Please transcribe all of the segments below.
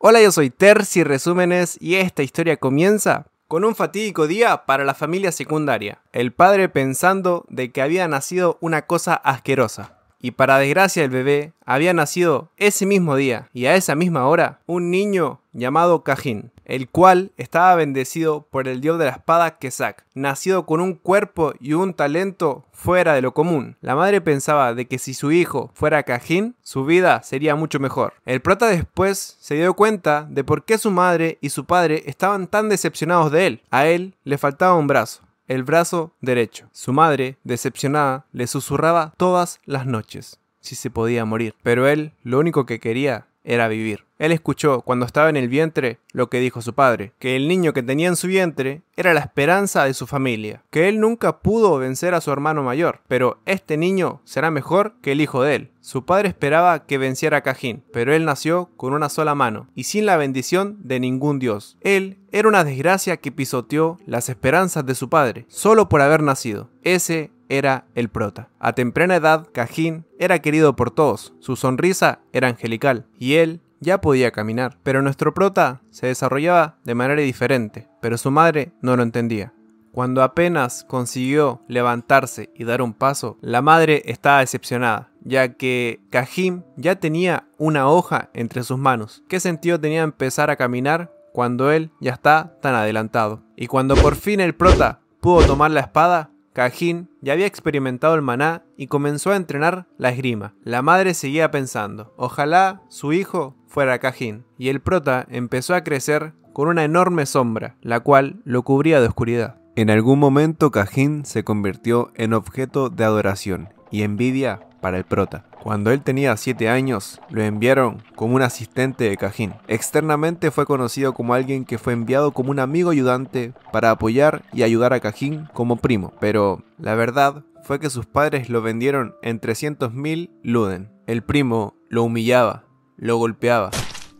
Hola, yo soy Terci Resúmenes y esta historia comienza con un fatídico día para la familia secundaria. El padre pensando de que había nacido una cosa asquerosa. Y para desgracia del bebé, había nacido ese mismo día y a esa misma hora un niño llamado Cajín el cual estaba bendecido por el dios de la espada Kesak, nacido con un cuerpo y un talento fuera de lo común. La madre pensaba de que si su hijo fuera Cajín, su vida sería mucho mejor. El prota después se dio cuenta de por qué su madre y su padre estaban tan decepcionados de él. A él le faltaba un brazo el brazo derecho. Su madre, decepcionada, le susurraba todas las noches si se podía morir, pero él lo único que quería era vivir. Él escuchó, cuando estaba en el vientre, lo que dijo su padre, que el niño que tenía en su vientre era la esperanza de su familia, que él nunca pudo vencer a su hermano mayor, pero este niño será mejor que el hijo de él. Su padre esperaba que venciera a Cajín, pero él nació con una sola mano y sin la bendición de ningún dios. Él era una desgracia que pisoteó las esperanzas de su padre, solo por haber nacido. Ese era el prota. A temprana edad, Cajín era querido por todos, su sonrisa era angelical, y él ya podía caminar, pero nuestro prota se desarrollaba de manera diferente, pero su madre no lo entendía. Cuando apenas consiguió levantarse y dar un paso, la madre estaba decepcionada, ya que Kajim ya tenía una hoja entre sus manos. ¿Qué sentido tenía empezar a caminar cuando él ya está tan adelantado? Y cuando por fin el prota pudo tomar la espada, Kajim ya había experimentado el maná y comenzó a entrenar la esgrima. La madre seguía pensando, ojalá su hijo fuera Cajín, y el prota empezó a crecer con una enorme sombra, la cual lo cubría de oscuridad. En algún momento Cajín se convirtió en objeto de adoración y envidia para el prota. Cuando él tenía 7 años, lo enviaron como un asistente de Cajín. Externamente fue conocido como alguien que fue enviado como un amigo ayudante para apoyar y ayudar a Cajín como primo, pero la verdad fue que sus padres lo vendieron en 300.000 luden. El primo lo humillaba, lo golpeaba.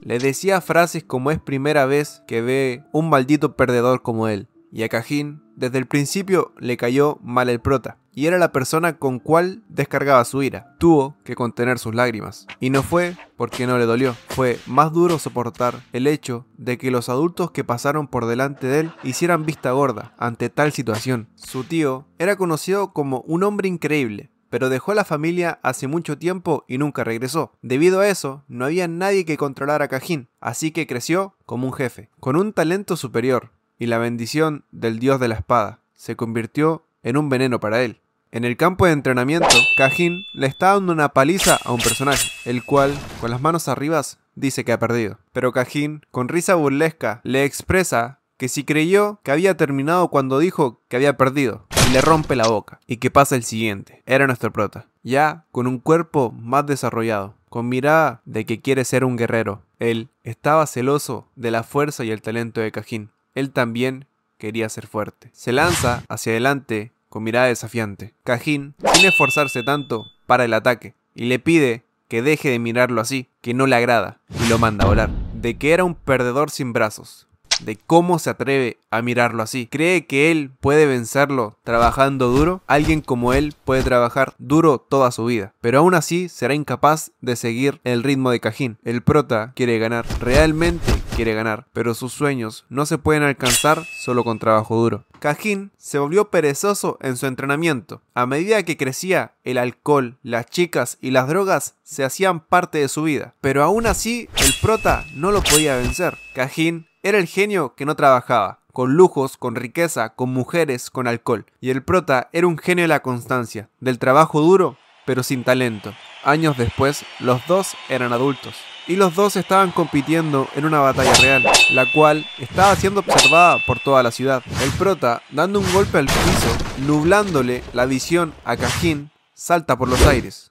Le decía frases como es primera vez que ve un maldito perdedor como él. Y a Cajín, desde el principio le cayó mal el prota, y era la persona con cual descargaba su ira. Tuvo que contener sus lágrimas. Y no fue porque no le dolió, fue más duro soportar el hecho de que los adultos que pasaron por delante de él hicieran vista gorda ante tal situación. Su tío era conocido como un hombre increíble, pero dejó a la familia hace mucho tiempo y nunca regresó. Debido a eso, no había nadie que controlara a Cajín, así que creció como un jefe, con un talento superior y la bendición del dios de la espada. Se convirtió en un veneno para él. En el campo de entrenamiento, Cajín le está dando una paliza a un personaje, el cual, con las manos arriba, dice que ha perdido. Pero Cajín, con risa burlesca, le expresa que si creyó que había terminado cuando dijo que había perdido, y le rompe la boca, y que pasa el siguiente, era nuestro prota, ya con un cuerpo más desarrollado, con mirada de que quiere ser un guerrero. Él estaba celoso de la fuerza y el talento de Cajín. Él también quería ser fuerte. Se lanza hacia adelante con mirada desafiante. Cajín, sin esforzarse tanto, para el ataque y le pide que deje de mirarlo así, que no le agrada, y lo manda a volar. De que era un perdedor sin brazos, de cómo se atreve a mirarlo así. ¿Cree que él puede vencerlo trabajando duro? Alguien como él puede trabajar duro toda su vida, pero aún así será incapaz de seguir el ritmo de Cajín. El prota quiere ganar, realmente quiere ganar, pero sus sueños no se pueden alcanzar solo con trabajo duro. Cajín se volvió perezoso en su entrenamiento. A medida que crecía, el alcohol, las chicas y las drogas se hacían parte de su vida, pero aún así el prota no lo podía vencer. Cajín era el genio que no trabajaba, con lujos, con riqueza, con mujeres, con alcohol. Y el prota era un genio de la constancia, del trabajo duro, pero sin talento. Años después, los dos eran adultos. Y los dos estaban compitiendo en una batalla real, la cual estaba siendo observada por toda la ciudad. El prota, dando un golpe al piso, nublándole la visión a Cajín, salta por los aires.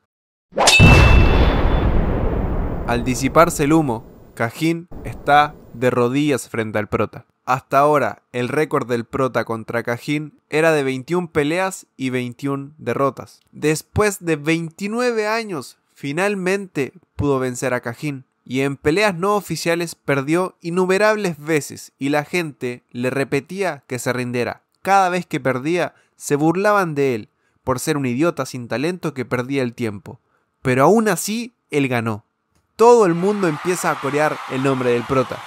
Al disiparse el humo, Cajín está de rodillas frente al prota. Hasta ahora, el récord del prota contra Cajín era de 21 peleas y 21 derrotas. Después de 29 años, finalmente pudo vencer a Cajín. Y en peleas no oficiales perdió innumerables veces y la gente le repetía que se rindiera. Cada vez que perdía, se burlaban de él por ser un idiota sin talento que perdía el tiempo. Pero aún así, él ganó. Todo el mundo empieza a corear el nombre del prota.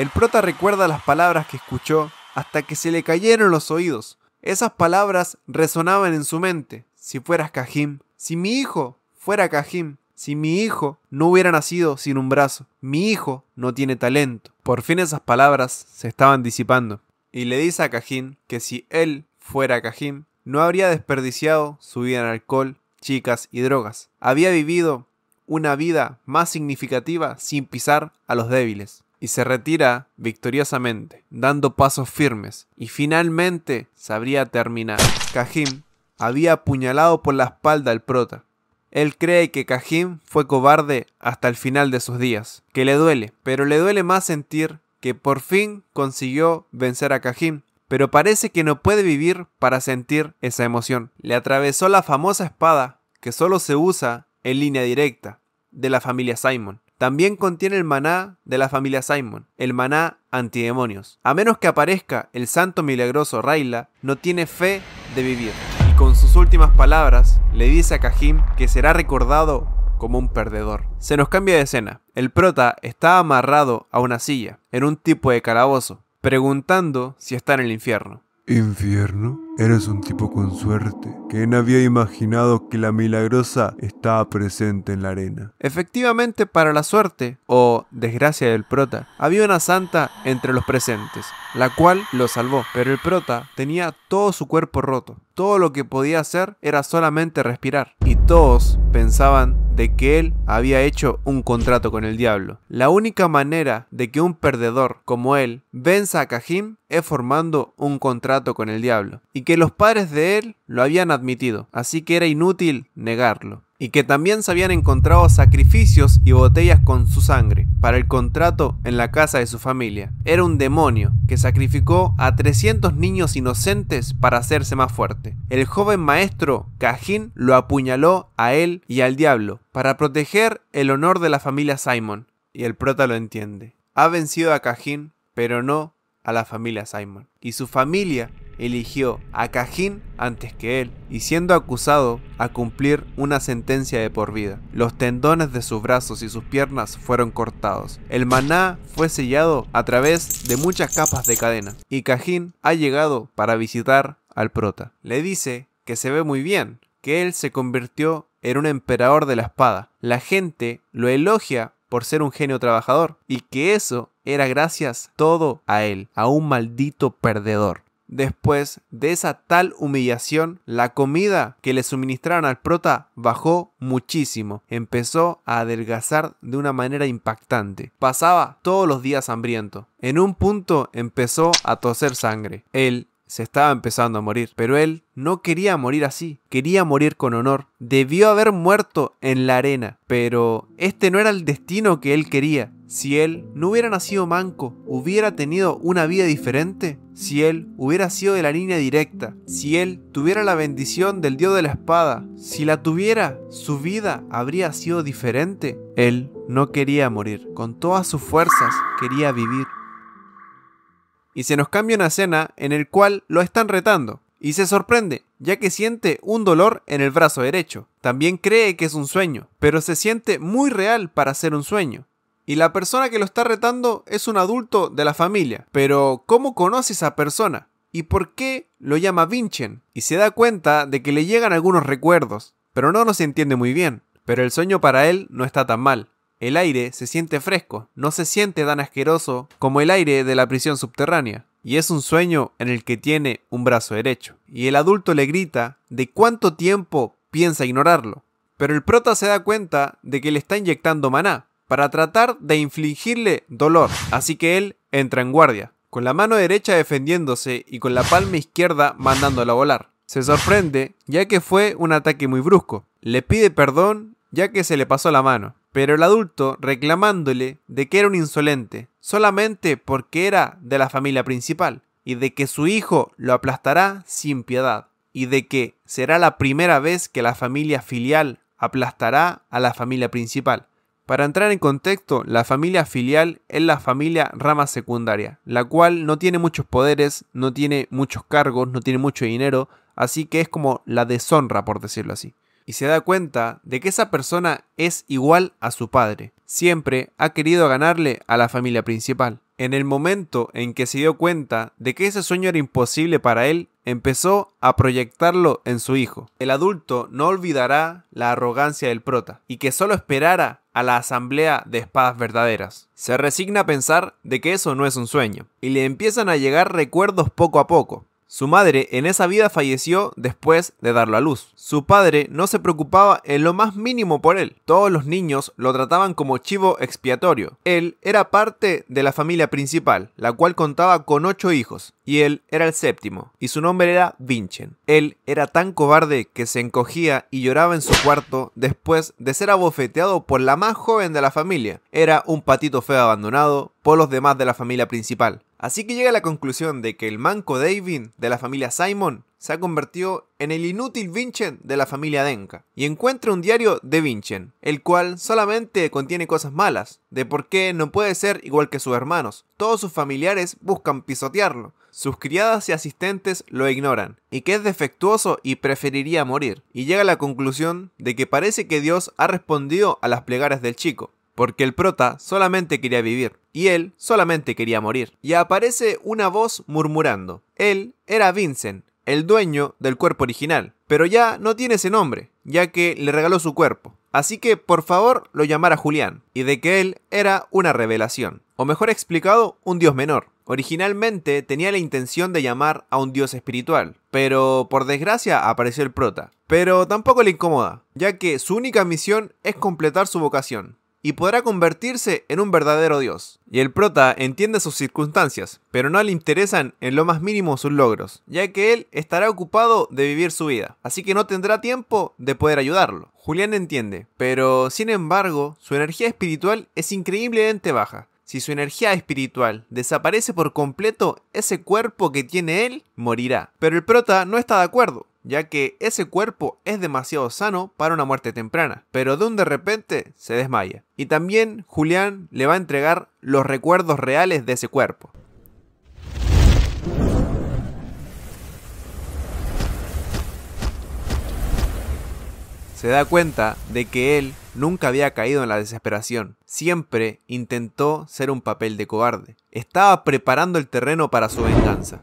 El prota recuerda las palabras que escuchó hasta que se le cayeron los oídos. Esas palabras resonaban en su mente. Si fueras Cajim, si mi hijo fuera Cajim, si mi hijo no hubiera nacido sin un brazo, mi hijo no tiene talento. Por fin esas palabras se estaban disipando. Y le dice a Cajim que si él fuera Cajim, no habría desperdiciado su vida en alcohol, chicas y drogas. Había vivido una vida más significativa sin pisar a los débiles y se retira victoriosamente, dando pasos firmes, y finalmente sabría terminar. Cajim había apuñalado por la espalda al prota. Él cree que Cajim fue cobarde hasta el final de sus días, que le duele, pero le duele más sentir que por fin consiguió vencer a Cajim, pero parece que no puede vivir para sentir esa emoción. Le atravesó la famosa espada que solo se usa en línea directa de la familia Simon. También contiene el maná de la familia Simon, el maná antidemonios. A menos que aparezca el santo milagroso Raila, no tiene fe de vivir. Y con sus últimas palabras le dice a Kajim que será recordado como un perdedor. Se nos cambia de escena. El prota está amarrado a una silla, en un tipo de calabozo, preguntando si está en el infierno. ¿Infierno? Eres un tipo con suerte. ¿Quién había imaginado que la milagrosa estaba presente en la arena? Efectivamente, para la suerte, o desgracia del prota, había una santa entre los presentes, la cual lo salvó, pero el prota tenía todo su cuerpo roto. Todo lo que podía hacer era solamente respirar, y todos pensaban de que él había hecho un contrato con el diablo. La única manera de que un perdedor como él venza a Cajim es formando un contrato con el diablo que los padres de él lo habían admitido, así que era inútil negarlo, y que también se habían encontrado sacrificios y botellas con su sangre para el contrato en la casa de su familia. Era un demonio que sacrificó a 300 niños inocentes para hacerse más fuerte. El joven maestro Cajín lo apuñaló a él y al diablo para proteger el honor de la familia Simon, y el prota lo entiende. Ha vencido a Cajín, pero no a la familia Simon. Y su familia eligió a Cajín antes que él, y siendo acusado a cumplir una sentencia de por vida. Los tendones de sus brazos y sus piernas fueron cortados. El maná fue sellado a través de muchas capas de cadena, y Cajín ha llegado para visitar al prota. Le dice que se ve muy bien, que él se convirtió en un emperador de la espada. La gente lo elogia por ser un genio trabajador y que eso era gracias todo a él, a un maldito perdedor. Después de esa tal humillación, la comida que le suministraron al prota bajó muchísimo. Empezó a adelgazar de una manera impactante. Pasaba todos los días hambriento. En un punto empezó a toser sangre. Él se estaba empezando a morir, pero él no quería morir así, quería morir con honor. Debió haber muerto en la arena, pero este no era el destino que él quería. Si él no hubiera nacido manco, hubiera tenido una vida diferente. Si él hubiera sido de la línea directa, si él tuviera la bendición del dios de la espada, si la tuviera, su vida habría sido diferente. Él no quería morir, con todas sus fuerzas quería vivir. Y se nos cambia una escena en el cual lo están retando, y se sorprende, ya que siente un dolor en el brazo derecho. También cree que es un sueño, pero se siente muy real para ser un sueño. Y la persona que lo está retando es un adulto de la familia. Pero, ¿cómo conoce esa persona? ¿Y por qué lo llama Vinchen? Y se da cuenta de que le llegan algunos recuerdos, pero no nos entiende muy bien. Pero el sueño para él no está tan mal. El aire se siente fresco, no se siente tan asqueroso como el aire de la prisión subterránea. Y es un sueño en el que tiene un brazo derecho. Y el adulto le grita de cuánto tiempo piensa ignorarlo. Pero el prota se da cuenta de que le está inyectando maná, para tratar de infligirle dolor, así que él entra en guardia, con la mano derecha defendiéndose y con la palma izquierda mandándolo a volar. Se sorprende ya que fue un ataque muy brusco. Le pide perdón ya que se le pasó la mano, pero el adulto reclamándole de que era un insolente, solamente porque era de la familia principal, y de que su hijo lo aplastará sin piedad, y de que será la primera vez que la familia filial aplastará a la familia principal. Para entrar en contexto, la familia filial es la familia rama secundaria, la cual no tiene muchos poderes, no tiene muchos cargos, no tiene mucho dinero, así que es como la deshonra, por decirlo así. Y se da cuenta de que esa persona es igual a su padre. Siempre ha querido ganarle a la familia principal. En el momento en que se dio cuenta de que ese sueño era imposible para él, empezó a proyectarlo en su hijo. El adulto no olvidará la arrogancia del prota y que solo esperara a la Asamblea de Espadas Verdaderas. Se resigna a pensar de que eso no es un sueño, y le empiezan a llegar recuerdos poco a poco. Su madre en esa vida falleció después de darlo a luz. Su padre no se preocupaba en lo más mínimo por él. Todos los niños lo trataban como chivo expiatorio. Él era parte de la familia principal, la cual contaba con ocho hijos, y él era el séptimo, y su nombre era Vincent. Él era tan cobarde que se encogía y lloraba en su cuarto después de ser abofeteado por la más joven de la familia. Era un patito feo abandonado por los demás de la familia principal. Así que llega a la conclusión de que el manco David de la familia Simon se ha convertido en el inútil Vincent de la familia Denka y encuentra un diario de Vincent, el cual solamente contiene cosas malas, de por qué no puede ser igual que sus hermanos. Todos sus familiares buscan pisotearlo, sus criadas y asistentes lo ignoran, y que es defectuoso y preferiría morir, y llega a la conclusión de que parece que Dios ha respondido a las plegarias del chico, porque el prota solamente quería vivir, y él solamente quería morir. Y aparece una voz murmurando, él era Vincent, el dueño del cuerpo original, pero ya no tiene ese nombre, ya que le regaló su cuerpo. Así que por favor lo llamara Julián, y de que él era una revelación, o mejor explicado, un dios menor. Originalmente tenía la intención de llamar a un dios espiritual, pero por desgracia apareció el prota. Pero tampoco le incomoda, ya que su única misión es completar su vocación, y podrá convertirse en un verdadero dios. Y el prota entiende sus circunstancias, pero no le interesan en lo más mínimo sus logros, ya que él estará ocupado de vivir su vida, así que no tendrá tiempo de poder ayudarlo. Julián entiende, pero sin embargo, su energía espiritual es increíblemente baja. Si su energía espiritual desaparece por completo, ese cuerpo que tiene él morirá. Pero el prota no está de acuerdo ya que ese cuerpo es demasiado sano para una muerte temprana, pero de un de repente se desmaya. Y también Julián le va a entregar los recuerdos reales de ese cuerpo. Se da cuenta de que él nunca había caído en la desesperación, siempre intentó ser un papel de cobarde, estaba preparando el terreno para su venganza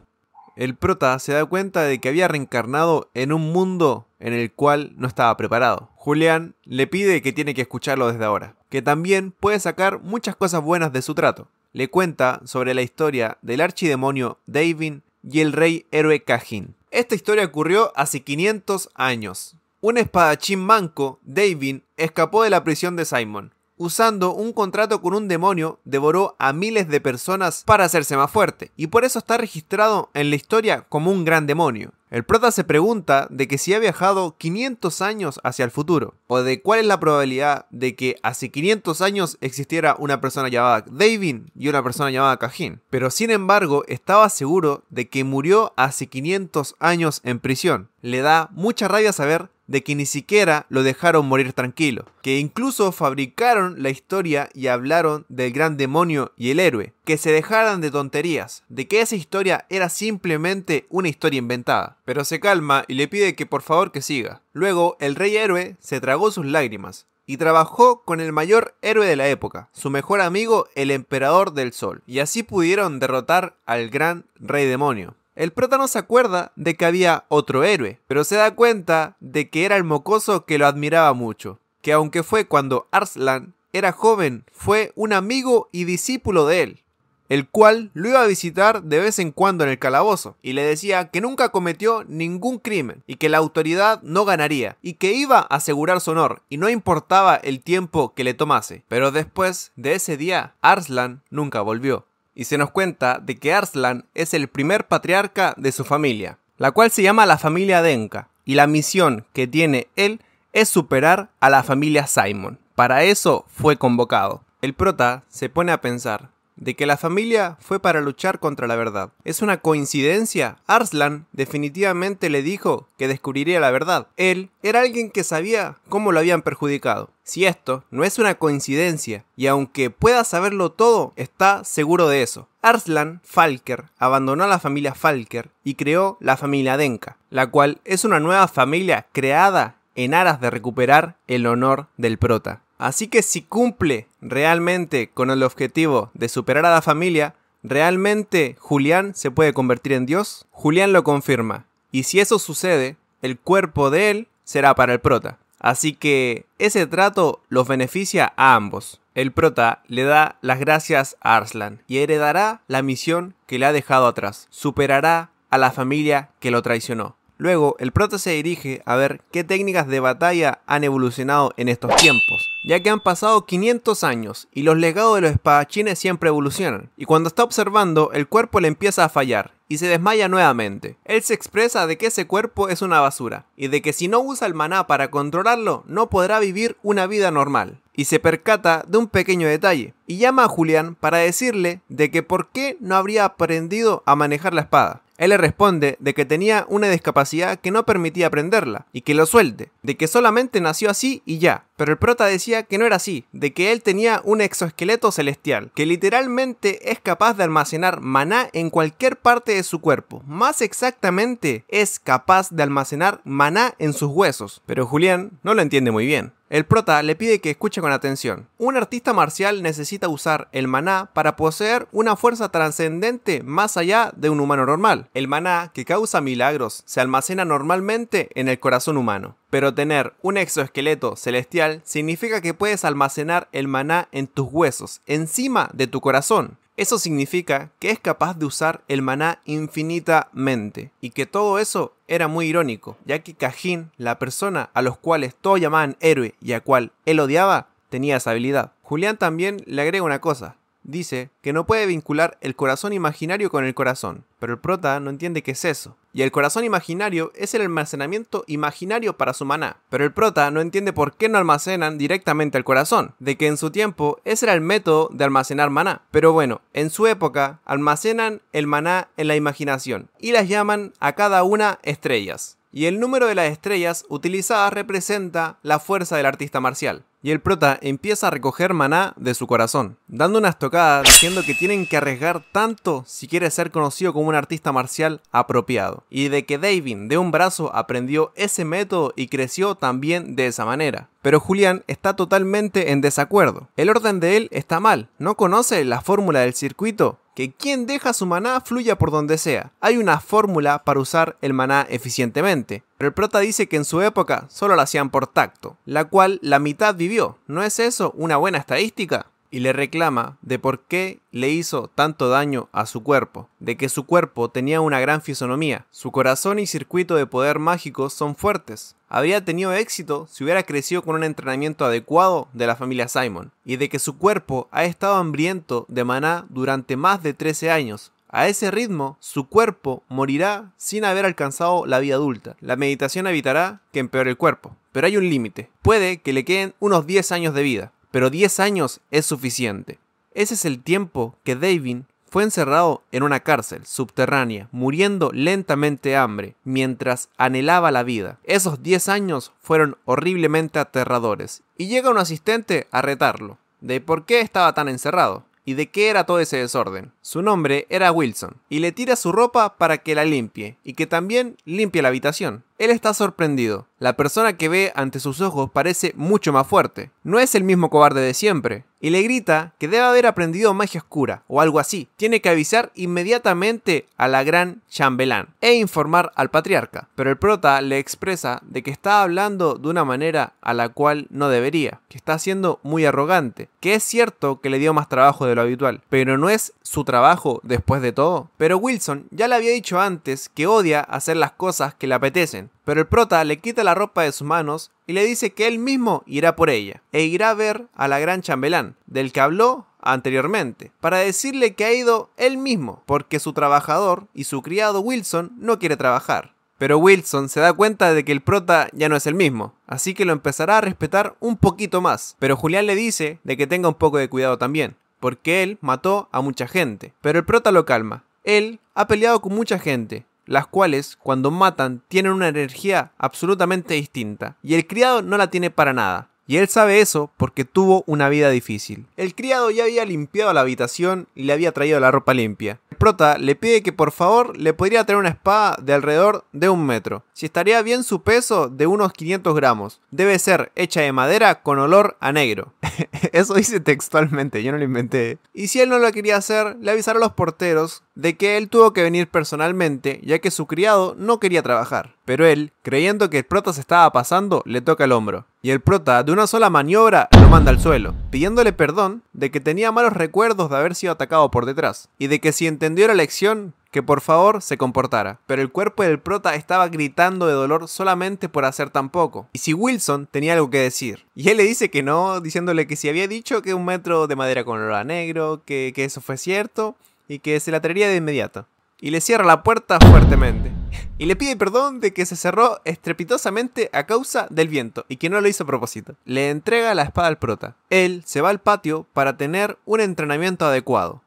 el prota se da cuenta de que había reencarnado en un mundo en el cual no estaba preparado. Julián le pide que tiene que escucharlo desde ahora, que también puede sacar muchas cosas buenas de su trato. Le cuenta sobre la historia del archidemonio Davin y el rey héroe Cajin. Esta historia ocurrió hace 500 años. Un espadachín manco, Davin, escapó de la prisión de Simon, usando un contrato con un demonio, devoró a miles de personas para hacerse más fuerte, y por eso está registrado en la historia como un gran demonio. El prota se pregunta de que si ha viajado 500 años hacia el futuro, o de cuál es la probabilidad de que hace 500 años existiera una persona llamada David y una persona llamada Cajin. Pero sin embargo, estaba seguro de que murió hace 500 años en prisión. Le da mucha rabia saber de que ni siquiera lo dejaron morir tranquilo, que incluso fabricaron la historia y hablaron del gran demonio y el héroe, que se dejaran de tonterías, de que esa historia era simplemente una historia inventada. Pero se calma y le pide que por favor que siga. Luego, el rey héroe se tragó sus lágrimas, y trabajó con el mayor héroe de la época, su mejor amigo el Emperador del Sol, y así pudieron derrotar al gran Rey Demonio. El prota no se acuerda de que había otro héroe, pero se da cuenta de que era el mocoso que lo admiraba mucho, que aunque fue cuando Arslan era joven, fue un amigo y discípulo de él, el cual lo iba a visitar de vez en cuando en el calabozo, y le decía que nunca cometió ningún crimen, y que la autoridad no ganaría, y que iba a asegurar su honor, y no importaba el tiempo que le tomase. Pero después de ese día, Arslan nunca volvió y se nos cuenta de que Arslan es el primer patriarca de su familia, la cual se llama la familia Denka, y la misión que tiene él es superar a la familia Simon. Para eso fue convocado. El prota se pone a pensar de que la familia fue para luchar contra la verdad. ¿Es una coincidencia? Arslan definitivamente le dijo que descubriría la verdad. Él era alguien que sabía cómo lo habían perjudicado. Si esto no es una coincidencia, y aunque pueda saberlo todo, está seguro de eso. Arslan Falker abandonó a la familia Falker y creó la familia Denka, la cual es una nueva familia creada en aras de recuperar el honor del prota. Así que si cumple realmente con el objetivo de superar a la familia, ¿realmente Julián se puede convertir en Dios? Julián lo confirma. Y si eso sucede, el cuerpo de él será para el prota. Así que ese trato los beneficia a ambos. El prota le da las gracias a Arslan y heredará la misión que le ha dejado atrás. Superará a la familia que lo traicionó. Luego, el prota se dirige a ver qué técnicas de batalla han evolucionado en estos tiempos, ya que han pasado 500 años y los legados de los espadachines siempre evolucionan. Y cuando está observando, el cuerpo le empieza a fallar y se desmaya nuevamente. Él se expresa de que ese cuerpo es una basura y de que si no usa el maná para controlarlo, no podrá vivir una vida normal. Y se percata de un pequeño detalle y llama a Julián para decirle de que por qué no habría aprendido a manejar la espada. Él le responde de que tenía una discapacidad que no permitía aprenderla y que lo suelte, de que solamente nació así y ya. Pero el prota decía que no era así, de que él tenía un exoesqueleto celestial, que literalmente es capaz de almacenar maná en cualquier parte de su cuerpo. Más exactamente, es capaz de almacenar maná en sus huesos. Pero Julián no lo entiende muy bien. El prota le pide que escuche con atención. Un artista marcial necesita usar el maná para poseer una fuerza trascendente más allá de un humano normal. El maná, que causa milagros, se almacena normalmente en el corazón humano. Pero tener un exoesqueleto celestial significa que puedes almacenar el maná en tus huesos, encima de tu corazón. Eso significa que es capaz de usar el maná infinitamente y que todo eso era muy irónico, ya que Cajín, la persona a los cuales todos llamaban héroe y a cual él odiaba, tenía esa habilidad. Julián también le agrega una cosa, dice que no puede vincular el corazón imaginario con el corazón, pero el prota no entiende qué es eso. Y el corazón imaginario es el almacenamiento imaginario para su maná, pero el prota no entiende por qué no almacenan directamente el corazón, de que en su tiempo ese era el método de almacenar maná. Pero bueno, en su época almacenan el maná en la imaginación y las llaman a cada una estrellas. Y el número de las estrellas utilizadas representa la fuerza del artista marcial y el prota empieza a recoger maná de su corazón, dando unas tocadas diciendo que tienen que arriesgar tanto si quiere ser conocido como un artista marcial apropiado, y de que David de un brazo aprendió ese método y creció también de esa manera. Pero Julián está totalmente en desacuerdo. El orden de él está mal, no conoce la fórmula del circuito, que quien deja su maná fluya por donde sea. Hay una fórmula para usar el maná eficientemente. Pero el prota dice que en su época solo la hacían por tacto, la cual la mitad vivió. ¿No es eso una buena estadística? Y le reclama de por qué le hizo tanto daño a su cuerpo, de que su cuerpo tenía una gran fisonomía, su corazón y circuito de poder mágico son fuertes. Habría tenido éxito si hubiera crecido con un entrenamiento adecuado de la familia Simon, y de que su cuerpo ha estado hambriento de maná durante más de 13 años, a ese ritmo, su cuerpo morirá sin haber alcanzado la vida adulta. La meditación evitará que empeore el cuerpo, pero hay un límite. Puede que le queden unos 10 años de vida, pero 10 años es suficiente. Ese es el tiempo que David fue encerrado en una cárcel subterránea, muriendo lentamente de hambre, mientras anhelaba la vida. Esos 10 años fueron horriblemente aterradores, y llega un asistente a retarlo, de por qué estaba tan encerrado y de qué era todo ese desorden. Su nombre era Wilson, y le tira su ropa para que la limpie, y que también limpie la habitación. Él está sorprendido. La persona que ve ante sus ojos parece mucho más fuerte. No es el mismo cobarde de siempre. Y le grita que debe haber aprendido magia oscura o algo así. Tiene que avisar inmediatamente a la gran chambelán e informar al patriarca. Pero el prota le expresa de que está hablando de una manera a la cual no debería, que está siendo muy arrogante, que es cierto que le dio más trabajo de lo habitual, pero no es su trabajo después de todo. Pero Wilson ya le había dicho antes que odia hacer las cosas que le apetecen pero el prota le quita la ropa de sus manos y le dice que él mismo irá por ella e irá a ver a la gran chambelán, del que habló anteriormente, para decirle que ha ido él mismo, porque su trabajador y su criado Wilson no quiere trabajar. Pero Wilson se da cuenta de que el prota ya no es el mismo, así que lo empezará a respetar un poquito más, pero Julián le dice de que tenga un poco de cuidado también, porque él mató a mucha gente. Pero el prota lo calma, él ha peleado con mucha gente, las cuales cuando matan tienen una energía absolutamente distinta, y el criado no la tiene para nada. Y él sabe eso porque tuvo una vida difícil. El criado ya había limpiado la habitación y le había traído la ropa limpia. El prota le pide que por favor le podría traer una espada de alrededor de un metro, si estaría bien su peso de unos 500 gramos. Debe ser hecha de madera con olor a negro. eso dice textualmente, yo no lo inventé. Y si él no lo quería hacer, le avisaron a los porteros de que él tuvo que venir personalmente, ya que su criado no quería trabajar. Pero él, creyendo que el prota se estaba pasando, le toca el hombro. Y el prota, de una sola maniobra, lo manda al suelo, pidiéndole perdón de que tenía malos recuerdos de haber sido atacado por detrás, y de que si entendió la lección, que por favor se comportara. Pero el cuerpo del prota estaba gritando de dolor solamente por hacer tan poco. Y si Wilson tenía algo que decir. Y él le dice que no, diciéndole que si había dicho que un metro de madera con olor a negro, que, que eso fue cierto, y que se la traería de inmediato. Y le cierra la puerta fuertemente. Y le pide perdón de que se cerró estrepitosamente a causa del viento y que no lo hizo a propósito. Le entrega la espada al prota. Él se va al patio para tener un entrenamiento adecuado.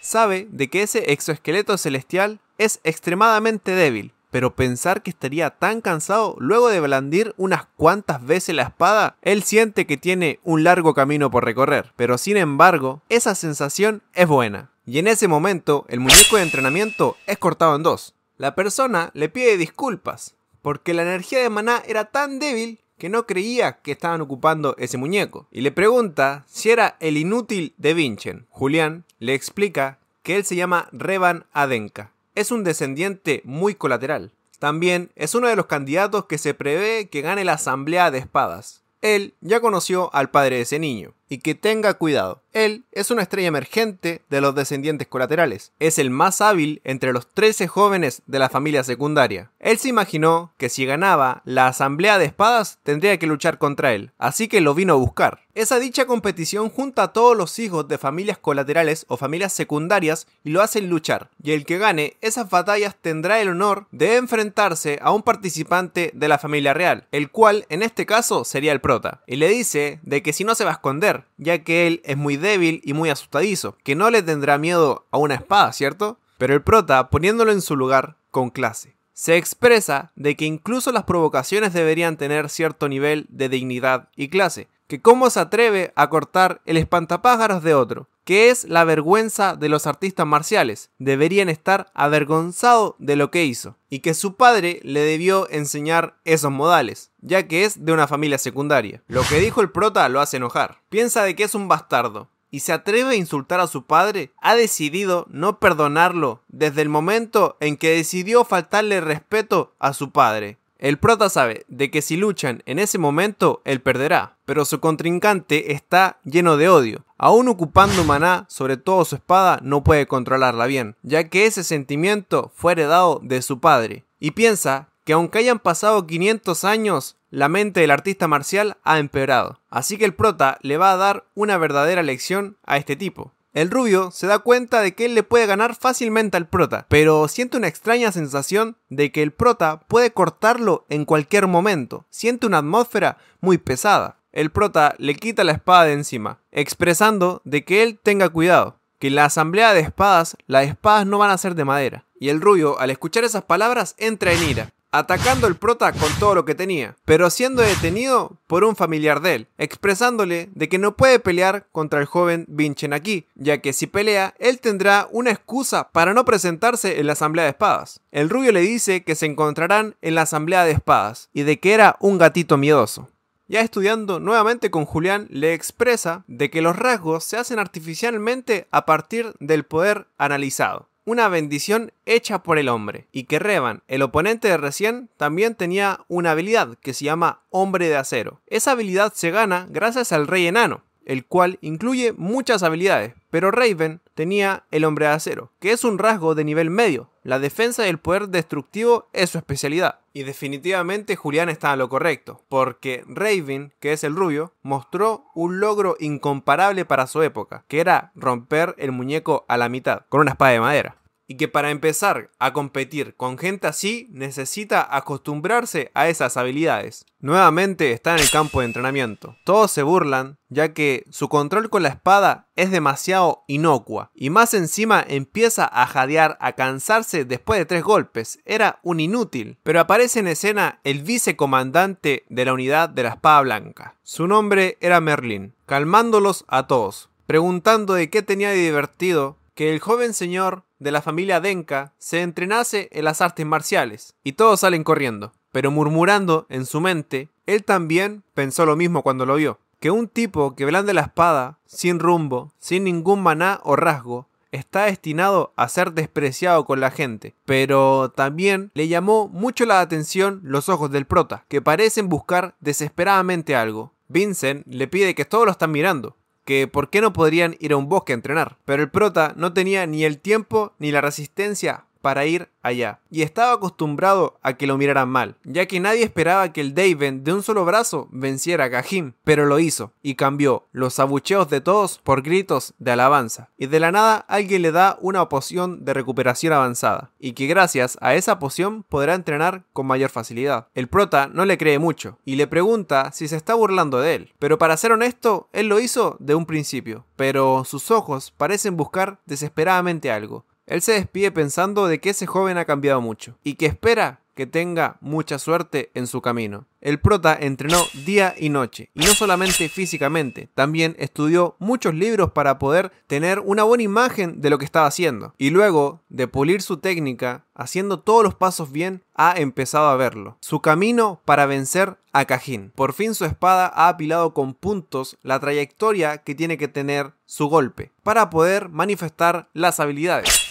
Sabe de que ese exoesqueleto celestial es extremadamente débil pero pensar que estaría tan cansado luego de blandir unas cuantas veces la espada, él siente que tiene un largo camino por recorrer, pero sin embargo, esa sensación es buena. Y en ese momento, el muñeco de entrenamiento es cortado en dos. La persona le pide disculpas, porque la energía de maná era tan débil que no creía que estaban ocupando ese muñeco, y le pregunta si era el inútil de vinchen Julián le explica que él se llama Revan Adenka, es un descendiente muy colateral. También es uno de los candidatos que se prevé que gane la Asamblea de Espadas. Él ya conoció al padre de ese niño y que tenga cuidado. Él es una estrella emergente de los descendientes colaterales. Es el más hábil entre los 13 jóvenes de la familia secundaria. Él se imaginó que si ganaba la asamblea de espadas tendría que luchar contra él, así que lo vino a buscar. Esa dicha competición junta a todos los hijos de familias colaterales o familias secundarias y lo hacen luchar, y el que gane esas batallas tendrá el honor de enfrentarse a un participante de la familia real, el cual en este caso sería el prota, y le dice de que si no se va a esconder, ya que él es muy débil y muy asustadizo, que no le tendrá miedo a una espada, ¿cierto? Pero el prota, poniéndolo en su lugar, con clase. Se expresa de que incluso las provocaciones deberían tener cierto nivel de dignidad y clase, que cómo se atreve a cortar el espantapájaros de otro, que es la vergüenza de los artistas marciales. Deberían estar avergonzados de lo que hizo, y que su padre le debió enseñar esos modales, ya que es de una familia secundaria. Lo que dijo el prota lo hace enojar. Piensa de que es un bastardo, y se atreve a insultar a su padre, ha decidido no perdonarlo desde el momento en que decidió faltarle respeto a su padre. El prota sabe de que si luchan en ese momento, él perderá, pero su contrincante está lleno de odio. Aún ocupando maná, sobre todo su espada, no puede controlarla bien, ya que ese sentimiento fue heredado de su padre. Y piensa que aunque hayan pasado 500 años, la mente del artista marcial ha empeorado. Así que el prota le va a dar una verdadera lección a este tipo. El rubio se da cuenta de que él le puede ganar fácilmente al prota, pero siente una extraña sensación de que el prota puede cortarlo en cualquier momento, siente una atmósfera muy pesada. El prota le quita la espada de encima, expresando de que él tenga cuidado, que en la asamblea de espadas las espadas no van a ser de madera. Y el rubio, al escuchar esas palabras, entra en ira atacando el prota con todo lo que tenía, pero siendo detenido por un familiar de él, expresándole de que no puede pelear contra el joven Vinchen aquí, ya que si pelea, él tendrá una excusa para no presentarse en la Asamblea de Espadas. El rubio le dice que se encontrarán en la Asamblea de Espadas y de que era un gatito miedoso. Ya estudiando nuevamente con Julián, le expresa de que los rasgos se hacen artificialmente a partir del poder analizado una bendición hecha por el hombre. Y que Revan, el oponente de recién, también tenía una habilidad que se llama Hombre de Acero. Esa habilidad se gana gracias al Rey Enano, el cual incluye muchas habilidades, pero Raven tenía el Hombre de Acero, que es un rasgo de nivel medio, la defensa del poder destructivo es su especialidad. Y definitivamente Julián está en lo correcto, porque Raven, que es el rubio, mostró un logro incomparable para su época, que era romper el muñeco a la mitad, con una espada de madera y que para empezar a competir con gente así necesita acostumbrarse a esas habilidades. Nuevamente está en el campo de entrenamiento. Todos se burlan ya que su control con la espada es demasiado inocua y más encima empieza a jadear, a cansarse después de tres golpes. Era un inútil. Pero aparece en escena el vicecomandante de la unidad de la espada blanca. Su nombre era Merlin, calmándolos a todos, preguntando de qué tenía de divertido que el joven señor de la familia Denka se entrenase en las artes marciales, y todos salen corriendo, pero murmurando en su mente, él también pensó lo mismo cuando lo vio, que un tipo que blande la espada, sin rumbo, sin ningún maná o rasgo, está destinado a ser despreciado con la gente, pero también le llamó mucho la atención los ojos del prota, que parecen buscar desesperadamente algo. Vincent le pide que todos lo están mirando, que por qué no podrían ir a un bosque a entrenar. Pero el prota no tenía ni el tiempo ni la resistencia para ir allá, y estaba acostumbrado a que lo miraran mal, ya que nadie esperaba que el Daven de un solo brazo venciera a Gahim, pero lo hizo, y cambió los abucheos de todos por gritos de alabanza, y de la nada alguien le da una poción de recuperación avanzada, y que gracias a esa poción podrá entrenar con mayor facilidad. El prota no le cree mucho, y le pregunta si se está burlando de él, pero para ser honesto, él lo hizo de un principio, pero sus ojos parecen buscar desesperadamente algo, él se despide pensando de que ese joven ha cambiado mucho y que espera que tenga mucha suerte en su camino. El prota entrenó día y noche, y no solamente físicamente, también estudió muchos libros para poder tener una buena imagen de lo que estaba haciendo. Y luego de pulir su técnica, haciendo todos los pasos bien, ha empezado a verlo. Su camino para vencer a Cajín. Por fin su espada ha apilado con puntos la trayectoria que tiene que tener su golpe, para poder manifestar las habilidades.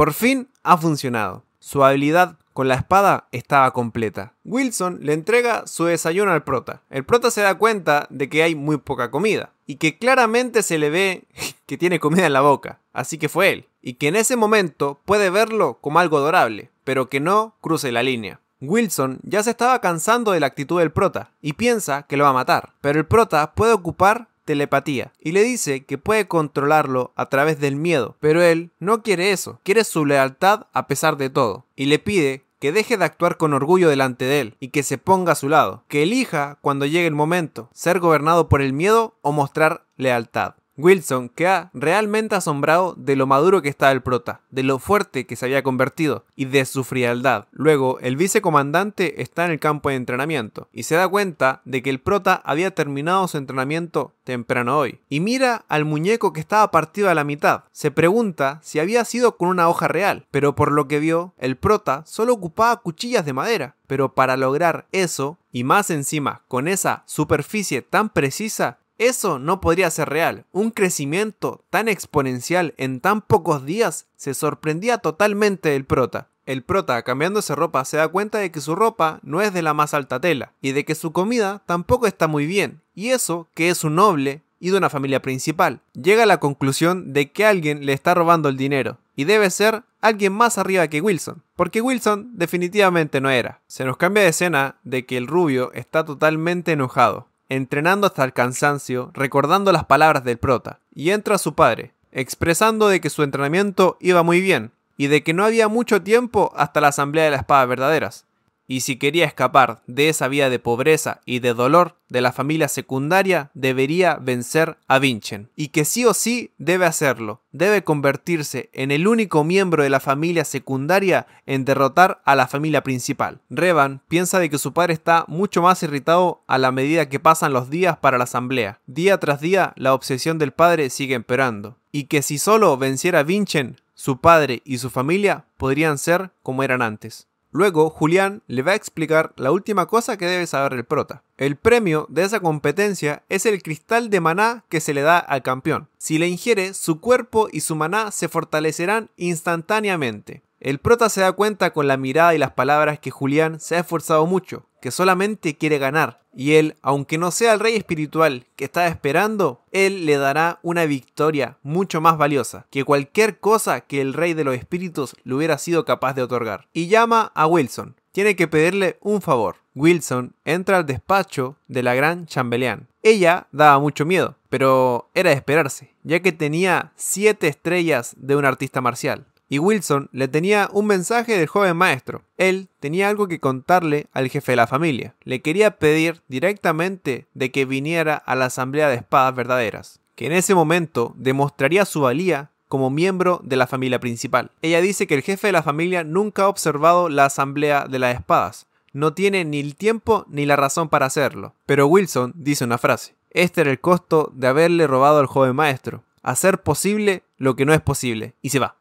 Por fin ha funcionado. Su habilidad con la espada estaba completa. Wilson le entrega su desayuno al prota. El prota se da cuenta de que hay muy poca comida y que claramente se le ve que tiene comida en la boca, así que fue él, y que en ese momento puede verlo como algo adorable, pero que no cruce la línea. Wilson ya se estaba cansando de la actitud del prota y piensa que lo va a matar, pero el prota puede ocupar telepatía y le dice que puede controlarlo a través del miedo, pero él no quiere eso, quiere su lealtad a pesar de todo y le pide que deje de actuar con orgullo delante de él y que se ponga a su lado, que elija cuando llegue el momento ser gobernado por el miedo o mostrar lealtad. Wilson queda realmente asombrado de lo maduro que estaba el prota, de lo fuerte que se había convertido y de su frialdad. Luego, el vicecomandante está en el campo de entrenamiento y se da cuenta de que el prota había terminado su entrenamiento temprano hoy. Y mira al muñeco que estaba partido a la mitad. Se pregunta si había sido con una hoja real, pero por lo que vio, el prota solo ocupaba cuchillas de madera. Pero para lograr eso, y más encima con esa superficie tan precisa, eso no podría ser real. Un crecimiento tan exponencial en tan pocos días se sorprendía totalmente el prota. El prota, cambiándose ropa, se da cuenta de que su ropa no es de la más alta tela y de que su comida tampoco está muy bien. Y eso, que es un noble y de una familia principal, llega a la conclusión de que alguien le está robando el dinero y debe ser alguien más arriba que Wilson, porque Wilson definitivamente no era. Se nos cambia de escena de que el rubio está totalmente enojado entrenando hasta el cansancio, recordando las palabras del prota, y entra su padre, expresando de que su entrenamiento iba muy bien, y de que no había mucho tiempo hasta la asamblea de las espadas verdaderas y si quería escapar de esa vida de pobreza y de dolor de la familia secundaria, debería vencer a vinchen Y que sí o sí debe hacerlo, debe convertirse en el único miembro de la familia secundaria en derrotar a la familia principal. Revan piensa de que su padre está mucho más irritado a la medida que pasan los días para la asamblea. Día tras día, la obsesión del padre sigue empeorando. Y que si solo venciera a Vincent, su padre y su familia podrían ser como eran antes. Luego, Julián le va a explicar la última cosa que debe saber el prota. El premio de esa competencia es el cristal de maná que se le da al campeón. Si le ingiere, su cuerpo y su maná se fortalecerán instantáneamente. El prota se da cuenta con la mirada y las palabras que Julián se ha esforzado mucho, que solamente quiere ganar. Y él, aunque no sea el rey espiritual que está esperando, él le dará una victoria mucho más valiosa que cualquier cosa que el rey de los espíritus le hubiera sido capaz de otorgar. Y llama a Wilson. Tiene que pedirle un favor. Wilson entra al despacho de la gran chambeleán. Ella daba mucho miedo, pero era de esperarse, ya que tenía 7 estrellas de un artista marcial y Wilson le tenía un mensaje del joven maestro. Él tenía algo que contarle al jefe de la familia. Le quería pedir directamente de que viniera a la Asamblea de Espadas Verdaderas, que en ese momento demostraría su valía como miembro de la familia principal. Ella dice que el jefe de la familia nunca ha observado la Asamblea de las Espadas. No tiene ni el tiempo ni la razón para hacerlo. Pero Wilson dice una frase. Este era el costo de haberle robado al joven maestro. Hacer posible lo que no es posible. Y se va.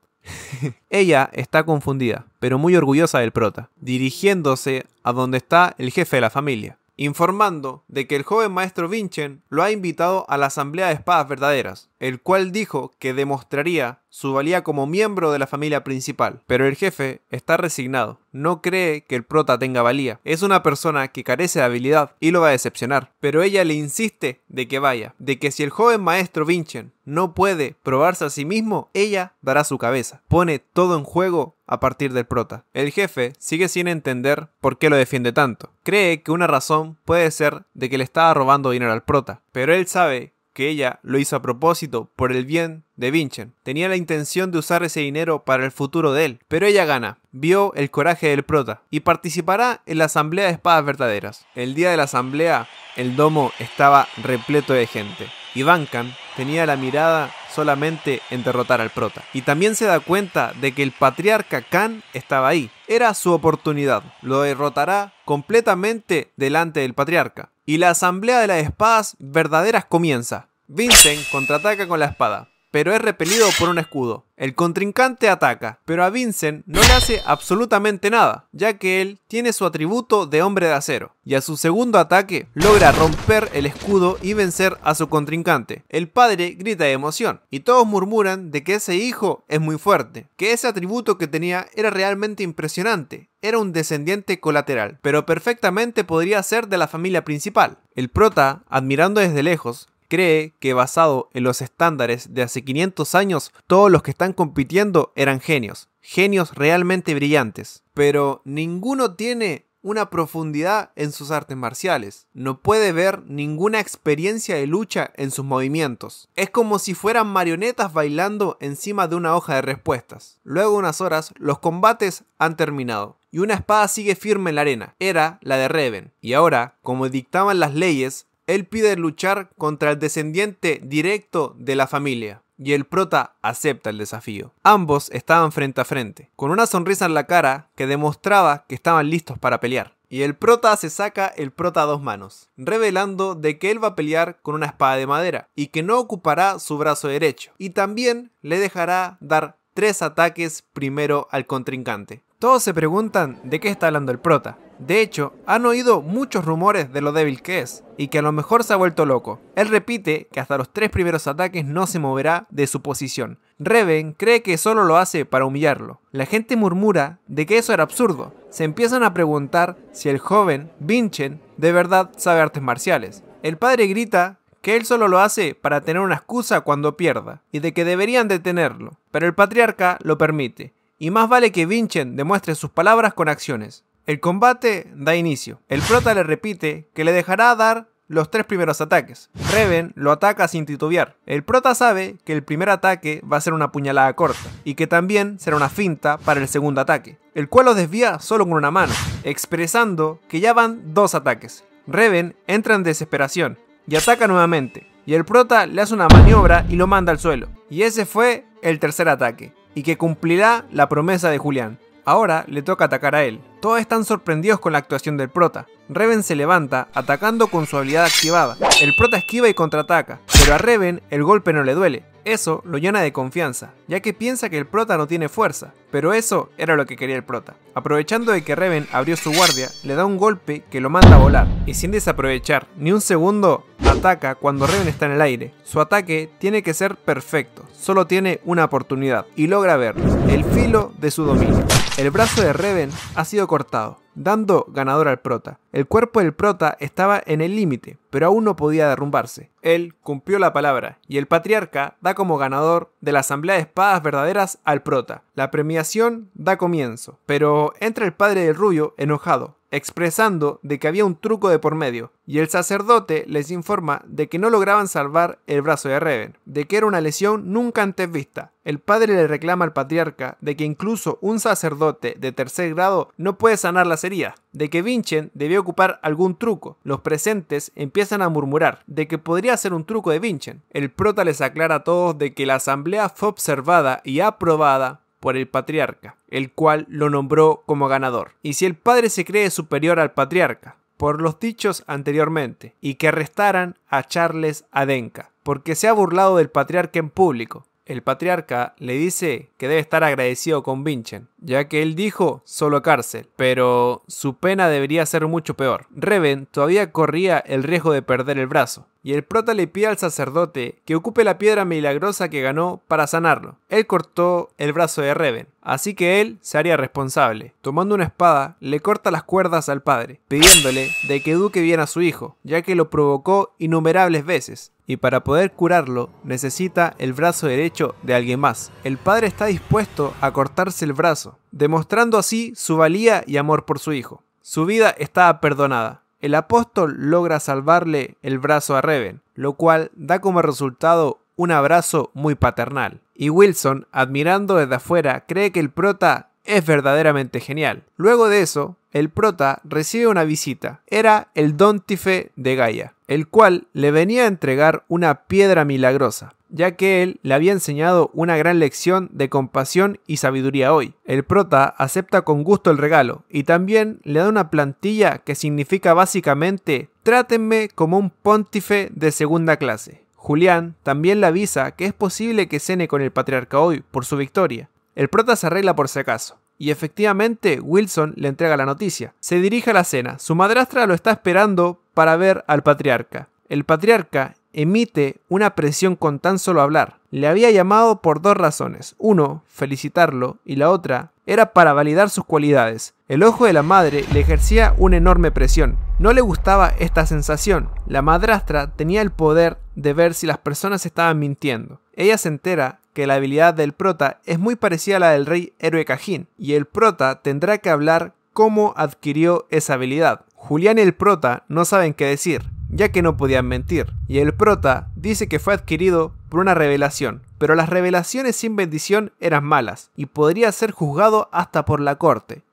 Ella está confundida, pero muy orgullosa del prota, dirigiéndose a donde está el jefe de la familia, informando de que el joven maestro Vincent lo ha invitado a la Asamblea de Espadas Verdaderas, el cual dijo que demostraría su valía como miembro de la familia principal, pero el jefe está resignado, no cree que el prota tenga valía, es una persona que carece de habilidad y lo va a decepcionar, pero ella le insiste de que vaya, de que si el joven maestro Vincent no puede probarse a sí mismo, ella dará su cabeza, pone todo en juego a partir del prota. El jefe sigue sin entender por qué lo defiende tanto, cree que una razón puede ser de que le estaba robando dinero al prota, pero él sabe ella lo hizo a propósito por el bien de Vincent. Tenía la intención de usar ese dinero para el futuro de él, pero ella gana, vio el coraje del prota y participará en la Asamblea de Espadas Verdaderas. El día de la asamblea, el domo estaba repleto de gente y Duncan tenía la mirada solamente en derrotar al prota. Y también se da cuenta de que el patriarca Khan estaba ahí. Era su oportunidad. Lo derrotará completamente delante del patriarca y la asamblea de las espadas verdaderas comienza. Vincent contraataca con la espada pero es repelido por un escudo. El contrincante ataca, pero a Vincent no le hace absolutamente nada, ya que él tiene su atributo de hombre de acero, y a su segundo ataque logra romper el escudo y vencer a su contrincante. El padre grita de emoción, y todos murmuran de que ese hijo es muy fuerte, que ese atributo que tenía era realmente impresionante, era un descendiente colateral, pero perfectamente podría ser de la familia principal. El prota, admirando desde lejos, cree que basado en los estándares de hace 500 años, todos los que están compitiendo eran genios, genios realmente brillantes. Pero ninguno tiene una profundidad en sus artes marciales. No puede ver ninguna experiencia de lucha en sus movimientos. Es como si fueran marionetas bailando encima de una hoja de respuestas. Luego de unas horas, los combates han terminado. Y una espada sigue firme en la arena. Era la de Reven. Y ahora, como dictaban las leyes, él pide luchar contra el descendiente directo de la familia. Y el prota acepta el desafío. Ambos estaban frente a frente, con una sonrisa en la cara que demostraba que estaban listos para pelear. Y el prota se saca el prota a dos manos, revelando de que él va a pelear con una espada de madera y que no ocupará su brazo derecho. Y también le dejará dar tres ataques primero al contrincante. Todos se preguntan de qué está hablando el prota. De hecho, han oído muchos rumores de lo débil que es, y que a lo mejor se ha vuelto loco. Él repite que hasta los tres primeros ataques no se moverá de su posición. Reven cree que solo lo hace para humillarlo. La gente murmura de que eso era absurdo. Se empiezan a preguntar si el joven Vinchen de verdad sabe artes marciales. El padre grita que él solo lo hace para tener una excusa cuando pierda, y de que deberían detenerlo, pero el patriarca lo permite, y más vale que Vinchen demuestre sus palabras con acciones. El combate da inicio. El prota le repite que le dejará dar los tres primeros ataques. Reven lo ataca sin titubear. El prota sabe que el primer ataque va a ser una puñalada corta y que también será una finta para el segundo ataque, el cual lo desvía solo con una mano, expresando que ya van dos ataques. Reven entra en desesperación y ataca nuevamente, y el prota le hace una maniobra y lo manda al suelo. Y ese fue el tercer ataque y que cumplirá la promesa de Julián. Ahora le toca atacar a él. Todos están sorprendidos con la actuación del prota, Reven se levanta, atacando con su habilidad activada. El prota esquiva y contraataca, pero a Reven el golpe no le duele. Eso lo llena de confianza, ya que piensa que el prota no tiene fuerza, pero eso era lo que quería el prota. Aprovechando de que Reven abrió su guardia, le da un golpe que lo manda a volar, y sin desaprovechar ni un segundo, ataca cuando Reven está en el aire. Su ataque tiene que ser perfecto, solo tiene una oportunidad, y logra verlo. el filo de su dominio. El brazo de Reven ha sido cortado, dando ganador al prota. El cuerpo del prota estaba en el límite, pero aún no podía derrumbarse. Él cumplió la palabra, y el patriarca da como ganador de la Asamblea de Espadas Verdaderas al prota. La premiación da comienzo, pero entra el padre del rubio enojado, expresando de que había un truco de por medio, y el sacerdote les informa de que no lograban salvar el brazo de Reven, de que era una lesión nunca antes vista. El padre le reclama al patriarca de que incluso un sacerdote de tercer grado no puede sanar las heridas, de que Vincent debía ocupar algún truco. Los presentes empiezan a murmurar de que podría ser un truco de Vincent. El prota les aclara a todos de que la asamblea fue observada y aprobada por el patriarca, el cual lo nombró como ganador. Y si el padre se cree superior al patriarca, por los dichos anteriormente, y que arrestaran a Charles Adenka, porque se ha burlado del patriarca en público. El patriarca le dice que debe estar agradecido con Vincent, ya que él dijo solo cárcel, pero su pena debería ser mucho peor. Reven todavía corría el riesgo de perder el brazo, y el prota le pide al sacerdote que ocupe la piedra milagrosa que ganó para sanarlo. Él cortó el brazo de Reven, así que él se haría responsable. Tomando una espada, le corta las cuerdas al padre, pidiéndole de que eduque bien a su hijo, ya que lo provocó innumerables veces, y para poder curarlo necesita el brazo derecho de alguien más. El padre está dispuesto a cortarse el brazo, demostrando así su valía y amor por su hijo. Su vida está perdonada el apóstol logra salvarle el brazo a Reven, lo cual da como resultado un abrazo muy paternal. Y Wilson, admirando desde afuera, cree que el prota es verdaderamente genial. Luego de eso, el prota recibe una visita. Era el Tife de Gaia, el cual le venía a entregar una piedra milagrosa, ya que él le había enseñado una gran lección de compasión y sabiduría hoy. El prota acepta con gusto el regalo y también le da una plantilla que significa básicamente trátenme como un póntife de segunda clase. Julián también le avisa que es posible que cene con el patriarca hoy por su victoria, el prota se arregla por si acaso, y efectivamente Wilson le entrega la noticia. Se dirige a la cena, su madrastra lo está esperando para ver al patriarca. El patriarca emite una presión con tan solo hablar. Le había llamado por dos razones. Uno, felicitarlo, y la otra, era para validar sus cualidades. El ojo de la madre le ejercía una enorme presión. No le gustaba esta sensación. La madrastra tenía el poder de ver si las personas estaban mintiendo. Ella se entera que la habilidad del prota es muy parecida a la del rey héroe Cajín, y el prota tendrá que hablar cómo adquirió esa habilidad. Julián y el prota no saben qué decir, ya que no podían mentir, y el prota dice que fue adquirido por una revelación, pero las revelaciones sin bendición eran malas, y podría ser juzgado hasta por la corte.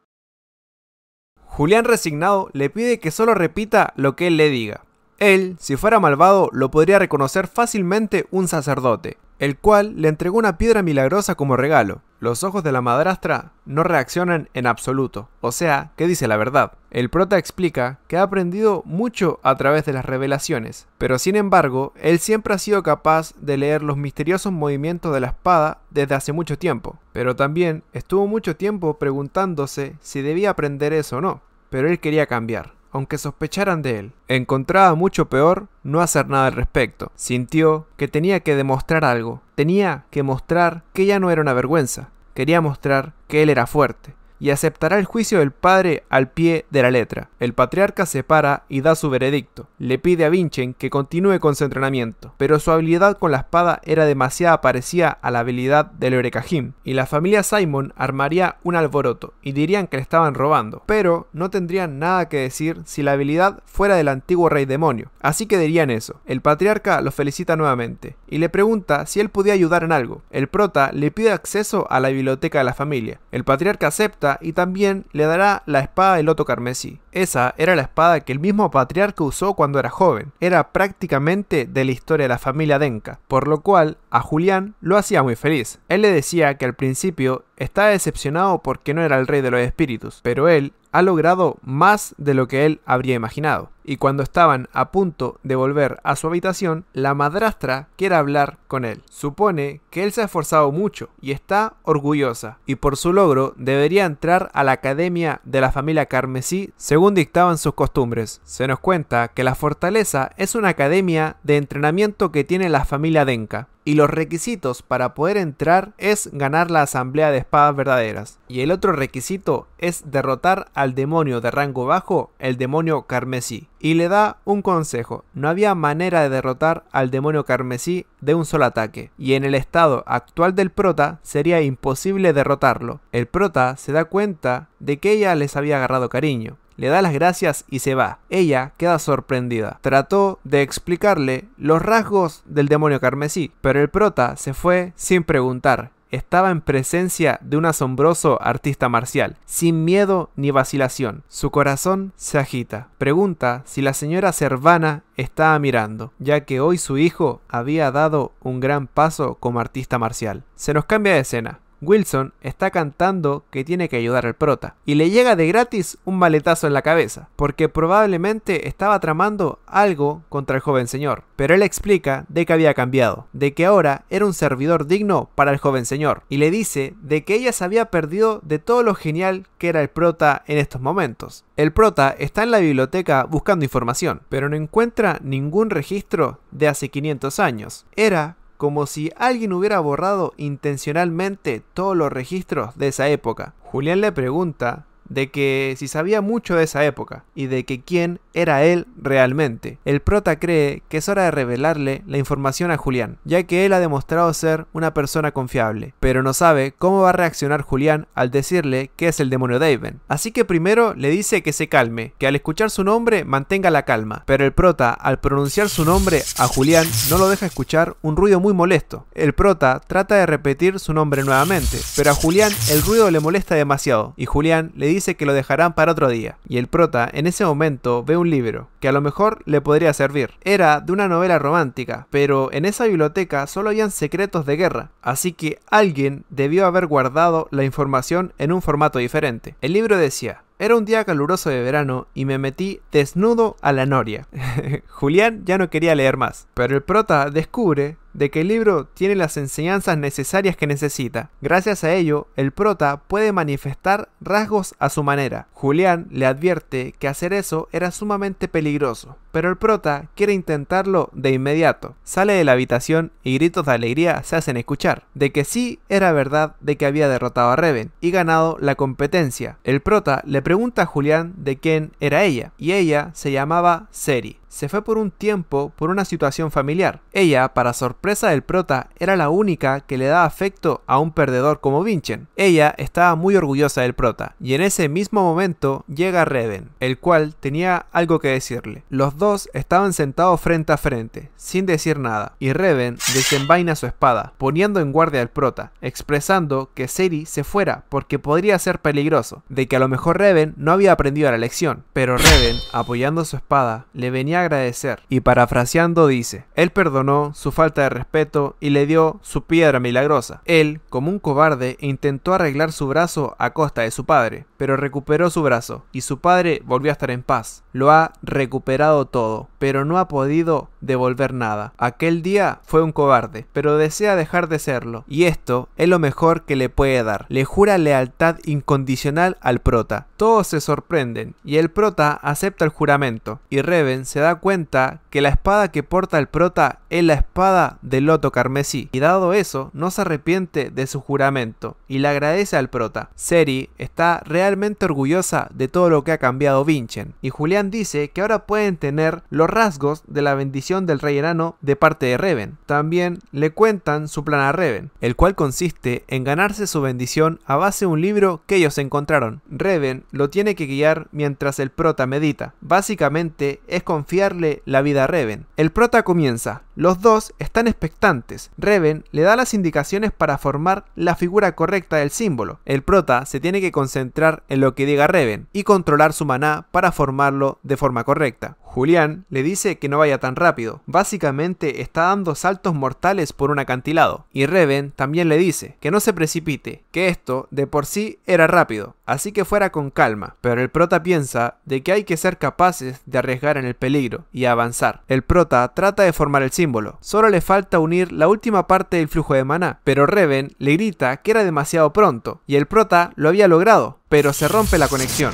Julián resignado le pide que solo repita lo que él le diga. Él, si fuera malvado, lo podría reconocer fácilmente un sacerdote, el cual le entregó una piedra milagrosa como regalo. Los ojos de la madrastra no reaccionan en absoluto, o sea, que dice la verdad. El prota explica que ha aprendido mucho a través de las revelaciones, pero sin embargo, él siempre ha sido capaz de leer los misteriosos movimientos de la espada desde hace mucho tiempo, pero también estuvo mucho tiempo preguntándose si debía aprender eso o no, pero él quería cambiar aunque sospecharan de él. Encontraba mucho peor no hacer nada al respecto. Sintió que tenía que demostrar algo, tenía que mostrar que ya no era una vergüenza, quería mostrar que él era fuerte, y aceptará el juicio del padre al pie de la letra. El patriarca se para y da su veredicto. Le pide a vinchen que continúe con su entrenamiento, pero su habilidad con la espada era demasiado parecida a la habilidad del Orekajim, y la familia Simon armaría un alboroto y dirían que le estaban robando, pero no tendrían nada que decir si la habilidad fuera del antiguo rey demonio, así que dirían eso. El patriarca lo felicita nuevamente y le pregunta si él podía ayudar en algo. El prota le pide acceso a la biblioteca de la familia. El patriarca acepta y también le dará la espada del loto carmesí. Esa era la espada que el mismo patriarca usó cuando era joven. Era prácticamente de la historia de la familia Denka, por lo cual a Julián lo hacía muy feliz. Él le decía que al principio estaba decepcionado porque no era el rey de los espíritus, pero él ha logrado más de lo que él habría imaginado y cuando estaban a punto de volver a su habitación, la madrastra quiere hablar con él. Supone que él se ha esforzado mucho y está orgullosa, y por su logro debería entrar a la academia de la familia carmesí según dictaban sus costumbres. Se nos cuenta que la fortaleza es una academia de entrenamiento que tiene la familia Denka, y los requisitos para poder entrar es ganar la asamblea de espadas verdaderas. Y el otro requisito es derrotar al demonio de rango bajo, el demonio carmesí y le da un consejo. No había manera de derrotar al demonio carmesí de un solo ataque, y en el estado actual del prota sería imposible derrotarlo. El prota se da cuenta de que ella les había agarrado cariño. Le da las gracias y se va. Ella queda sorprendida. Trató de explicarle los rasgos del demonio carmesí, pero el prota se fue sin preguntar estaba en presencia de un asombroso artista marcial, sin miedo ni vacilación. Su corazón se agita. Pregunta si la señora Cervana estaba mirando, ya que hoy su hijo había dado un gran paso como artista marcial. Se nos cambia de escena. Wilson está cantando que tiene que ayudar al prota, y le llega de gratis un maletazo en la cabeza, porque probablemente estaba tramando algo contra el joven señor, pero él explica de que había cambiado, de que ahora era un servidor digno para el joven señor, y le dice de que ella se había perdido de todo lo genial que era el prota en estos momentos. El prota está en la biblioteca buscando información, pero no encuentra ningún registro de hace 500 años. Era como si alguien hubiera borrado intencionalmente todos los registros de esa época. Julián le pregunta de que si sabía mucho de esa época y de que quién era él realmente. El prota cree que es hora de revelarle la información a Julián, ya que él ha demostrado ser una persona confiable, pero no sabe cómo va a reaccionar Julián al decirle que es el demonio Daven. Así que primero le dice que se calme, que al escuchar su nombre mantenga la calma, pero el prota al pronunciar su nombre a Julián no lo deja escuchar un ruido muy molesto. El prota trata de repetir su nombre nuevamente, pero a Julián el ruido le molesta demasiado y Julián le dice dice que lo dejarán para otro día, y el prota en ese momento ve un libro, que a lo mejor le podría servir. Era de una novela romántica, pero en esa biblioteca solo habían secretos de guerra, así que alguien debió haber guardado la información en un formato diferente. El libro decía, era un día caluroso de verano y me metí desnudo a la noria. Julián ya no quería leer más, pero el prota descubre de que el libro tiene las enseñanzas necesarias que necesita. Gracias a ello, el prota puede manifestar rasgos a su manera. Julián le advierte que hacer eso era sumamente peligroso, pero el prota quiere intentarlo de inmediato. Sale de la habitación y gritos de alegría se hacen escuchar, de que sí era verdad de que había derrotado a Reven y ganado la competencia. El prota le pregunta a Julián de quién era ella, y ella se llamaba Seri se fue por un tiempo por una situación familiar. Ella, para sorpresa del prota, era la única que le daba afecto a un perdedor como Vinchen. Ella estaba muy orgullosa del prota, y en ese mismo momento llega Reven, el cual tenía algo que decirle. Los dos estaban sentados frente a frente, sin decir nada, y Reven desenvaina su espada, poniendo en guardia al prota, expresando que Seri se fuera porque podría ser peligroso, de que a lo mejor Reven no había aprendido la lección, pero Reven, apoyando su espada, le venía agradecer. Y parafraseando dice, Él perdonó su falta de respeto y le dio su piedra milagrosa. Él, como un cobarde, intentó arreglar su brazo a costa de su padre, pero recuperó su brazo y su padre volvió a estar en paz. Lo ha recuperado todo, pero no ha podido devolver nada. Aquel día fue un cobarde, pero desea dejar de serlo, y esto es lo mejor que le puede dar. Le jura lealtad incondicional al prota. Todos se sorprenden, y el prota acepta el juramento, y Reven se da cuenta que la espada que porta el prota es la espada del loto carmesí, y dado eso, no se arrepiente de su juramento, y le agradece al prota. Seri está realmente orgullosa de todo lo que ha cambiado vinchen y Julián dice que ahora pueden tener los rasgos de la bendición del rey enano de parte de Reven. También le cuentan su plan a Reven, el cual consiste en ganarse su bendición a base de un libro que ellos encontraron. Reven lo tiene que guiar mientras el prota medita. Básicamente es confiarle la vida a Reven. El prota comienza, los dos están expectantes. Reven le da las indicaciones para formar la figura correcta del símbolo. El prota se tiene que concentrar en lo que diga Reven y controlar su maná para formarlo de forma correcta. Julián le dice que no vaya tan rápido. Básicamente está dando saltos mortales por un acantilado. Y Reven también le dice que no se precipite, que esto de por sí era rápido así que fuera con calma, pero el prota piensa de que hay que ser capaces de arriesgar en el peligro y avanzar. El prota trata de formar el símbolo, solo le falta unir la última parte del flujo de maná, pero Reven le grita que era demasiado pronto, y el prota lo había logrado, pero se rompe la conexión.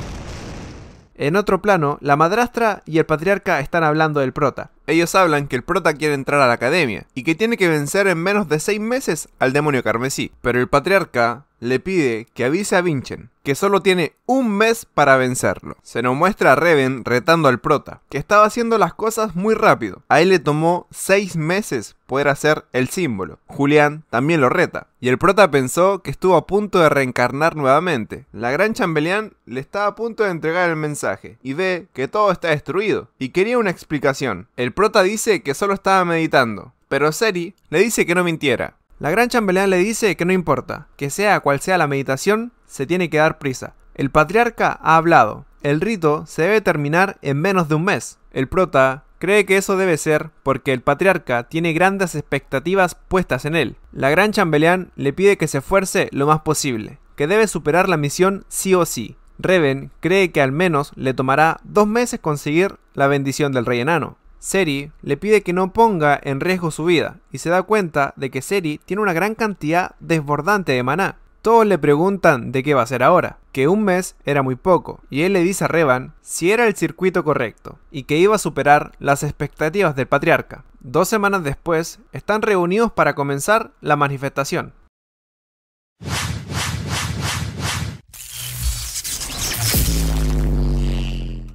En otro plano, la madrastra y el patriarca están hablando del prota. Ellos hablan que el prota quiere entrar a la academia y que tiene que vencer en menos de 6 meses al demonio carmesí, pero el patriarca le pide que avise a vinchen que solo tiene un mes para vencerlo. Se nos muestra a Reven retando al prota, que estaba haciendo las cosas muy rápido. A él le tomó 6 meses poder hacer el símbolo. Julián también lo reta, y el prota pensó que estuvo a punto de reencarnar nuevamente. La gran chambeleán le estaba a punto de entregar el mensaje, y ve que todo está destruido, y quería una explicación. El el prota dice que solo estaba meditando, pero Seri le dice que no mintiera. La gran chambelán le dice que no importa, que sea cual sea la meditación, se tiene que dar prisa. El patriarca ha hablado, el rito se debe terminar en menos de un mes. El prota cree que eso debe ser porque el patriarca tiene grandes expectativas puestas en él. La gran chambeleán le pide que se esfuerce lo más posible, que debe superar la misión sí o sí. Reven cree que al menos le tomará dos meses conseguir la bendición del rey enano. Seri le pide que no ponga en riesgo su vida y se da cuenta de que Seri tiene una gran cantidad desbordante de maná. Todos le preguntan de qué va a ser ahora, que un mes era muy poco, y él le dice a Revan si era el circuito correcto y que iba a superar las expectativas del patriarca. Dos semanas después, están reunidos para comenzar la manifestación.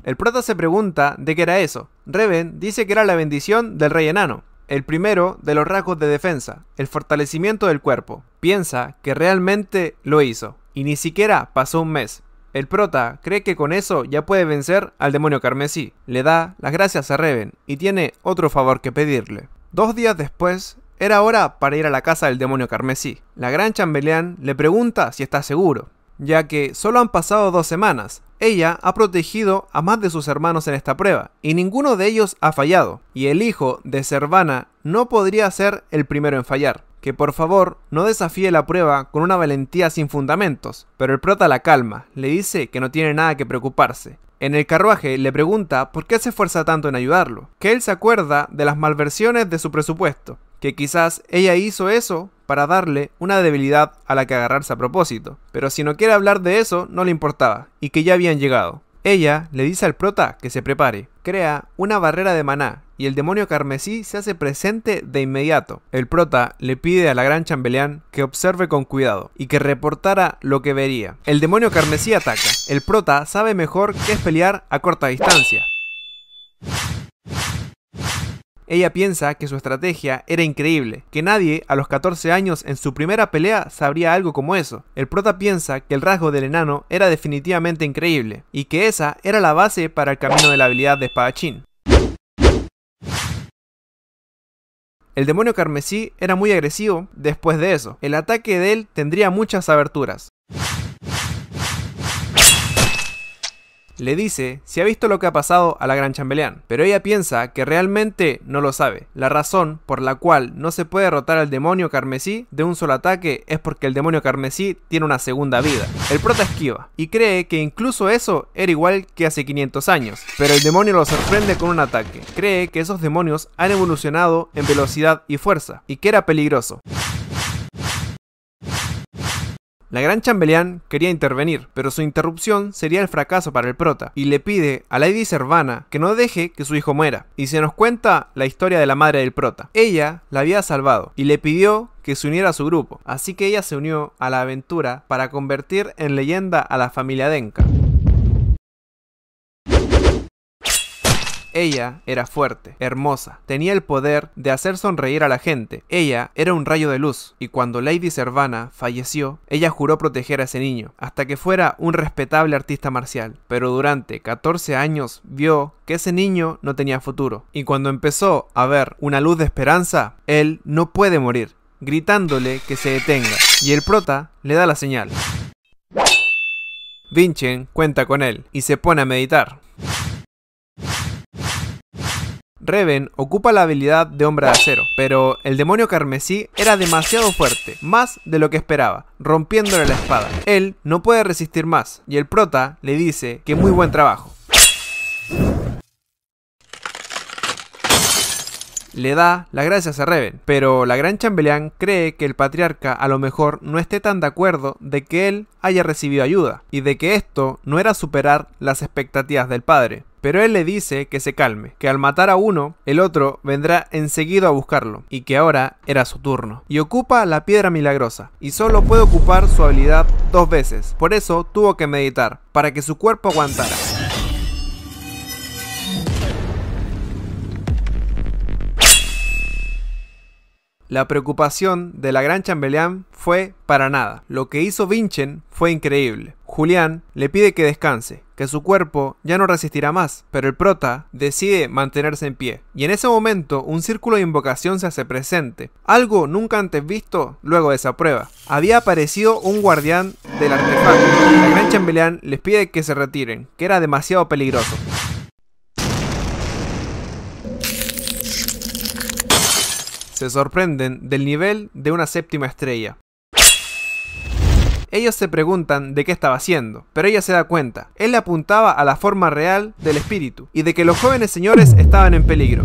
El prota se pregunta de qué era eso. Reven dice que era la bendición del rey enano, el primero de los rasgos de defensa, el fortalecimiento del cuerpo. Piensa que realmente lo hizo, y ni siquiera pasó un mes. El prota cree que con eso ya puede vencer al demonio carmesí, le da las gracias a Reven y tiene otro favor que pedirle. Dos días después, era hora para ir a la casa del demonio carmesí. La gran chambelán le pregunta si está seguro, ya que solo han pasado dos semanas. Ella ha protegido a más de sus hermanos en esta prueba, y ninguno de ellos ha fallado, y el hijo de Servana no podría ser el primero en fallar. Que por favor no desafíe la prueba con una valentía sin fundamentos, pero el prota la calma, le dice que no tiene nada que preocuparse, en el carruaje le pregunta por qué se esfuerza tanto en ayudarlo, que él se acuerda de las malversiones de su presupuesto, que quizás ella hizo eso para darle una debilidad a la que agarrarse a propósito. Pero si no quiere hablar de eso, no le importaba, y que ya habían llegado. Ella le dice al prota que se prepare, crea una barrera de maná y el demonio carmesí se hace presente de inmediato. El prota le pide a la gran chambeleán que observe con cuidado y que reportara lo que vería. El demonio carmesí ataca. El prota sabe mejor que es pelear a corta distancia. Ella piensa que su estrategia era increíble, que nadie a los 14 años en su primera pelea sabría algo como eso. El prota piensa que el rasgo del enano era definitivamente increíble, y que esa era la base para el camino de la habilidad de espadachín. El demonio carmesí era muy agresivo después de eso. El ataque de él tendría muchas aberturas. le dice si ha visto lo que ha pasado a la gran chambeleán, pero ella piensa que realmente no lo sabe. La razón por la cual no se puede derrotar al demonio carmesí de un solo ataque es porque el demonio carmesí tiene una segunda vida. El prota esquiva y cree que incluso eso era igual que hace 500 años, pero el demonio lo sorprende con un ataque. Cree que esos demonios han evolucionado en velocidad y fuerza y que era peligroso. La gran chambelian quería intervenir, pero su interrupción sería el fracaso para el prota, y le pide a Lady Servana que no deje que su hijo muera. Y se nos cuenta la historia de la madre del prota. Ella la había salvado y le pidió que se uniera a su grupo, así que ella se unió a la aventura para convertir en leyenda a la familia Denka. Ella era fuerte, hermosa, tenía el poder de hacer sonreír a la gente. Ella era un rayo de luz, y cuando Lady Servana falleció, ella juró proteger a ese niño, hasta que fuera un respetable artista marcial. Pero durante 14 años vio que ese niño no tenía futuro. Y cuando empezó a ver una luz de esperanza, él no puede morir, gritándole que se detenga. Y el prota le da la señal. Vincent cuenta con él y se pone a meditar. Reven ocupa la habilidad de hombre de acero, pero el demonio carmesí era demasiado fuerte, más de lo que esperaba, rompiéndole la espada. Él no puede resistir más y el prota le dice que muy buen trabajo. le da la gracia a Reven, pero la gran chambeleán cree que el patriarca a lo mejor no esté tan de acuerdo de que él haya recibido ayuda, y de que esto no era superar las expectativas del padre. Pero él le dice que se calme, que al matar a uno, el otro vendrá enseguida a buscarlo, y que ahora era su turno. Y ocupa la piedra milagrosa, y solo puede ocupar su habilidad dos veces, por eso tuvo que meditar, para que su cuerpo aguantara. La preocupación de la gran Chambeleán fue para nada. Lo que hizo vinchen fue increíble. Julián le pide que descanse, que su cuerpo ya no resistirá más, pero el prota decide mantenerse en pie. Y en ese momento un círculo de invocación se hace presente, algo nunca antes visto luego de esa prueba. Había aparecido un guardián del artefacto. la gran Chambeleán les pide que se retiren, que era demasiado peligroso. se sorprenden del nivel de una séptima estrella. Ellos se preguntan de qué estaba haciendo, pero ella se da cuenta. Él le apuntaba a la forma real del espíritu y de que los jóvenes señores estaban en peligro.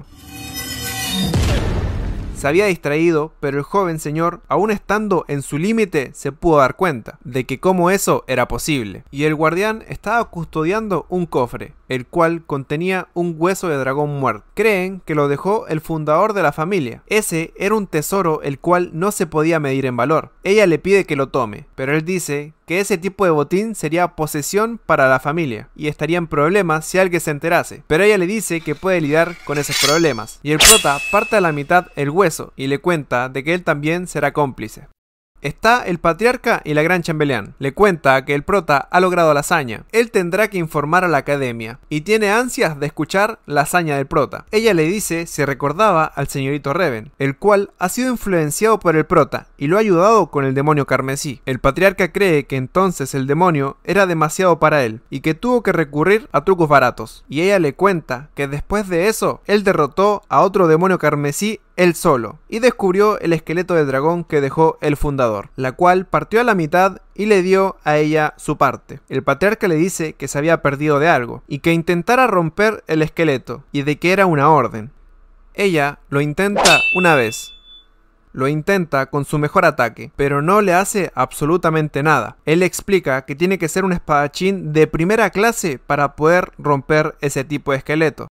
Se había distraído, pero el joven señor, aún estando en su límite, se pudo dar cuenta de que cómo eso era posible. Y el guardián estaba custodiando un cofre, el cual contenía un hueso de dragón muerto. Creen que lo dejó el fundador de la familia. Ese era un tesoro el cual no se podía medir en valor. Ella le pide que lo tome, pero él dice que ese tipo de botín sería posesión para la familia y estaría en problemas si alguien se enterase, pero ella le dice que puede lidiar con esos problemas y el prota parte a la mitad el hueso y le cuenta de que él también será cómplice. Está el patriarca y la gran Chambeleán. Le cuenta que el prota ha logrado la hazaña. Él tendrá que informar a la academia y tiene ansias de escuchar la hazaña del prota. Ella le dice si recordaba al señorito Reven, el cual ha sido influenciado por el prota y lo ha ayudado con el demonio carmesí. El patriarca cree que entonces el demonio era demasiado para él y que tuvo que recurrir a trucos baratos. Y ella le cuenta que después de eso, él derrotó a otro demonio carmesí él solo y descubrió el esqueleto del dragón que dejó el fundador, la cual partió a la mitad y le dio a ella su parte. El patriarca le dice que se había perdido de algo y que intentara romper el esqueleto y de que era una orden. Ella lo intenta una vez. Lo intenta con su mejor ataque, pero no le hace absolutamente nada. Él explica que tiene que ser un espadachín de primera clase para poder romper ese tipo de esqueleto.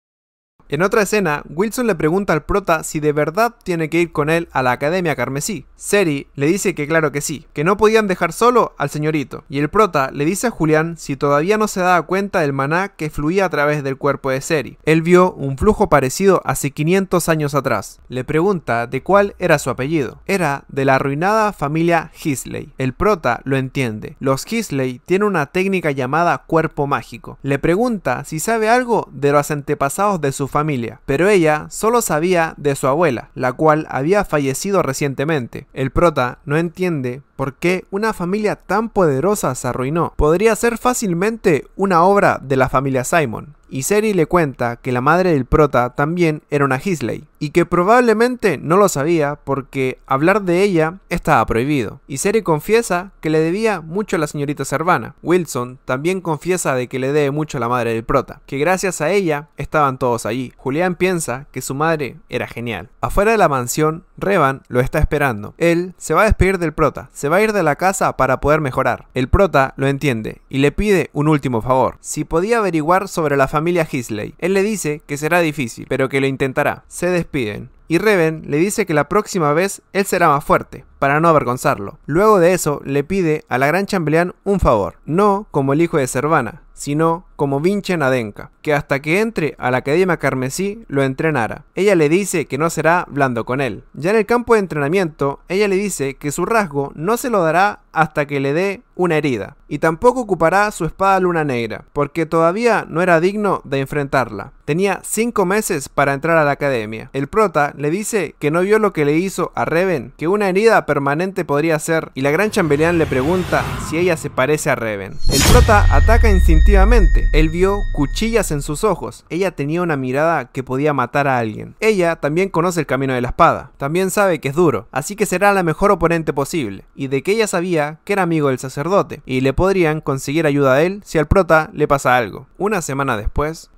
En otra escena, Wilson le pregunta al prota si de verdad tiene que ir con él a la Academia Carmesí. Seri le dice que claro que sí, que no podían dejar solo al señorito. Y el prota le dice a Julián si todavía no se daba cuenta del maná que fluía a través del cuerpo de Seri. Él vio un flujo parecido hace 500 años atrás. Le pregunta de cuál era su apellido. Era de la arruinada familia Hisley. El prota lo entiende. Los Hisley tienen una técnica llamada cuerpo mágico. Le pregunta si sabe algo de los antepasados de su familia familia, pero ella solo sabía de su abuela, la cual había fallecido recientemente. El prota no entiende por qué una familia tan poderosa se arruinó. Podría ser fácilmente una obra de la familia Simon. Y Seri le cuenta que la madre del prota también era una Hisley, y que probablemente no lo sabía porque hablar de ella estaba prohibido. Y Seri confiesa que le debía mucho a la señorita Servana. Wilson también confiesa de que le debe mucho a la madre del prota, que gracias a ella estaban todos allí. Julián piensa que su madre era genial. Afuera de la mansión, Revan lo está esperando. Él se va a despedir del prota, va a ir de la casa para poder mejorar. El prota lo entiende y le pide un último favor, si podía averiguar sobre la familia Hisley. Él le dice que será difícil, pero que lo intentará. Se despiden. Y Reven le dice que la próxima vez él será más fuerte, para no avergonzarlo. Luego de eso, le pide a la gran chambelán un favor, no como el hijo de Servana, sino como vinchen Nadenka, que hasta que entre a la Academia Carmesí lo entrenara. Ella le dice que no será blando con él. Ya en el campo de entrenamiento, ella le dice que su rasgo no se lo dará hasta que le dé una herida, y tampoco ocupará su espada luna negra, porque todavía no era digno de enfrentarla. Tenía 5 meses para entrar a la academia. El prota le dice que no vio lo que le hizo a Reven, que una herida permanente podría ser, y la gran chambelán le pregunta si ella se parece a Reven. El prota ataca instintivamente Efectivamente, él vio cuchillas en sus ojos. Ella tenía una mirada que podía matar a alguien. Ella también conoce el camino de la espada. También sabe que es duro. Así que será la mejor oponente posible. Y de que ella sabía que era amigo del sacerdote. Y le podrían conseguir ayuda a él si al prota le pasa algo. Una semana después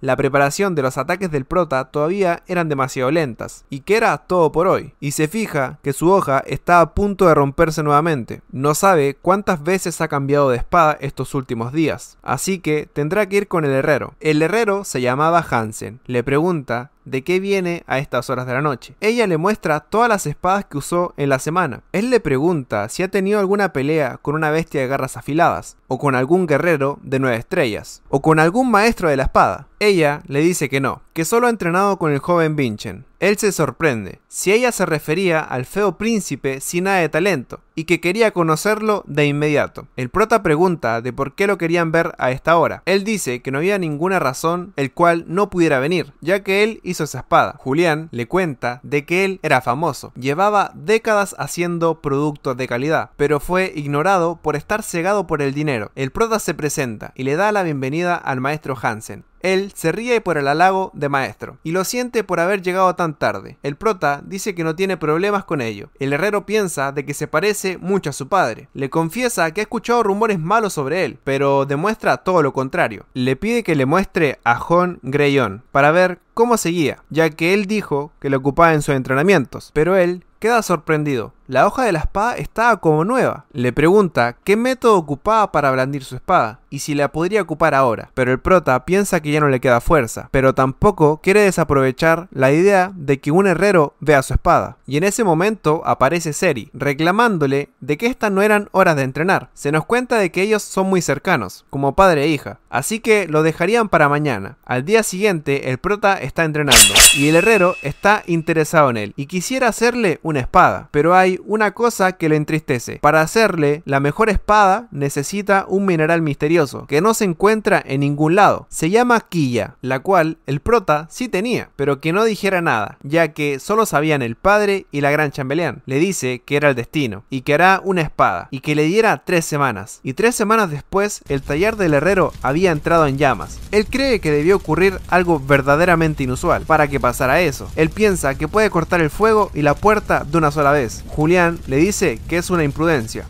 la preparación de los ataques del prota todavía eran demasiado lentas, y que era todo por hoy, y se fija que su hoja está a punto de romperse nuevamente. No sabe cuántas veces ha cambiado de espada estos últimos días, así que tendrá que ir con el herrero. El herrero se llamaba Hansen, le pregunta de qué viene a estas horas de la noche. Ella le muestra todas las espadas que usó en la semana. Él le pregunta si ha tenido alguna pelea con una bestia de garras afiladas, o con algún guerrero de nueve estrellas, o con algún maestro de la espada. Ella le dice que no, que solo ha entrenado con el joven Vinchen. Él se sorprende, si ella se refería al feo príncipe sin nada de talento, y que quería conocerlo de inmediato. El prota pregunta de por qué lo querían ver a esta hora. Él dice que no había ninguna razón el cual no pudiera venir, ya que él hizo esa espada. Julián le cuenta de que él era famoso, llevaba décadas haciendo productos de calidad, pero fue ignorado por estar cegado por el dinero. El prota se presenta y le da la bienvenida al maestro Hansen, él se ríe por el halago de maestro y lo siente por haber llegado tan tarde. El prota dice que no tiene problemas con ello. El herrero piensa de que se parece mucho a su padre. Le confiesa que ha escuchado rumores malos sobre él, pero demuestra todo lo contrario. Le pide que le muestre a John Greyon para ver cómo seguía, ya que él dijo que le ocupaba en sus entrenamientos, pero él queda sorprendido la hoja de la espada estaba como nueva. Le pregunta qué método ocupaba para blandir su espada y si la podría ocupar ahora, pero el prota piensa que ya no le queda fuerza, pero tampoco quiere desaprovechar la idea de que un herrero vea su espada. Y en ese momento aparece Seri, reclamándole de que estas no eran horas de entrenar. Se nos cuenta de que ellos son muy cercanos, como padre e hija, así que lo dejarían para mañana. Al día siguiente el prota está entrenando y el herrero está interesado en él y quisiera hacerle una espada, pero hay una cosa que le entristece. Para hacerle la mejor espada necesita un mineral misterioso, que no se encuentra en ningún lado. Se llama Quilla, la cual el prota sí tenía, pero que no dijera nada, ya que solo sabían el padre y la gran chambelán. Le dice que era el destino, y que hará una espada, y que le diera tres semanas. Y tres semanas después, el taller del herrero había entrado en llamas. Él cree que debió ocurrir algo verdaderamente inusual para que pasara eso. Él piensa que puede cortar el fuego y la puerta de una sola vez. Julián le dice que es una imprudencia.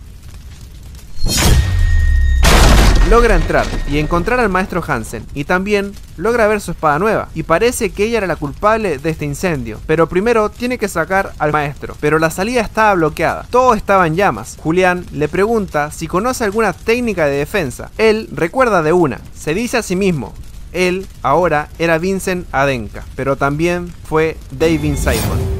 Logra entrar y encontrar al maestro Hansen, y también logra ver su espada nueva, y parece que ella era la culpable de este incendio, pero primero tiene que sacar al maestro, pero la salida estaba bloqueada, todo estaba en llamas. Julián le pregunta si conoce alguna técnica de defensa, él recuerda de una, se dice a sí mismo, él ahora era Vincent Adenka, pero también fue David Simon.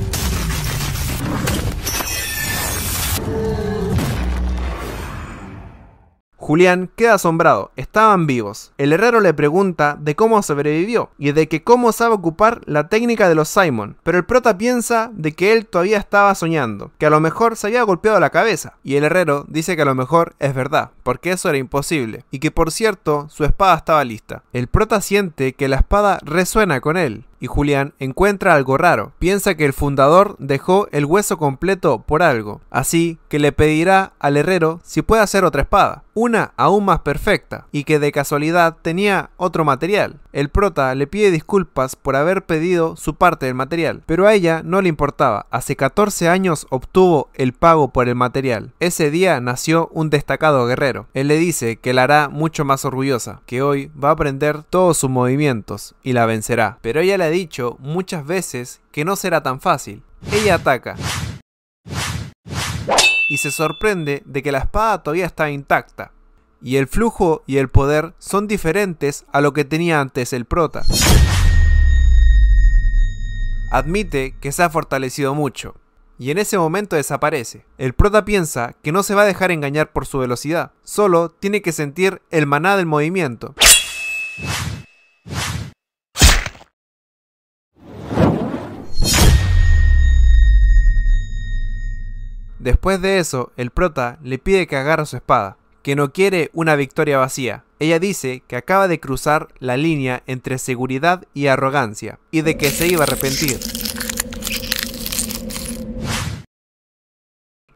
Julián queda asombrado, estaban vivos. El herrero le pregunta de cómo sobrevivió y de que cómo sabe ocupar la técnica de los Simon, pero el prota piensa de que él todavía estaba soñando, que a lo mejor se había golpeado la cabeza, y el herrero dice que a lo mejor es verdad, porque eso era imposible, y que por cierto su espada estaba lista. El prota siente que la espada resuena con él, y Julián encuentra algo raro. Piensa que el fundador dejó el hueso completo por algo, así que le pedirá al herrero si puede hacer otra espada, una aún más perfecta, y que de casualidad tenía otro material. El prota le pide disculpas por haber pedido su parte del material, pero a ella no le importaba. Hace 14 años obtuvo el pago por el material. Ese día nació un destacado guerrero. Él le dice que la hará mucho más orgullosa, que hoy va a aprender todos sus movimientos y la vencerá. Pero ella le dicho muchas veces que no será tan fácil. Ella ataca. Y se sorprende de que la espada todavía está intacta. Y el flujo y el poder son diferentes a lo que tenía antes el prota. Admite que se ha fortalecido mucho. Y en ese momento desaparece. El prota piensa que no se va a dejar engañar por su velocidad. Solo tiene que sentir el maná del movimiento. Después de eso, el prota le pide que agarre su espada, que no quiere una victoria vacía. Ella dice que acaba de cruzar la línea entre seguridad y arrogancia, y de que se iba a arrepentir.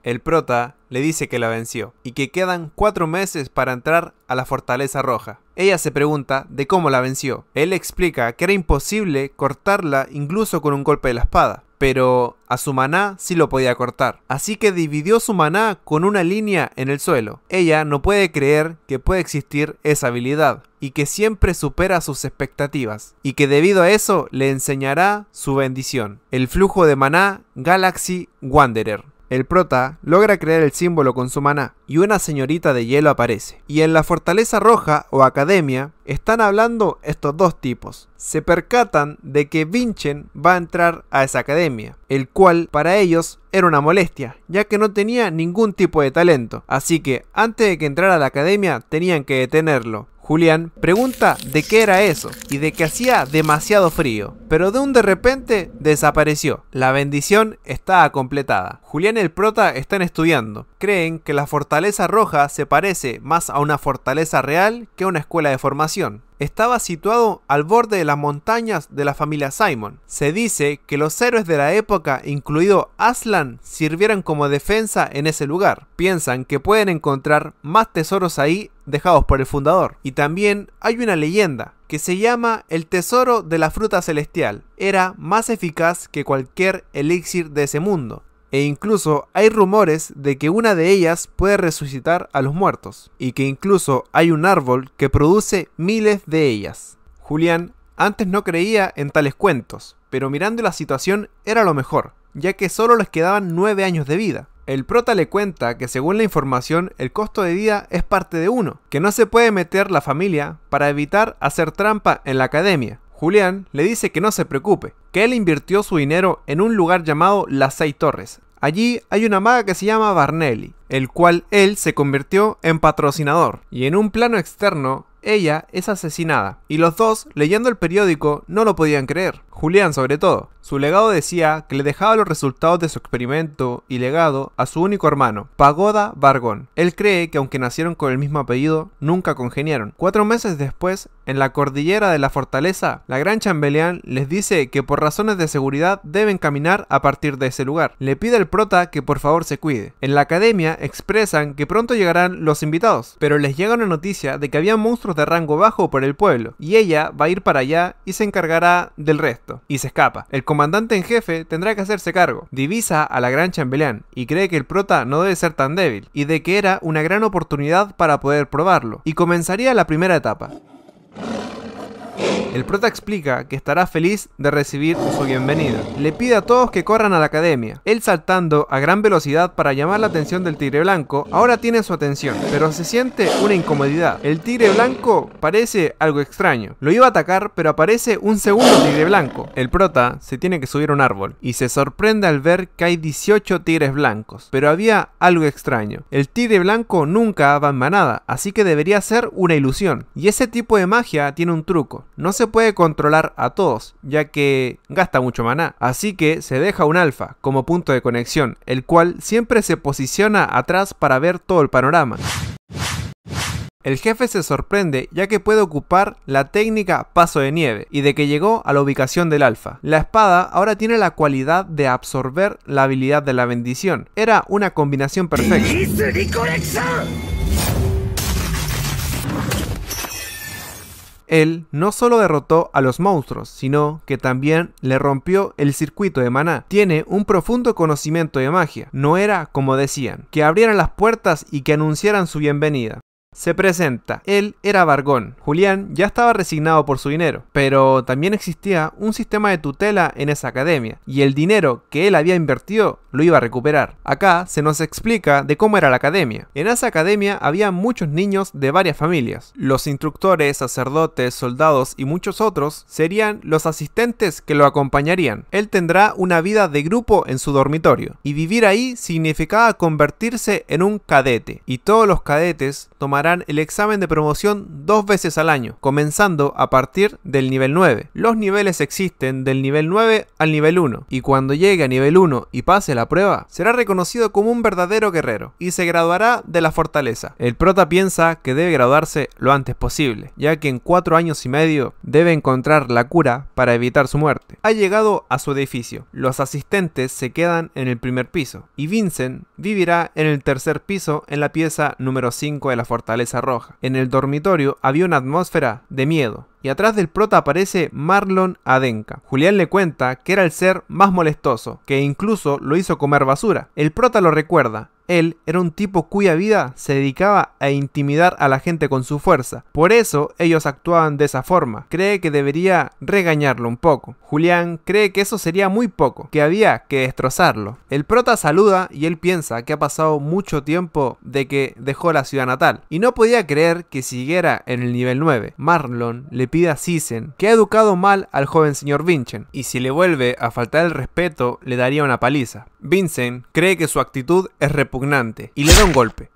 El prota le dice que la venció, y que quedan cuatro meses para entrar a la Fortaleza Roja. Ella se pregunta de cómo la venció. Él explica que era imposible cortarla incluso con un golpe de la espada, pero a su maná sí lo podía cortar. Así que dividió su maná con una línea en el suelo. Ella no puede creer que puede existir esa habilidad y que siempre supera sus expectativas y que debido a eso le enseñará su bendición. El flujo de maná Galaxy Wanderer. El prota logra crear el símbolo con su maná y una señorita de hielo aparece. Y en la fortaleza roja o academia están hablando estos dos tipos. Se percatan de que Vincent va a entrar a esa academia, el cual para ellos era una molestia, ya que no tenía ningún tipo de talento. Así que antes de que entrara a la academia tenían que detenerlo. Julián pregunta de qué era eso y de que hacía demasiado frío, pero de un de repente desapareció. La bendición está completada. Julián y el prota están estudiando. Creen que la fortaleza roja se parece más a una fortaleza real que a una escuela de formación estaba situado al borde de las montañas de la familia Simon. Se dice que los héroes de la época, incluido Aslan, sirvieron como defensa en ese lugar. Piensan que pueden encontrar más tesoros ahí dejados por el fundador. Y también hay una leyenda que se llama el tesoro de la fruta celestial. Era más eficaz que cualquier elixir de ese mundo e incluso hay rumores de que una de ellas puede resucitar a los muertos, y que incluso hay un árbol que produce miles de ellas. Julián antes no creía en tales cuentos, pero mirando la situación era lo mejor, ya que solo les quedaban 9 años de vida. El prota le cuenta que según la información el costo de vida es parte de uno, que no se puede meter la familia para evitar hacer trampa en la academia. Julián le dice que no se preocupe, que él invirtió su dinero en un lugar llamado Las Seis Torres, Allí hay una maga que se llama Barnelli, el cual él se convirtió en patrocinador, y en un plano externo ella es asesinada, y los dos, leyendo el periódico, no lo podían creer, Julián sobre todo. Su legado decía que le dejaba los resultados de su experimento y legado a su único hermano, Pagoda Bargón. Él cree que aunque nacieron con el mismo apellido, nunca congeniaron. Cuatro meses después, en la cordillera de la fortaleza, la gran chambeleán les dice que por razones de seguridad deben caminar a partir de ese lugar. Le pide al prota que por favor se cuide. En la academia expresan que pronto llegarán los invitados, pero les llega una noticia de que había monstruos de rango bajo por el pueblo, y ella va a ir para allá y se encargará del resto, y se escapa. El comandante en jefe tendrá que hacerse cargo, divisa a la gran chambelán, y cree que el prota no debe ser tan débil, y de que era una gran oportunidad para poder probarlo, y comenzaría la primera etapa. El prota explica que estará feliz de recibir su bienvenida. Le pide a todos que corran a la academia. Él saltando a gran velocidad para llamar la atención del tigre blanco, ahora tiene su atención, pero se siente una incomodidad. El tigre blanco parece algo extraño. Lo iba a atacar, pero aparece un segundo tigre blanco. El prota se tiene que subir a un árbol y se sorprende al ver que hay 18 tigres blancos, pero había algo extraño. El tigre blanco nunca va en manada, así que debería ser una ilusión. Y ese tipo de magia tiene un truco. No se puede controlar a todos, ya que gasta mucho maná, así que se deja un alfa como punto de conexión, el cual siempre se posiciona atrás para ver todo el panorama. El jefe se sorprende ya que puede ocupar la técnica paso de nieve y de que llegó a la ubicación del alfa. La espada ahora tiene la cualidad de absorber la habilidad de la bendición. Era una combinación perfecta. Él no solo derrotó a los monstruos, sino que también le rompió el circuito de maná. Tiene un profundo conocimiento de magia. No era, como decían, que abrieran las puertas y que anunciaran su bienvenida se presenta. Él era Vargón. Julián ya estaba resignado por su dinero, pero también existía un sistema de tutela en esa academia, y el dinero que él había invertido lo iba a recuperar. Acá se nos explica de cómo era la academia. En esa academia había muchos niños de varias familias. Los instructores, sacerdotes, soldados y muchos otros serían los asistentes que lo acompañarían. Él tendrá una vida de grupo en su dormitorio, y vivir ahí significaba convertirse en un cadete, y todos los cadetes tomarán el examen de promoción dos veces al año, comenzando a partir del nivel 9. Los niveles existen del nivel 9 al nivel 1, y cuando llegue a nivel 1 y pase la prueba, será reconocido como un verdadero guerrero, y se graduará de la fortaleza. El prota piensa que debe graduarse lo antes posible, ya que en cuatro años y medio debe encontrar la cura para evitar su muerte. Ha llegado a su edificio, los asistentes se quedan en el primer piso, y Vincent vivirá en el tercer piso en la pieza número 5 de la fortaleza Roja. En el dormitorio había una atmósfera de miedo, y atrás del prota aparece Marlon Adenka. Julián le cuenta que era el ser más molestoso, que incluso lo hizo comer basura. El prota lo recuerda, él era un tipo cuya vida se dedicaba a intimidar a la gente con su fuerza. Por eso ellos actuaban de esa forma. Cree que debería regañarlo un poco. Julián cree que eso sería muy poco, que había que destrozarlo. El prota saluda y él piensa que ha pasado mucho tiempo de que dejó la ciudad natal. Y no podía creer que siguiera en el nivel 9. Marlon le pide a Sisen que ha educado mal al joven señor Vincent. Y si le vuelve a faltar el respeto, le daría una paliza. Vincent cree que su actitud es y le da un golpe.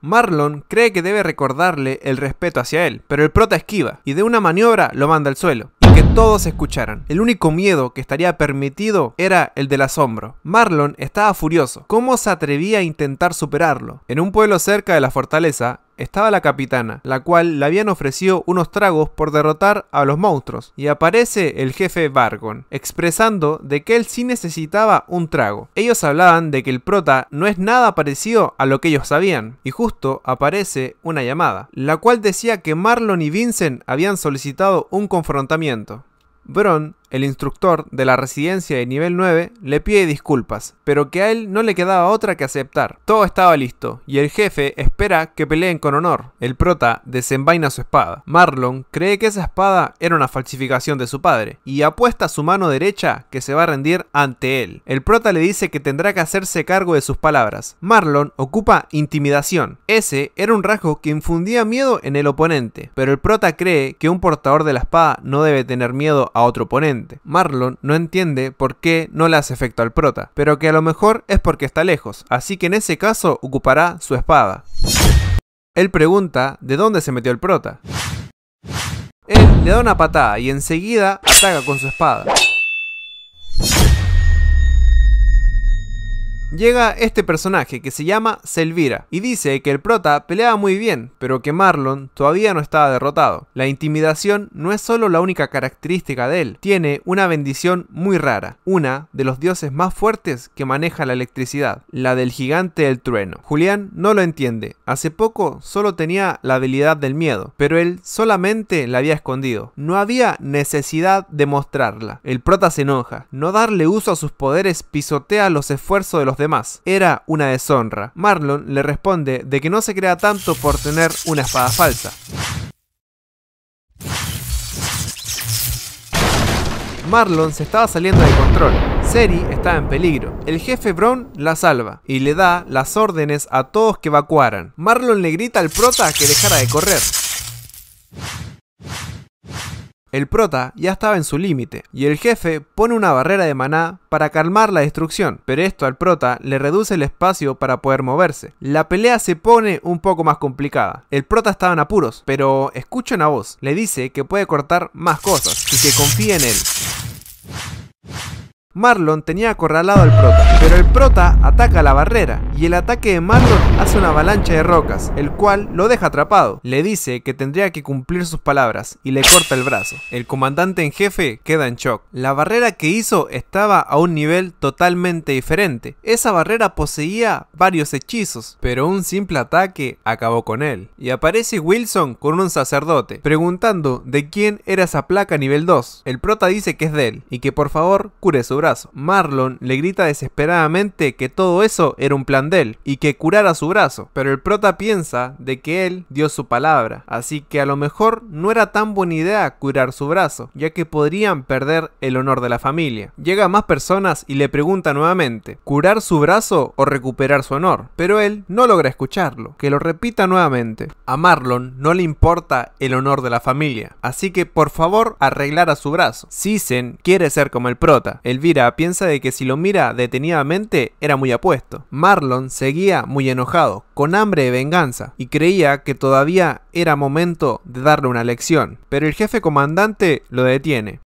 Marlon cree que debe recordarle el respeto hacia él, pero el prota esquiva y de una maniobra lo manda al suelo y que todos escucharan. El único miedo que estaría permitido era el del asombro. Marlon estaba furioso. ¿Cómo se atrevía a intentar superarlo? En un pueblo cerca de la fortaleza, estaba la capitana, la cual le habían ofrecido unos tragos por derrotar a los monstruos, y aparece el jefe Vargon, expresando de que él sí necesitaba un trago. Ellos hablaban de que el prota no es nada parecido a lo que ellos sabían, y justo aparece una llamada, la cual decía que Marlon y Vincent habían solicitado un confrontamiento. Bron el instructor de la residencia de nivel 9 le pide disculpas, pero que a él no le quedaba otra que aceptar. Todo estaba listo, y el jefe espera que peleen con honor. El prota desenvaina su espada. Marlon cree que esa espada era una falsificación de su padre, y apuesta su mano derecha que se va a rendir ante él. El prota le dice que tendrá que hacerse cargo de sus palabras. Marlon ocupa intimidación. Ese era un rasgo que infundía miedo en el oponente, pero el prota cree que un portador de la espada no debe tener miedo a otro oponente Marlon no entiende por qué no le hace efecto al prota, pero que a lo mejor es porque está lejos, así que en ese caso ocupará su espada. Él pregunta de dónde se metió el prota. Él le da una patada y enseguida ataca con su espada. Llega este personaje que se llama Selvira y dice que el prota peleaba muy bien, pero que Marlon todavía no estaba derrotado. La intimidación no es solo la única característica de él, tiene una bendición muy rara, una de los dioses más fuertes que maneja la electricidad, la del gigante del trueno. Julián no lo entiende, hace poco solo tenía la habilidad del miedo, pero él solamente la había escondido, no había necesidad de mostrarla. El prota se enoja, no darle uso a sus poderes pisotea los esfuerzos de los demás. Era una deshonra. Marlon le responde de que no se crea tanto por tener una espada falsa. Marlon se estaba saliendo de control. Seri estaba en peligro. El jefe Brown la salva y le da las órdenes a todos que evacuaran. Marlon le grita al prota que dejara de correr. El prota ya estaba en su límite y el jefe pone una barrera de maná para calmar la destrucción, pero esto al prota le reduce el espacio para poder moverse. La pelea se pone un poco más complicada. El prota estaba en apuros, pero escucha una voz, le dice que puede cortar más cosas y que confía en él. Marlon tenía acorralado al prota, pero el prota ataca la barrera y el ataque de Marlon hace una avalancha de rocas, el cual lo deja atrapado. Le dice que tendría que cumplir sus palabras y le corta el brazo. El comandante en jefe queda en shock. La barrera que hizo estaba a un nivel totalmente diferente. Esa barrera poseía varios hechizos, pero un simple ataque acabó con él. Y aparece Wilson con un sacerdote, preguntando de quién era esa placa nivel 2. El prota dice que es de él y que por favor cure su brazo. Marlon le grita desesperadamente que todo eso era un plan de él y que curara su brazo, pero el prota piensa de que él dio su palabra, así que a lo mejor no era tan buena idea curar su brazo, ya que podrían perder el honor de la familia. Llega más personas y le pregunta nuevamente, ¿curar su brazo o recuperar su honor? Pero él no logra escucharlo, que lo repita nuevamente. A Marlon no le importa el honor de la familia, así que por favor a su brazo. Sisen quiere ser como el prota, el virus piensa de que si lo mira detenidamente era muy apuesto. Marlon seguía muy enojado, con hambre de venganza, y creía que todavía era momento de darle una lección. Pero el jefe comandante lo detiene.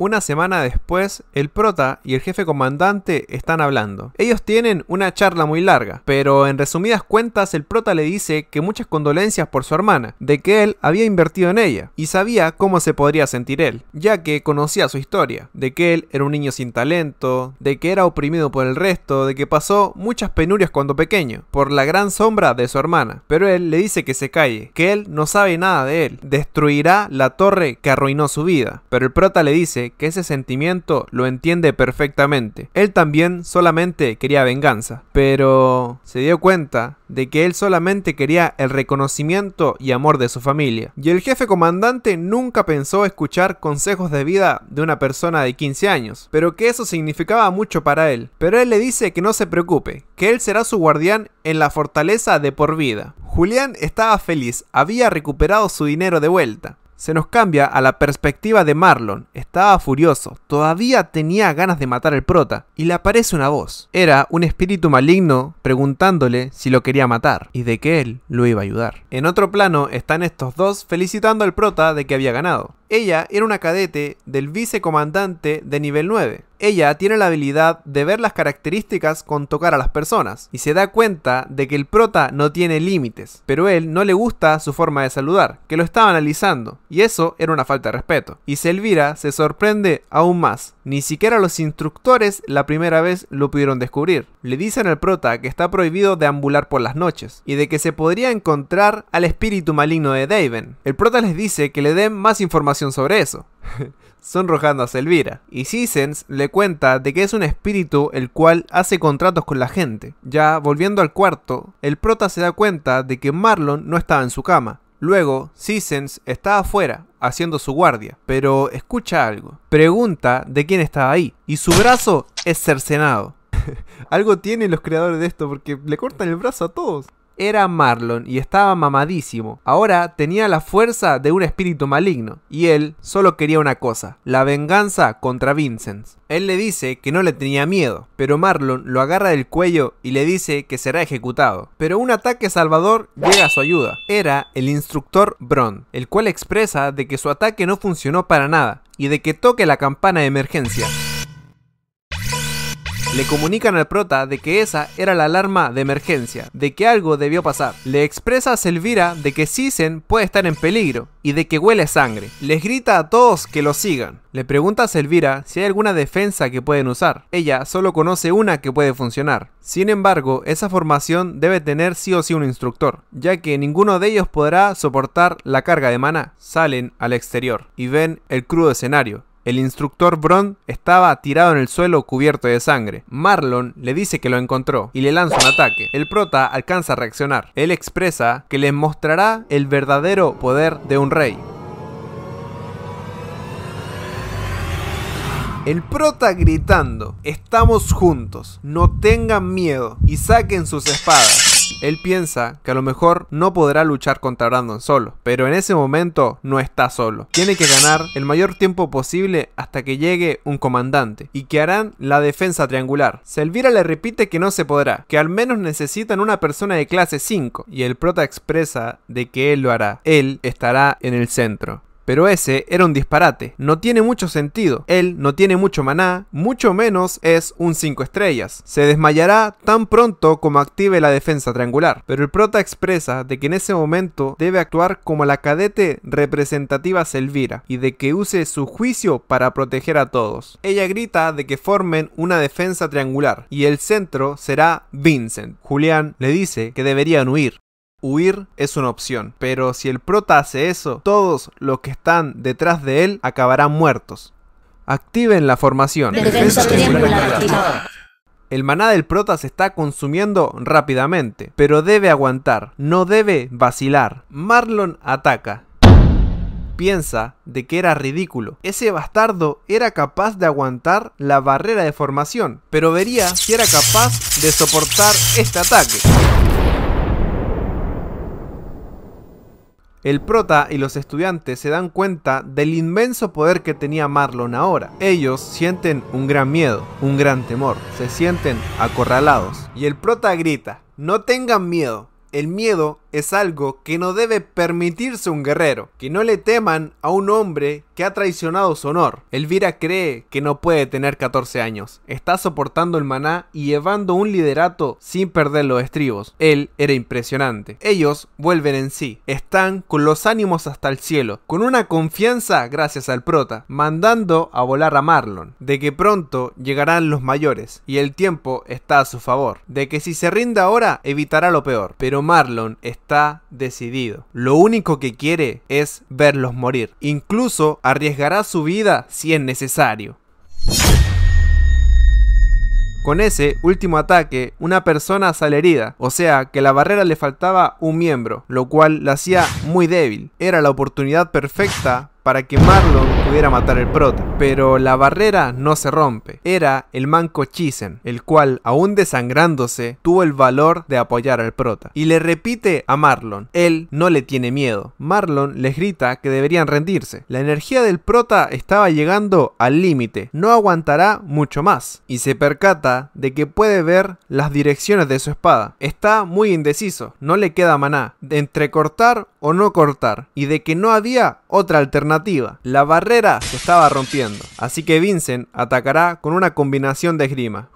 Una semana después, el prota y el jefe comandante están hablando. Ellos tienen una charla muy larga, pero en resumidas cuentas el prota le dice que muchas condolencias por su hermana, de que él había invertido en ella y sabía cómo se podría sentir él, ya que conocía su historia, de que él era un niño sin talento, de que era oprimido por el resto, de que pasó muchas penurias cuando pequeño, por la gran sombra de su hermana. Pero él le dice que se calle, que él no sabe nada de él, destruirá la torre que arruinó su vida. Pero el prota le dice que ese sentimiento lo entiende perfectamente. Él también solamente quería venganza, pero se dio cuenta de que él solamente quería el reconocimiento y amor de su familia. Y el jefe comandante nunca pensó escuchar consejos de vida de una persona de 15 años, pero que eso significaba mucho para él. Pero él le dice que no se preocupe, que él será su guardián en la fortaleza de por vida. Julián estaba feliz, había recuperado su dinero de vuelta se nos cambia a la perspectiva de Marlon. Estaba furioso, todavía tenía ganas de matar al prota, y le aparece una voz. Era un espíritu maligno preguntándole si lo quería matar y de que él lo iba a ayudar. En otro plano están estos dos felicitando al prota de que había ganado. Ella era una cadete del vicecomandante de nivel 9. Ella tiene la habilidad de ver las características con tocar a las personas y se da cuenta de que el prota no tiene límites, pero él no le gusta su forma de saludar, que lo estaba analizando, y eso era una falta de respeto. Y Selvira se sorprende aún más, ni siquiera los instructores la primera vez lo pudieron descubrir. Le dicen al prota que está prohibido deambular por las noches y de que se podría encontrar al espíritu maligno de Daven. El prota les dice que le den más información sobre eso, sonrojando a Selvira. Y Seasons le cuenta de que es un espíritu el cual hace contratos con la gente. Ya volviendo al cuarto, el prota se da cuenta de que Marlon no estaba en su cama. Luego, Seasons está afuera, haciendo su guardia, pero escucha algo. Pregunta de quién estaba ahí, y su brazo es cercenado. algo tienen los creadores de esto, porque le cortan el brazo a todos era Marlon y estaba mamadísimo. Ahora tenía la fuerza de un espíritu maligno y él solo quería una cosa, la venganza contra Vincent. Él le dice que no le tenía miedo, pero Marlon lo agarra del cuello y le dice que será ejecutado. Pero un ataque salvador llega a su ayuda. Era el instructor Bron, el cual expresa de que su ataque no funcionó para nada y de que toque la campana de emergencia. Le comunican al prota de que esa era la alarma de emergencia, de que algo debió pasar. Le expresa a Selvira de que Sisen puede estar en peligro y de que huele sangre. Les grita a todos que lo sigan. Le pregunta a Selvira si hay alguna defensa que pueden usar. Ella solo conoce una que puede funcionar. Sin embargo, esa formación debe tener sí o sí un instructor, ya que ninguno de ellos podrá soportar la carga de maná. Salen al exterior y ven el crudo escenario el instructor Bron estaba tirado en el suelo cubierto de sangre. Marlon le dice que lo encontró y le lanza un ataque. El prota alcanza a reaccionar. Él expresa que les mostrará el verdadero poder de un rey. El prota gritando, estamos juntos, no tengan miedo y saquen sus espadas. Él piensa que a lo mejor no podrá luchar contra Brandon solo, pero en ese momento no está solo. Tiene que ganar el mayor tiempo posible hasta que llegue un comandante y que harán la defensa triangular. Selvira le repite que no se podrá, que al menos necesitan una persona de clase 5 y el prota expresa de que él lo hará. Él estará en el centro. Pero ese era un disparate, no tiene mucho sentido. Él no tiene mucho maná, mucho menos es un 5 estrellas. Se desmayará tan pronto como active la defensa triangular. Pero el prota expresa de que en ese momento debe actuar como la cadete representativa Selvira y de que use su juicio para proteger a todos. Ella grita de que formen una defensa triangular y el centro será Vincent. Julián le dice que deberían huir, Huir es una opción, pero si el prota hace eso, todos los que están detrás de él acabarán muertos. Activen la formación. el maná del prota se está consumiendo rápidamente, pero debe aguantar, no debe vacilar. Marlon ataca. Piensa de que era ridículo. Ese bastardo era capaz de aguantar la barrera de formación, pero vería si era capaz de soportar este ataque. El prota y los estudiantes se dan cuenta del inmenso poder que tenía Marlon ahora. Ellos sienten un gran miedo, un gran temor, se sienten acorralados. Y el prota grita, no tengan miedo, el miedo es algo que no debe permitirse un guerrero, que no le teman a un hombre que ha traicionado su honor. Elvira cree que no puede tener 14 años, está soportando el maná y llevando un liderato sin perder los estribos. Él era impresionante. Ellos vuelven en sí, están con los ánimos hasta el cielo, con una confianza gracias al prota, mandando a volar a Marlon, de que pronto llegarán los mayores y el tiempo está a su favor, de que si se rinde ahora evitará lo peor, pero Marlon está está decidido. Lo único que quiere es verlos morir. Incluso arriesgará su vida si es necesario. Con ese último ataque, una persona sale herida, o sea que la barrera le faltaba un miembro, lo cual la hacía muy débil. Era la oportunidad perfecta para que Marlon pudiera matar al prota. Pero la barrera no se rompe. Era el manco Chisen, el cual, aún desangrándose, tuvo el valor de apoyar al prota. Y le repite a Marlon, él no le tiene miedo. Marlon les grita que deberían rendirse. La energía del prota estaba llegando al límite, no aguantará mucho más. Y se percata de que puede ver las direcciones de su espada. Está muy indeciso, no le queda maná, de entre cortar o no cortar, y de que no había otra alternativa la barrera se estaba rompiendo, así que Vincent atacará con una combinación de esgrima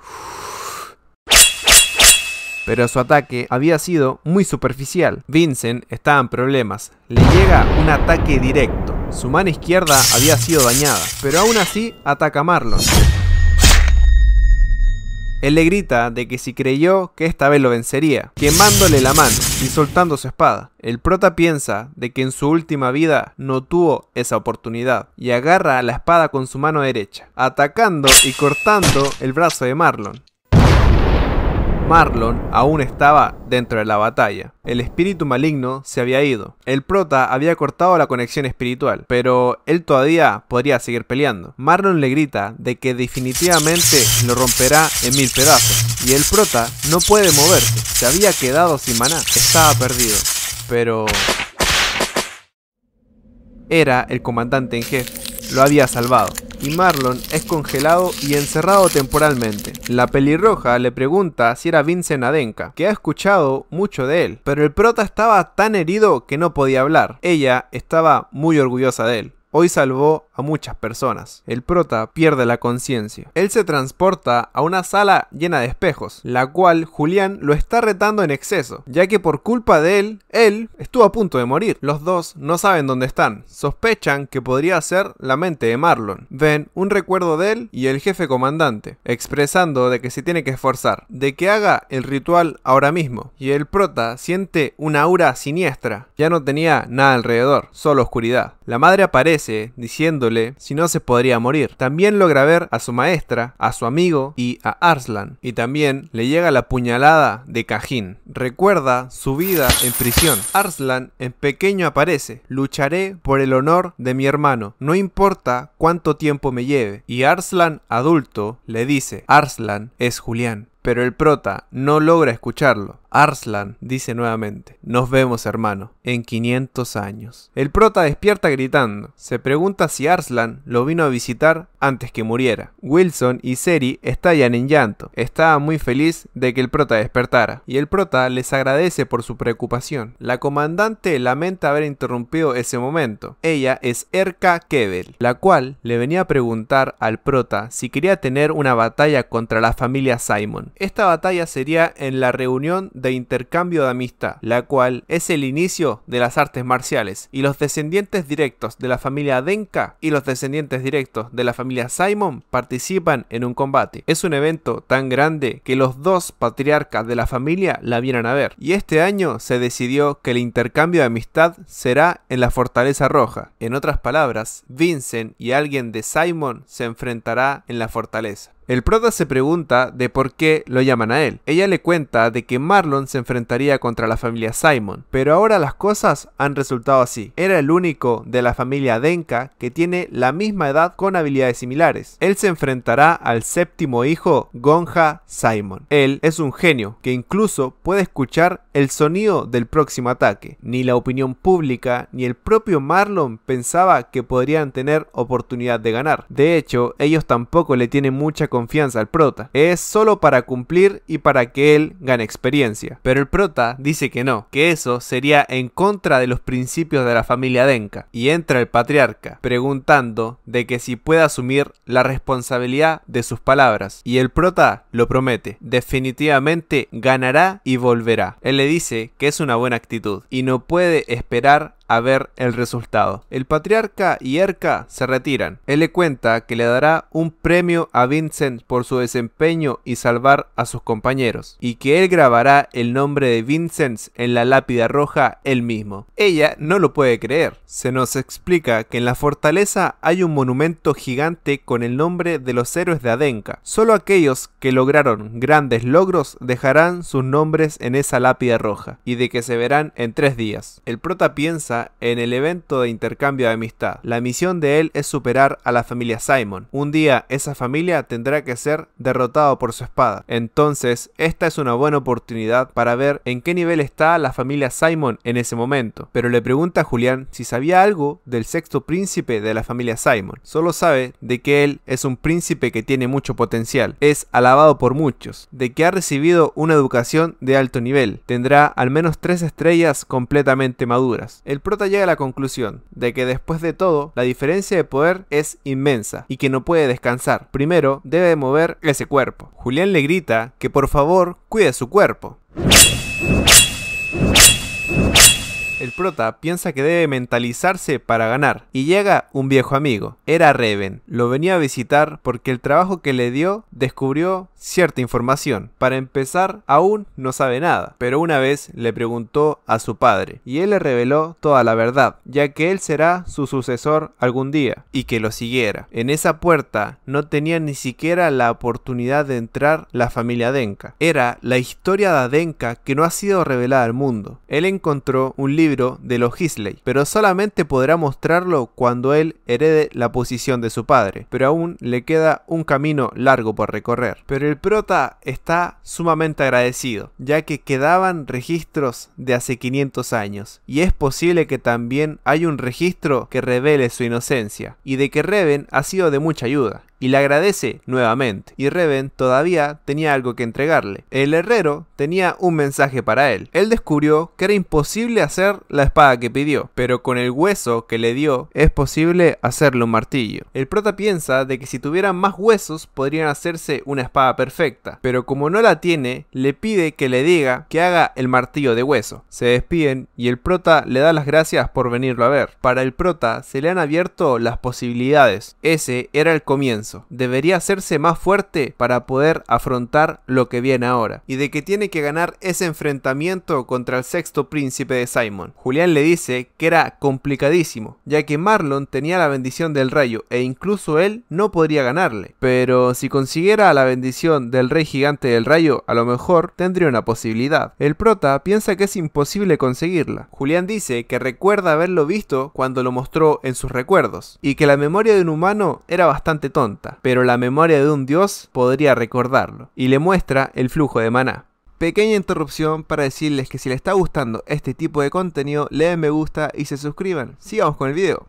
pero su ataque había sido muy superficial. Vincent estaba en problemas, le llega un ataque directo. Su mano izquierda había sido dañada, pero aún así ataca a Marlon. Él le grita de que si creyó que esta vez lo vencería, quemándole la mano y soltando su espada. El prota piensa de que en su última vida no tuvo esa oportunidad y agarra la espada con su mano derecha, atacando y cortando el brazo de Marlon. Marlon aún estaba dentro de la batalla. El espíritu maligno se había ido. El prota había cortado la conexión espiritual, pero él todavía podría seguir peleando. Marlon le grita de que definitivamente lo romperá en mil pedazos, y el prota no puede moverse. Se había quedado sin maná. Estaba perdido. Pero... Era el comandante en jefe. Lo había salvado y Marlon es congelado y encerrado temporalmente. La pelirroja le pregunta si era Vincent Adenka, que ha escuchado mucho de él, pero el prota estaba tan herido que no podía hablar. Ella estaba muy orgullosa de él hoy salvó a muchas personas. El prota pierde la conciencia. Él se transporta a una sala llena de espejos, la cual Julián lo está retando en exceso, ya que por culpa de él, él estuvo a punto de morir. Los dos no saben dónde están, sospechan que podría ser la mente de Marlon. Ven un recuerdo de él y el jefe comandante, expresando de que se tiene que esforzar, de que haga el ritual ahora mismo. Y el prota siente una aura siniestra, ya no tenía nada alrededor, solo oscuridad. La madre aparece diciéndole si no se podría morir. También logra ver a su maestra, a su amigo y a Arslan. Y también le llega la puñalada de Cajín. Recuerda su vida en prisión. Arslan en pequeño aparece. Lucharé por el honor de mi hermano. No importa cuánto tiempo me lleve. Y Arslan adulto le dice, Arslan es Julián. Pero el prota no logra escucharlo. Arslan dice nuevamente, nos vemos hermano, en 500 años. El prota despierta gritando, se pregunta si Arslan lo vino a visitar antes que muriera. Wilson y Seri estallan en llanto, Estaba muy feliz de que el prota despertara, y el prota les agradece por su preocupación. La comandante lamenta haber interrumpido ese momento. Ella es Erka Kebel, la cual le venía a preguntar al prota si quería tener una batalla contra la familia Simon. Esta batalla sería en la reunión de de intercambio de amistad, la cual es el inicio de las artes marciales, y los descendientes directos de la familia Denka y los descendientes directos de la familia Simon participan en un combate. Es un evento tan grande que los dos patriarcas de la familia la vienen a ver, y este año se decidió que el intercambio de amistad será en la Fortaleza Roja. En otras palabras, Vincent y alguien de Simon se enfrentará en la fortaleza. El prota se pregunta de por qué lo llaman a él. Ella le cuenta de que Marlon se enfrentaría contra la familia Simon, pero ahora las cosas han resultado así. Era el único de la familia Denka que tiene la misma edad con habilidades similares. Él se enfrentará al séptimo hijo, Gonja Simon. Él es un genio que incluso puede escuchar el sonido del próximo ataque. Ni la opinión pública ni el propio Marlon pensaba que podrían tener oportunidad de ganar. De hecho, ellos tampoco le tienen mucha confianza al prota. Es solo para cumplir y para que él gane experiencia. Pero el prota dice que no, que eso sería en contra de los principios de la familia Denka. Y entra el patriarca, preguntando de que si puede asumir la responsabilidad de sus palabras. Y el prota lo promete, definitivamente ganará y volverá. Él le dice que es una buena actitud y no puede esperar a ver el resultado. El patriarca y Erka se retiran. Él le cuenta que le dará un premio a Vincent por su desempeño y salvar a sus compañeros, y que él grabará el nombre de Vincent en la lápida roja él mismo. Ella no lo puede creer. Se nos explica que en la fortaleza hay un monumento gigante con el nombre de los héroes de Adenka. Solo aquellos que lograron grandes logros dejarán sus nombres en esa lápida roja, y de que se verán en tres días. El prota piensa en el evento de intercambio de amistad. La misión de él es superar a la familia Simon. Un día esa familia tendrá que ser derrotado por su espada. Entonces, esta es una buena oportunidad para ver en qué nivel está la familia Simon en ese momento. Pero le pregunta a Julián si sabía algo del sexto príncipe de la familia Simon. Solo sabe de que él es un príncipe que tiene mucho potencial. Es alabado por muchos. De que ha recibido una educación de alto nivel. Tendrá al menos tres estrellas completamente maduras. El prota llega a la conclusión de que después de todo, la diferencia de poder es inmensa y que no puede descansar. Primero, debe mover ese cuerpo. Julián le grita que por favor cuide su cuerpo el prota piensa que debe mentalizarse para ganar y llega un viejo amigo. Era Reven. Lo venía a visitar porque el trabajo que le dio descubrió cierta información. Para empezar, aún no sabe nada, pero una vez le preguntó a su padre y él le reveló toda la verdad, ya que él será su sucesor algún día y que lo siguiera. En esa puerta no tenía ni siquiera la oportunidad de entrar la familia Denka. Era la historia de Adenka que no ha sido revelada al mundo. Él encontró un libro de los Hisley, pero solamente podrá mostrarlo cuando él herede la posición de su padre, pero aún le queda un camino largo por recorrer. Pero el prota está sumamente agradecido, ya que quedaban registros de hace 500 años, y es posible que también haya un registro que revele su inocencia, y de que Reven ha sido de mucha ayuda y le agradece nuevamente. Y Reven todavía tenía algo que entregarle. El herrero tenía un mensaje para él. Él descubrió que era imposible hacer la espada que pidió, pero con el hueso que le dio es posible hacerle un martillo. El prota piensa de que si tuvieran más huesos podrían hacerse una espada perfecta, pero como no la tiene, le pide que le diga que haga el martillo de hueso. Se despiden y el prota le da las gracias por venirlo a ver. Para el prota se le han abierto las posibilidades. Ese era el comienzo. Debería hacerse más fuerte para poder afrontar lo que viene ahora. Y de que tiene que ganar ese enfrentamiento contra el sexto príncipe de Simon. Julián le dice que era complicadísimo, ya que Marlon tenía la bendición del rayo e incluso él no podría ganarle. Pero si consiguiera la bendición del rey gigante del rayo, a lo mejor tendría una posibilidad. El prota piensa que es imposible conseguirla. Julián dice que recuerda haberlo visto cuando lo mostró en sus recuerdos, y que la memoria de un humano era bastante tonta pero la memoria de un dios podría recordarlo, y le muestra el flujo de maná. Pequeña interrupción para decirles que si les está gustando este tipo de contenido, le den me gusta y se suscriban. Sigamos con el video.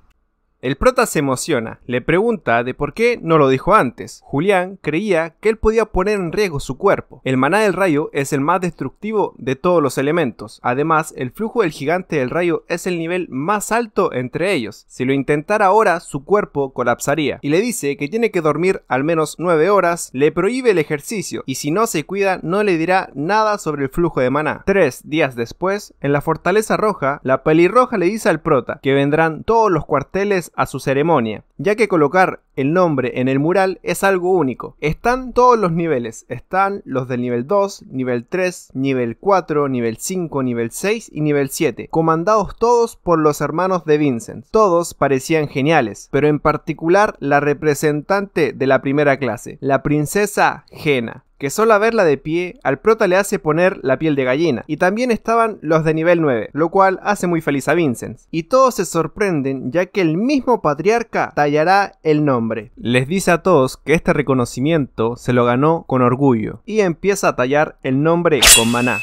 El prota se emociona, le pregunta de por qué no lo dijo antes. Julián creía que él podía poner en riesgo su cuerpo. El maná del rayo es el más destructivo de todos los elementos. Además, el flujo del gigante del rayo es el nivel más alto entre ellos. Si lo intentara ahora, su cuerpo colapsaría. Y le dice que tiene que dormir al menos 9 horas, le prohíbe el ejercicio y si no se cuida no le dirá nada sobre el flujo de maná. Tres días después, en la fortaleza roja, la pelirroja le dice al prota que vendrán todos los cuarteles a su ceremonia ya que colocar el nombre en el mural es algo único. Están todos los niveles, están los del nivel 2, nivel 3, nivel 4, nivel 5, nivel 6 y nivel 7, comandados todos por los hermanos de Vincent. Todos parecían geniales, pero en particular la representante de la primera clase, la princesa Jena que solo verla de pie al prota le hace poner la piel de gallina. Y también estaban los de nivel 9, lo cual hace muy feliz a Vincent. Y todos se sorprenden ya que el mismo patriarca tallará el nombre. Les dice a todos que este reconocimiento se lo ganó con orgullo y empieza a tallar el nombre con maná.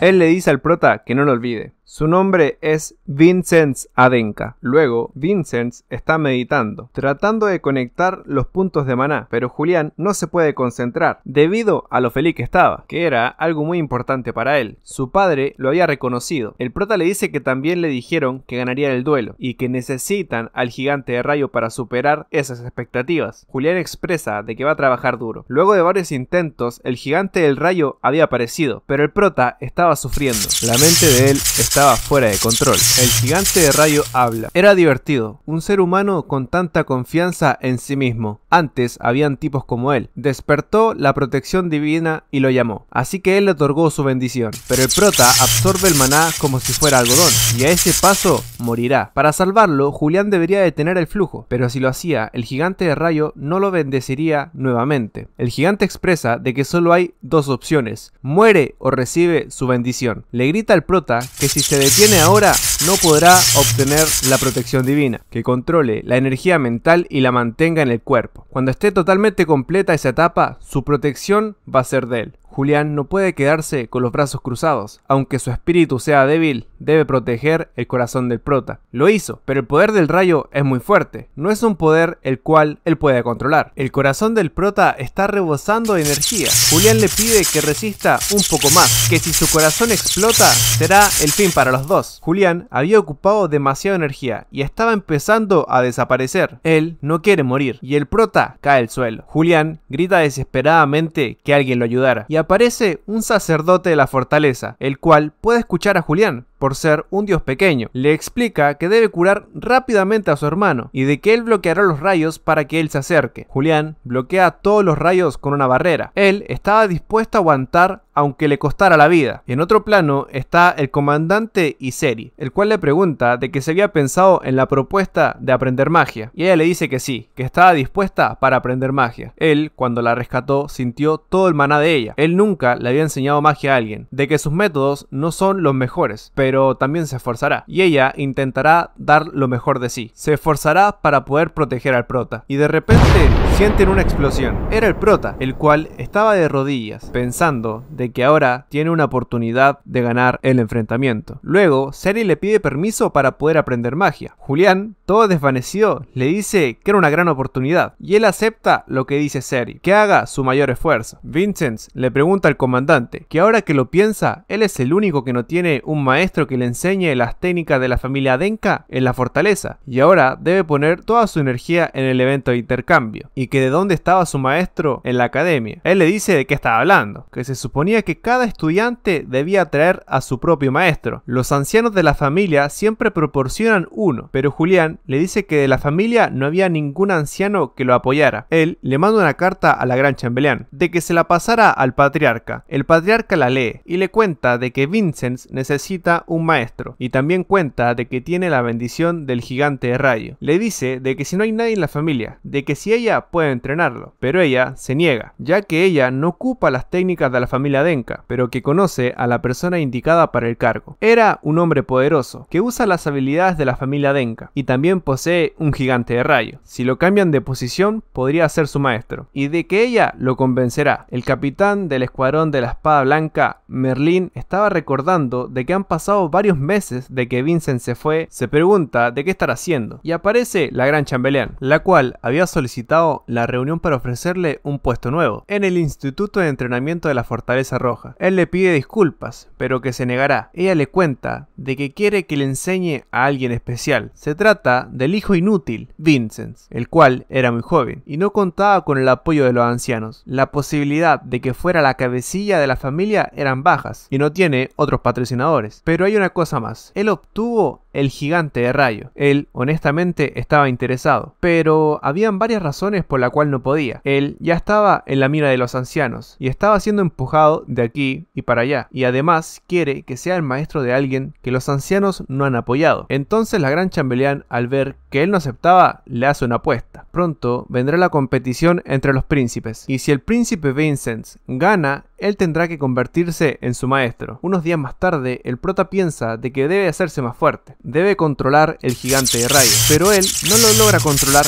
Él le dice al prota que no lo olvide. Su nombre es Vincenz Adenka. Luego, Vincenz está meditando, tratando de conectar los puntos de maná, pero Julián no se puede concentrar, debido a lo feliz que estaba, que era algo muy importante para él. Su padre lo había reconocido. El prota le dice que también le dijeron que ganaría el duelo, y que necesitan al gigante de rayo para superar esas expectativas. Julián expresa de que va a trabajar duro. Luego de varios intentos, el gigante del rayo había aparecido, pero el prota estaba sufriendo. La mente de él está fuera de control. El gigante de rayo habla. Era divertido, un ser humano con tanta confianza en sí mismo. Antes habían tipos como él. Despertó la protección divina y lo llamó. Así que él le otorgó su bendición. Pero el prota absorbe el maná como si fuera algodón. Y a ese paso morirá. Para salvarlo, Julián debería detener el flujo. Pero si lo hacía, el gigante de rayo no lo bendeciría nuevamente. El gigante expresa de que solo hay dos opciones. Muere o recibe su bendición. Le grita al prota que si se detiene ahora no podrá obtener la protección divina, que controle la energía mental y la mantenga en el cuerpo. Cuando esté totalmente completa esa etapa, su protección va a ser de él. Julián no puede quedarse con los brazos cruzados. Aunque su espíritu sea débil, debe proteger el corazón del prota. Lo hizo, pero el poder del rayo es muy fuerte. No es un poder el cual él puede controlar. El corazón del prota está rebosando de energía. Julián le pide que resista un poco más, que si su corazón explota, será el fin para los dos. Julián había ocupado demasiada energía y estaba empezando a desaparecer. Él no quiere morir y el prota cae al suelo. Julián grita desesperadamente que alguien lo ayudara aparece un sacerdote de la fortaleza, el cual puede escuchar a Julián, por ser un dios pequeño. Le explica que debe curar rápidamente a su hermano y de que él bloqueará los rayos para que él se acerque. Julián bloquea todos los rayos con una barrera. Él estaba dispuesto a aguantar aunque le costara la vida. En otro plano está el comandante Iseri, el cual le pregunta de que se había pensado en la propuesta de aprender magia, y ella le dice que sí, que estaba dispuesta para aprender magia. Él, cuando la rescató, sintió todo el maná de ella. Él nunca le había enseñado magia a alguien, de que sus métodos no son los mejores, pero pero también se esforzará, y ella intentará dar lo mejor de sí. Se esforzará para poder proteger al prota, y de repente sienten una explosión. Era el prota, el cual estaba de rodillas, pensando de que ahora tiene una oportunidad de ganar el enfrentamiento. Luego, Seri le pide permiso para poder aprender magia. Julián, todo desvanecido, le dice que era una gran oportunidad, y él acepta lo que dice Seri, que haga su mayor esfuerzo. Vincent le pregunta al comandante que ahora que lo piensa, él es el único que no tiene un maestro que le enseñe las técnicas de la familia Denka en la fortaleza y ahora debe poner toda su energía en el evento de intercambio y que de dónde estaba su maestro en la academia. Él le dice de qué estaba hablando, que se suponía que cada estudiante debía traer a su propio maestro. Los ancianos de la familia siempre proporcionan uno, pero Julián le dice que de la familia no había ningún anciano que lo apoyara. Él le manda una carta a la gran chambelán de que se la pasara al patriarca. El patriarca la lee y le cuenta de que Vincent necesita un maestro y también cuenta de que tiene la bendición del gigante de rayo. Le dice de que si no hay nadie en la familia, de que si ella puede entrenarlo, pero ella se niega, ya que ella no ocupa las técnicas de la familia Denka, pero que conoce a la persona indicada para el cargo. Era un hombre poderoso, que usa las habilidades de la familia Denka y también posee un gigante de rayo. Si lo cambian de posición, podría ser su maestro, y de que ella lo convencerá. El capitán del escuadrón de la espada blanca, Merlín, estaba recordando de que han pasado varios meses de que Vincent se fue, se pregunta de qué estará haciendo y aparece la gran chambelán, la cual había solicitado la reunión para ofrecerle un puesto nuevo en el Instituto de Entrenamiento de la Fortaleza Roja. Él le pide disculpas, pero que se negará. Ella le cuenta de que quiere que le enseñe a alguien especial. Se trata del hijo inútil, Vincent, el cual era muy joven y no contaba con el apoyo de los ancianos. La posibilidad de que fuera la cabecilla de la familia eran bajas y no tiene otros patrocinadores, pero pero hay una cosa más, él obtuvo el gigante de rayo. Él, honestamente, estaba interesado, pero habían varias razones por la cual no podía. Él ya estaba en la mira de los ancianos y estaba siendo empujado de aquí y para allá, y además quiere que sea el maestro de alguien que los ancianos no han apoyado. Entonces la gran chambelán, al ver que él no aceptaba, le hace una apuesta. Pronto vendrá la competición entre los príncipes, y si el príncipe Vincent gana, él tendrá que convertirse en su maestro. Unos días más tarde, el prota piensa de que debe hacerse más fuerte, debe controlar el gigante de rayos. pero él no lo logra controlar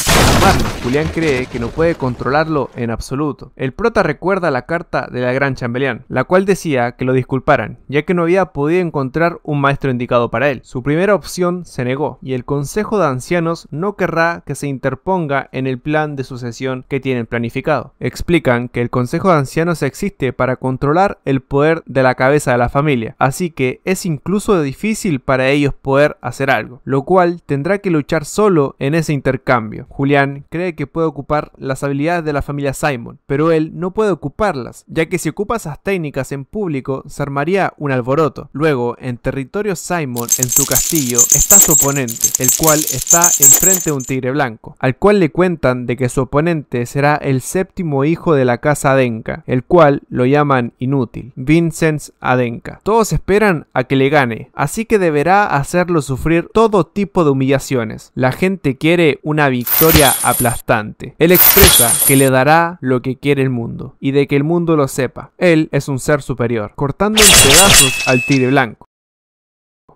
Julián cree que no puede controlarlo en absoluto. El prota recuerda la carta de la gran chambelán, la cual decía que lo disculparan, ya que no había podido encontrar un maestro indicado para él. Su primera opción se negó, y el consejo de ancianos no querrá que se interponga en el plan de sucesión que tienen planificado. Explican que el consejo de ancianos existe para controlar el poder de la cabeza de la familia, así que es incluso difícil para ellos poder hacer algo, lo cual tendrá que luchar solo en ese intercambio. Julián cree que puede ocupar las habilidades de la familia Simon, pero él no puede ocuparlas, ya que si ocupa esas técnicas en público se armaría un alboroto. Luego, en territorio Simon, en su castillo, está su oponente, el cual está enfrente de un tigre blanco, al cual le cuentan de que su oponente será el séptimo hijo de la casa Denka, el cual lo llama inútil, Vincent Adenka. Todos esperan a que le gane, así que deberá hacerlo sufrir todo tipo de humillaciones. La gente quiere una victoria aplastante. Él expresa que le dará lo que quiere el mundo y de que el mundo lo sepa. Él es un ser superior, cortando en pedazos al tigre blanco.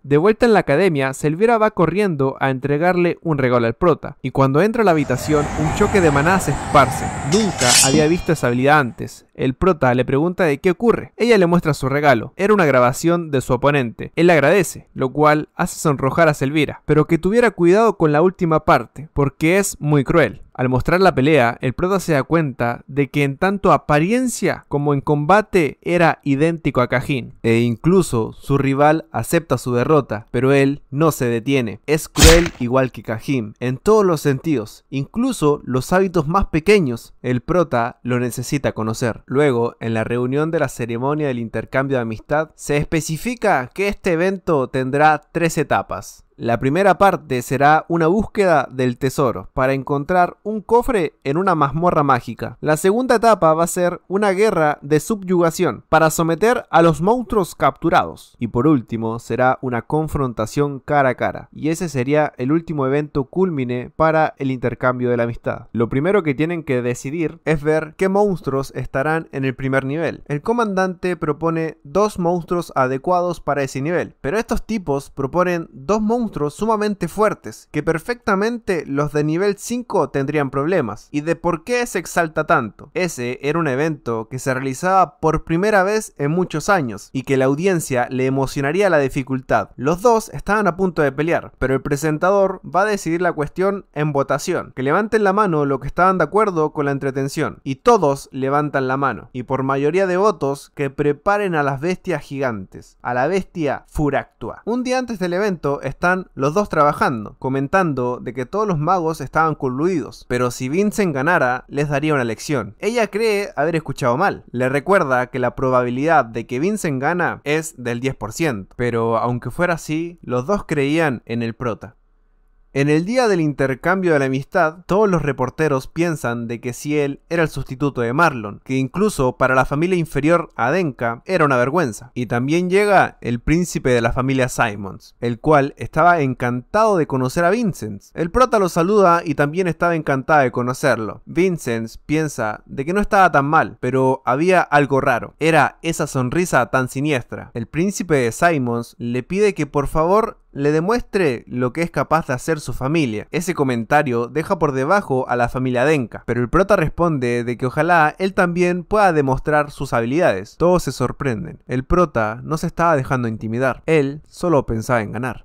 De vuelta en la academia, Selvira va corriendo a entregarle un regalo al prota, y cuando entra a la habitación, un choque de manadas se esparce. Nunca había visto esa habilidad antes. El prota le pregunta de qué ocurre. Ella le muestra su regalo. Era una grabación de su oponente. Él le agradece, lo cual hace sonrojar a Selvira, pero que tuviera cuidado con la última parte, porque es muy cruel. Al mostrar la pelea, el prota se da cuenta de que en tanto apariencia como en combate era idéntico a Kajin. e incluso su rival acepta su derrota, pero él no se detiene. Es cruel igual que Kajin, en todos los sentidos, incluso los hábitos más pequeños, el prota lo necesita conocer. Luego, en la reunión de la ceremonia del intercambio de amistad, se especifica que este evento tendrá tres etapas. La primera parte será una búsqueda del tesoro para encontrar un cofre en una mazmorra mágica. La segunda etapa va a ser una guerra de subyugación para someter a los monstruos capturados. Y por último será una confrontación cara a cara. Y ese sería el último evento culmine para el intercambio de la amistad. Lo primero que tienen que decidir es ver qué monstruos estarán en el primer nivel. El comandante propone dos monstruos adecuados para ese nivel, pero estos tipos proponen dos monstruos sumamente fuertes, que perfectamente los de nivel 5 tendrían problemas. ¿Y de por qué se exalta tanto? Ese era un evento que se realizaba por primera vez en muchos años, y que la audiencia le emocionaría la dificultad. Los dos estaban a punto de pelear, pero el presentador va a decidir la cuestión en votación. Que levanten la mano lo que estaban de acuerdo con la entretención, y todos levantan la mano, y por mayoría de votos que preparen a las bestias gigantes, a la bestia Furactua. Un día antes del evento están los dos trabajando, comentando de que todos los magos estaban concluidos, pero si Vincent ganara, les daría una lección. Ella cree haber escuchado mal. Le recuerda que la probabilidad de que Vincent gana es del 10%, pero aunque fuera así, los dos creían en el prota. En el día del intercambio de la amistad, todos los reporteros piensan de que él era el sustituto de Marlon, que incluso para la familia inferior a Adenka era una vergüenza. Y también llega el príncipe de la familia Simons, el cual estaba encantado de conocer a Vincent. El prota lo saluda y también estaba encantado de conocerlo. Vincent piensa de que no estaba tan mal, pero había algo raro. Era esa sonrisa tan siniestra. El príncipe de Simons le pide que por favor le demuestre lo que es capaz de hacer su familia. Ese comentario deja por debajo a la familia Denka, pero el prota responde de que ojalá él también pueda demostrar sus habilidades. Todos se sorprenden. El prota no se estaba dejando intimidar, él solo pensaba en ganar.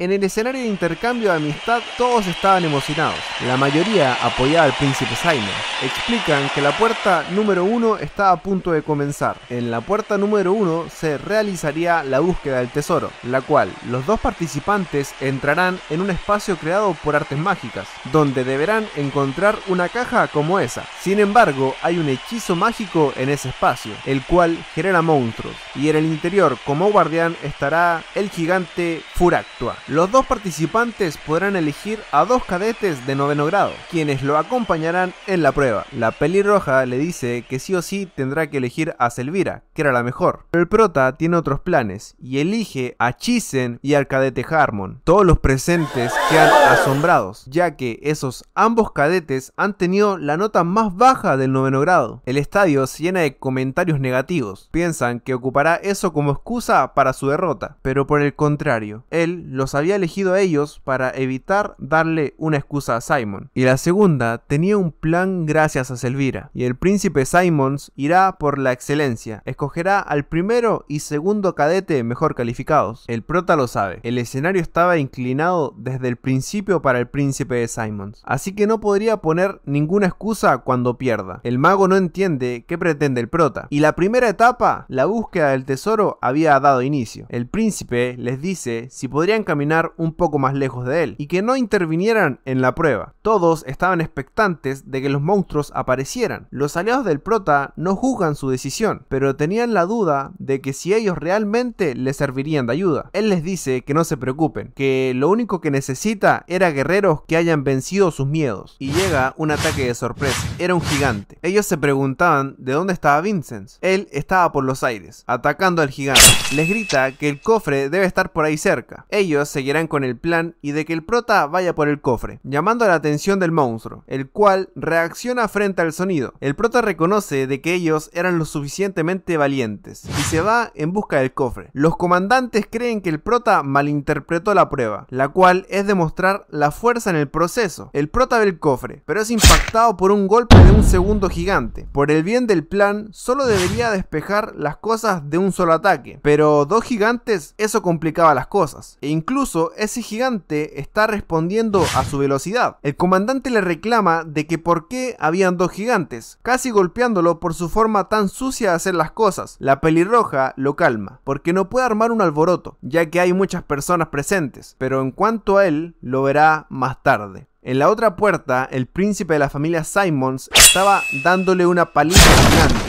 En el escenario de intercambio de amistad todos estaban emocionados. La mayoría apoyada al príncipe Simon. Explican que la puerta número 1 está a punto de comenzar. En la puerta número 1 se realizaría la búsqueda del tesoro, la cual los dos participantes entrarán en un espacio creado por artes mágicas, donde deberán encontrar una caja como esa. Sin embargo, hay un hechizo mágico en ese espacio, el cual genera monstruos, y en el interior como guardián estará el gigante Furactua. Los dos participantes podrán elegir a dos cadetes de noveno grado, quienes lo acompañarán en la prueba. La pelirroja le dice que sí o sí tendrá que elegir a Selvira, que era la mejor. Pero el prota tiene otros planes y elige a Chisen y al cadete Harmon. Todos los presentes quedan asombrados, ya que esos ambos cadetes han tenido la nota más baja del noveno grado. El estadio se llena de comentarios negativos. Piensan que ocupará eso como excusa para su derrota, pero por el contrario, él los había elegido a ellos para evitar darle una excusa a Simon. Y la segunda tenía un plan gracias a Selvira. Y el príncipe Simons irá por la excelencia. Escogerá al primero y segundo cadete mejor calificados. El prota lo sabe. El escenario estaba inclinado desde el principio para el príncipe de Simons. Así que no podría poner ninguna excusa cuando pierda. El mago no entiende qué pretende el prota. Y la primera etapa, la búsqueda del tesoro, había dado inicio. El príncipe les dice si podrían caminar un poco más lejos de él, y que no intervinieran en la prueba. Todos estaban expectantes de que los monstruos aparecieran. Los aliados del prota no juzgan su decisión, pero tenían la duda de que si ellos realmente le servirían de ayuda. Él les dice que no se preocupen, que lo único que necesita era guerreros que hayan vencido sus miedos. Y llega un ataque de sorpresa. Era un gigante. Ellos se preguntaban de dónde estaba Vincent. Él estaba por los aires, atacando al gigante. Les grita que el cofre debe estar por ahí cerca. Ellos seguirán con el plan y de que el prota vaya por el cofre, llamando la atención del monstruo, el cual reacciona frente al sonido. El prota reconoce de que ellos eran lo suficientemente valientes y se va en busca del cofre. Los comandantes creen que el prota malinterpretó la prueba, la cual es demostrar la fuerza en el proceso. El prota ve el cofre, pero es impactado por un golpe de un segundo gigante. Por el bien del plan, solo debería despejar las cosas de un solo ataque, pero dos gigantes eso complicaba las cosas, e incluso Incluso ese gigante está respondiendo a su velocidad. El comandante le reclama de que por qué habían dos gigantes, casi golpeándolo por su forma tan sucia de hacer las cosas. La pelirroja lo calma, porque no puede armar un alboroto, ya que hay muchas personas presentes, pero en cuanto a él, lo verá más tarde. En la otra puerta, el príncipe de la familia Simons estaba dándole una paliza gigante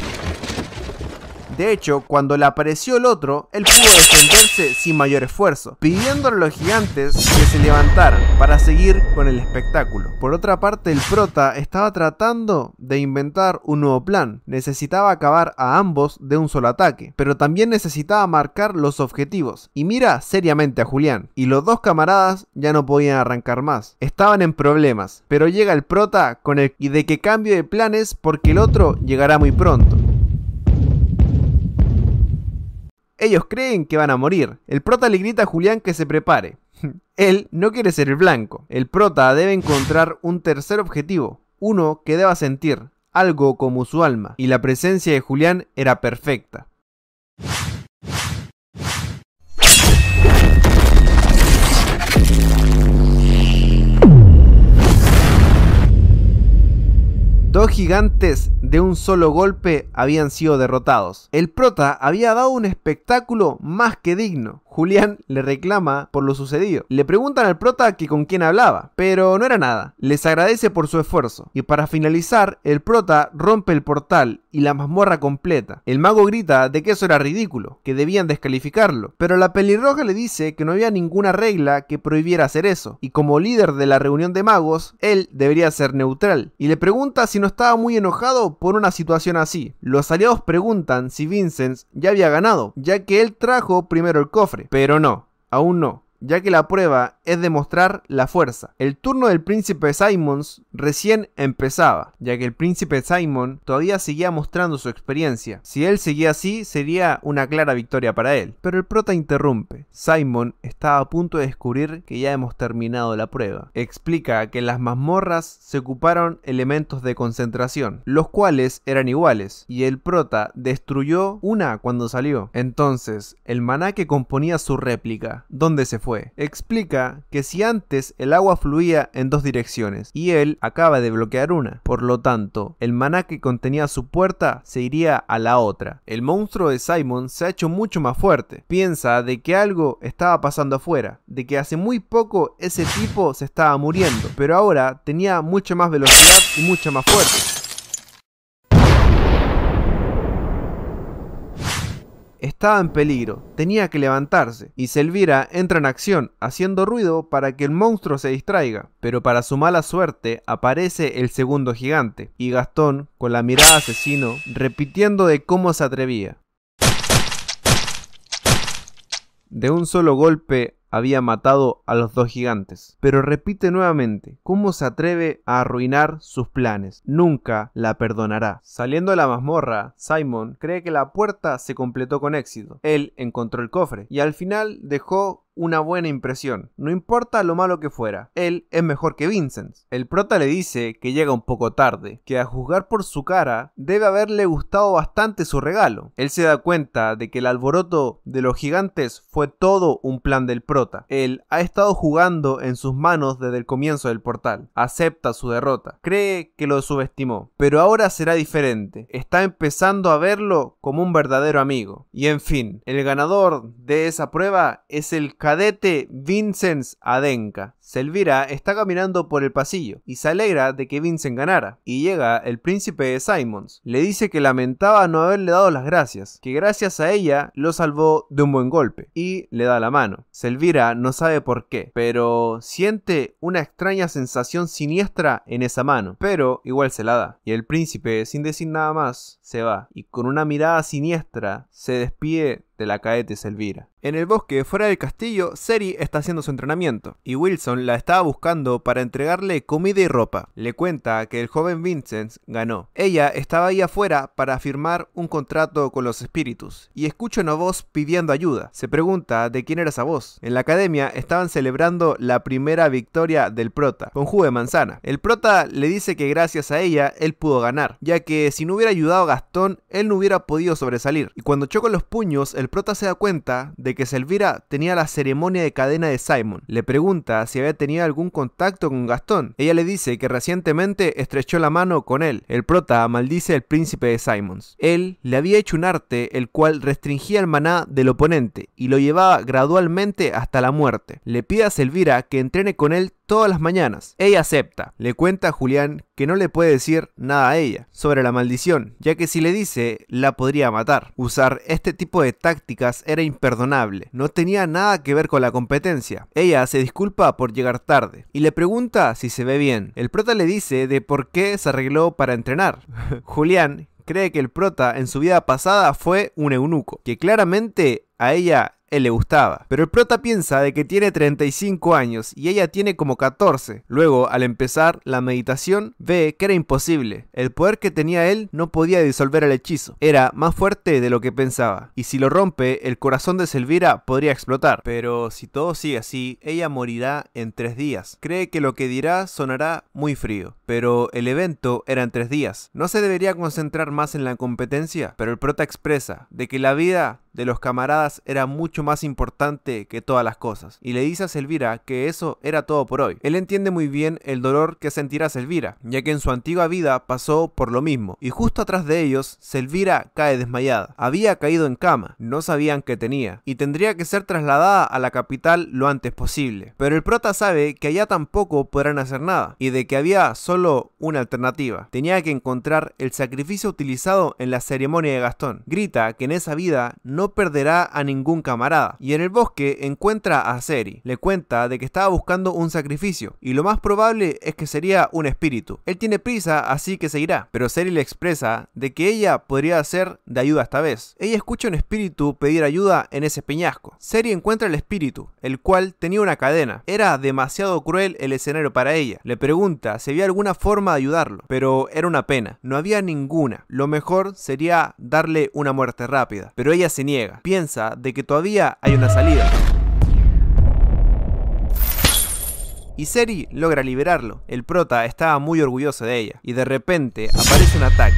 de hecho, cuando le apareció el otro, él pudo defenderse sin mayor esfuerzo, pidiéndole a los gigantes que se levantaran para seguir con el espectáculo. Por otra parte, el prota estaba tratando de inventar un nuevo plan. Necesitaba acabar a ambos de un solo ataque, pero también necesitaba marcar los objetivos. Y mira seriamente a Julián. Y los dos camaradas ya no podían arrancar más. Estaban en problemas, pero llega el prota con el y de que cambie de planes porque el otro llegará muy pronto. Ellos creen que van a morir. El prota le grita a Julián que se prepare. Él no quiere ser el blanco. El prota debe encontrar un tercer objetivo, uno que deba sentir, algo como su alma, y la presencia de Julián era perfecta. Dos gigantes de un solo golpe habían sido derrotados. El prota había dado un espectáculo más que digno, Julián le reclama por lo sucedido. Le preguntan al prota que con quién hablaba, pero no era nada. Les agradece por su esfuerzo. Y para finalizar, el prota rompe el portal y la mazmorra completa. El mago grita de que eso era ridículo, que debían descalificarlo, pero la pelirroja le dice que no había ninguna regla que prohibiera hacer eso, y como líder de la reunión de magos, él debería ser neutral, y le pregunta si no estaba muy enojado por una situación así. Los aliados preguntan si Vincent ya había ganado, ya que él trajo primero el cofre, pero no, aún no, ya que la prueba es demostrar la fuerza. El turno del príncipe Simons recién empezaba, ya que el príncipe Simon todavía seguía mostrando su experiencia. Si él seguía así, sería una clara victoria para él. Pero el prota interrumpe. Simon está a punto de descubrir que ya hemos terminado la prueba. Explica que en las mazmorras se ocuparon elementos de concentración, los cuales eran iguales, y el prota destruyó una cuando salió. Entonces, el maná que componía su réplica, ¿dónde se fue? Explica que si antes el agua fluía en dos direcciones y él acaba de bloquear una, por lo tanto, el maná que contenía su puerta se iría a la otra. El monstruo de Simon se ha hecho mucho más fuerte. Piensa de que algo estaba pasando afuera, de que hace muy poco ese tipo se estaba muriendo, pero ahora tenía mucha más velocidad y mucha más fuerza. estaba en peligro, tenía que levantarse, y Selvira entra en acción, haciendo ruido para que el monstruo se distraiga, pero para su mala suerte aparece el segundo gigante, y Gastón, con la mirada asesino, repitiendo de cómo se atrevía. De un solo golpe había matado a los dos gigantes. Pero repite nuevamente, ¿cómo se atreve a arruinar sus planes? Nunca la perdonará. Saliendo de la mazmorra, Simon cree que la puerta se completó con éxito. Él encontró el cofre y al final dejó una buena impresión, no importa lo malo que fuera. Él es mejor que Vincent. El prota le dice que llega un poco tarde, que a juzgar por su cara debe haberle gustado bastante su regalo. Él se da cuenta de que el alboroto de los gigantes fue todo un plan del prota. Él ha estado jugando en sus manos desde el comienzo del portal. Acepta su derrota. Cree que lo subestimó, pero ahora será diferente. Está empezando a verlo como un verdadero amigo. Y en fin, el ganador de esa prueba es el cadete Vincent Adenka. Selvira está caminando por el pasillo y se alegra de que Vincent ganara. Y llega el príncipe de Simons. Le dice que lamentaba no haberle dado las gracias, que gracias a ella lo salvó de un buen golpe. Y le da la mano. Selvira no sabe por qué, pero siente una extraña sensación siniestra en esa mano. Pero igual se la da. Y el príncipe, sin decir nada más, se va. Y con una mirada siniestra se despide de la cadete Selvira. En el bosque fuera del castillo, Seri está haciendo su entrenamiento y Wilson la estaba buscando para entregarle comida y ropa. Le cuenta que el joven Vincent ganó. Ella estaba ahí afuera para firmar un contrato con los espíritus y escucha una voz pidiendo ayuda. Se pregunta de quién era esa voz. En la academia estaban celebrando la primera victoria del prota con jugo de manzana. El prota le dice que gracias a ella él pudo ganar, ya que si no hubiera ayudado a Gastón, él no hubiera podido sobresalir. Y cuando choca los puños, el prota se da cuenta de que Selvira tenía la ceremonia de cadena de Simon. Le pregunta si había tenido algún contacto con Gastón. Ella le dice que recientemente estrechó la mano con él. El prota maldice al príncipe de Simons. Él le había hecho un arte el cual restringía el maná del oponente y lo llevaba gradualmente hasta la muerte. Le pide a Selvira que entrene con él todas las mañanas. Ella acepta. Le cuenta a Julián que no le puede decir nada a ella sobre la maldición, ya que si le dice la podría matar. Usar este tipo de tácticas era imperdonable, no tenía nada que ver con la competencia. Ella se disculpa por llegar tarde y le pregunta si se ve bien. El prota le dice de por qué se arregló para entrenar. Julián cree que el prota en su vida pasada fue un eunuco, que claramente a ella él le gustaba. Pero el prota piensa de que tiene 35 años y ella tiene como 14. Luego, al empezar la meditación, ve que era imposible. El poder que tenía él no podía disolver el hechizo. Era más fuerte de lo que pensaba. Y si lo rompe, el corazón de Selvira podría explotar. Pero si todo sigue así, ella morirá en tres días. Cree que lo que dirá sonará muy frío. Pero el evento era en tres días. ¿No se debería concentrar más en la competencia? Pero el prota expresa de que la vida de los camaradas era mucho más importante que todas las cosas, y le dice a Selvira que eso era todo por hoy. Él entiende muy bien el dolor que sentirá Selvira, ya que en su antigua vida pasó por lo mismo, y justo atrás de ellos, Selvira cae desmayada. Había caído en cama, no sabían que tenía, y tendría que ser trasladada a la capital lo antes posible. Pero el prota sabe que allá tampoco podrán hacer nada, y de que había solo una alternativa. Tenía que encontrar el sacrificio utilizado en la ceremonia de Gastón. Grita que en esa vida no no perderá a ningún camarada. Y en el bosque encuentra a Seri. Le cuenta de que estaba buscando un sacrificio y lo más probable es que sería un espíritu. Él tiene prisa, así que se irá. Pero Seri le expresa de que ella podría ser de ayuda esta vez. Ella escucha un espíritu pedir ayuda en ese peñasco. Seri encuentra el espíritu, el cual tenía una cadena. Era demasiado cruel el escenario para ella. Le pregunta si había alguna forma de ayudarlo, pero era una pena. No había ninguna. Lo mejor sería darle una muerte rápida. Pero ella se niega. Piensa de que todavía hay una salida. y Seri logra liberarlo. El prota estaba muy orgulloso de ella y de repente aparece un ataque.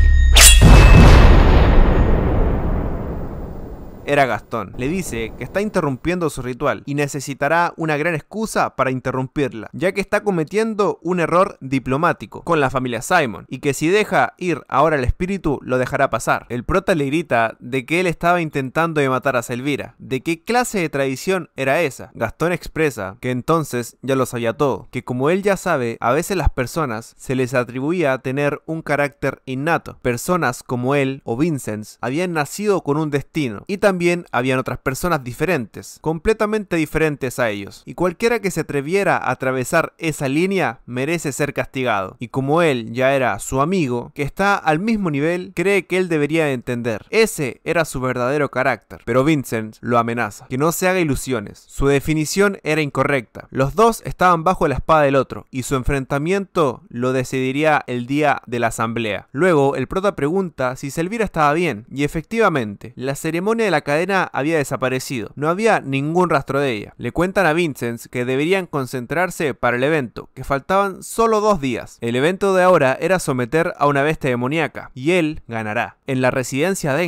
era Gastón. Le dice que está interrumpiendo su ritual y necesitará una gran excusa para interrumpirla, ya que está cometiendo un error diplomático con la familia Simon y que si deja ir ahora el espíritu lo dejará pasar. El prota le grita de que él estaba intentando de matar a Selvira, de qué clase de tradición era esa. Gastón expresa que entonces ya lo sabía todo, que como él ya sabe, a veces las personas se les atribuía tener un carácter innato. Personas como él o Vincent habían nacido con un destino y también habían otras personas diferentes, completamente diferentes a ellos, y cualquiera que se atreviera a atravesar esa línea merece ser castigado. Y como él ya era su amigo, que está al mismo nivel, cree que él debería entender. Ese era su verdadero carácter, pero Vincent lo amenaza, que no se haga ilusiones. Su definición era incorrecta. Los dos estaban bajo la espada del otro, y su enfrentamiento lo decidiría el día de la asamblea. Luego, el prota pregunta si Selvira estaba bien, y efectivamente, la ceremonia de la cadena había desaparecido. No había ningún rastro de ella. Le cuentan a Vincent que deberían concentrarse para el evento, que faltaban solo dos días. El evento de ahora era someter a una bestia demoníaca, y él ganará. En la residencia de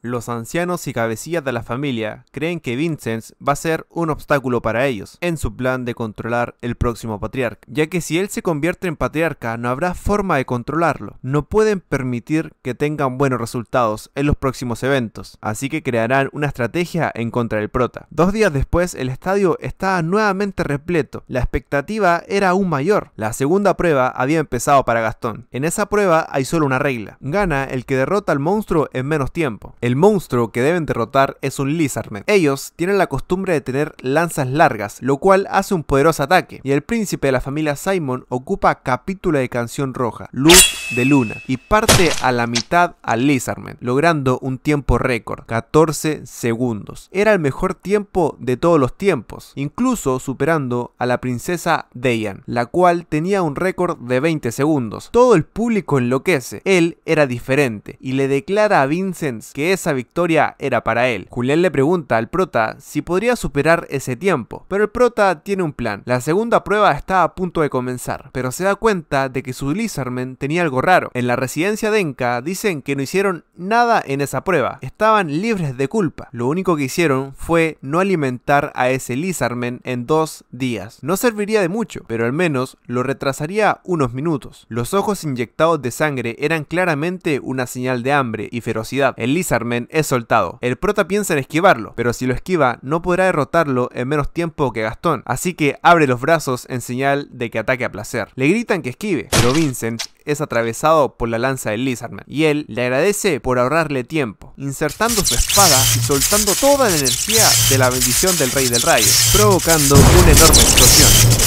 los ancianos y cabecillas de la familia creen que Vincent va a ser un obstáculo para ellos, en su plan de controlar el próximo patriarca, ya que si él se convierte en patriarca no habrá forma de controlarlo. No pueden permitir que tengan buenos resultados en los próximos eventos, así que crearán una estrategia en contra del prota. Dos días después, el estadio estaba nuevamente repleto. La expectativa era aún mayor. La segunda prueba había empezado para Gastón. En esa prueba hay solo una regla. Gana el que derrota al monstruo en menos tiempo. El monstruo que deben derrotar es un Lizardman. Ellos tienen la costumbre de tener lanzas largas, lo cual hace un poderoso ataque. Y el príncipe de la familia Simon ocupa capítulo de canción roja. Luz de Luna y parte a la mitad a Lizardman, logrando un tiempo récord, 14 segundos. Era el mejor tiempo de todos los tiempos, incluso superando a la princesa Dayan, la cual tenía un récord de 20 segundos. Todo el público enloquece, él era diferente y le declara a Vincent que esa victoria era para él. Julien le pregunta al prota si podría superar ese tiempo, pero el prota tiene un plan. La segunda prueba está a punto de comenzar, pero se da cuenta de que su Lizardman tenía algo raro. En la residencia de Enka dicen que no hicieron nada en esa prueba, estaban libres de culpa. Lo único que hicieron fue no alimentar a ese Lizardman en dos días. No serviría de mucho, pero al menos lo retrasaría unos minutos. Los ojos inyectados de sangre eran claramente una señal de hambre y ferocidad. El Lizardman es soltado. El prota piensa en esquivarlo, pero si lo esquiva no podrá derrotarlo en menos tiempo que Gastón, así que abre los brazos en señal de que ataque a placer. Le gritan que esquive, pero Vincent es atravesado por la lanza de Lizardman y él le agradece por ahorrarle tiempo, insertando su espada y soltando toda la energía de la bendición del Rey del Rayo, provocando una enorme explosión.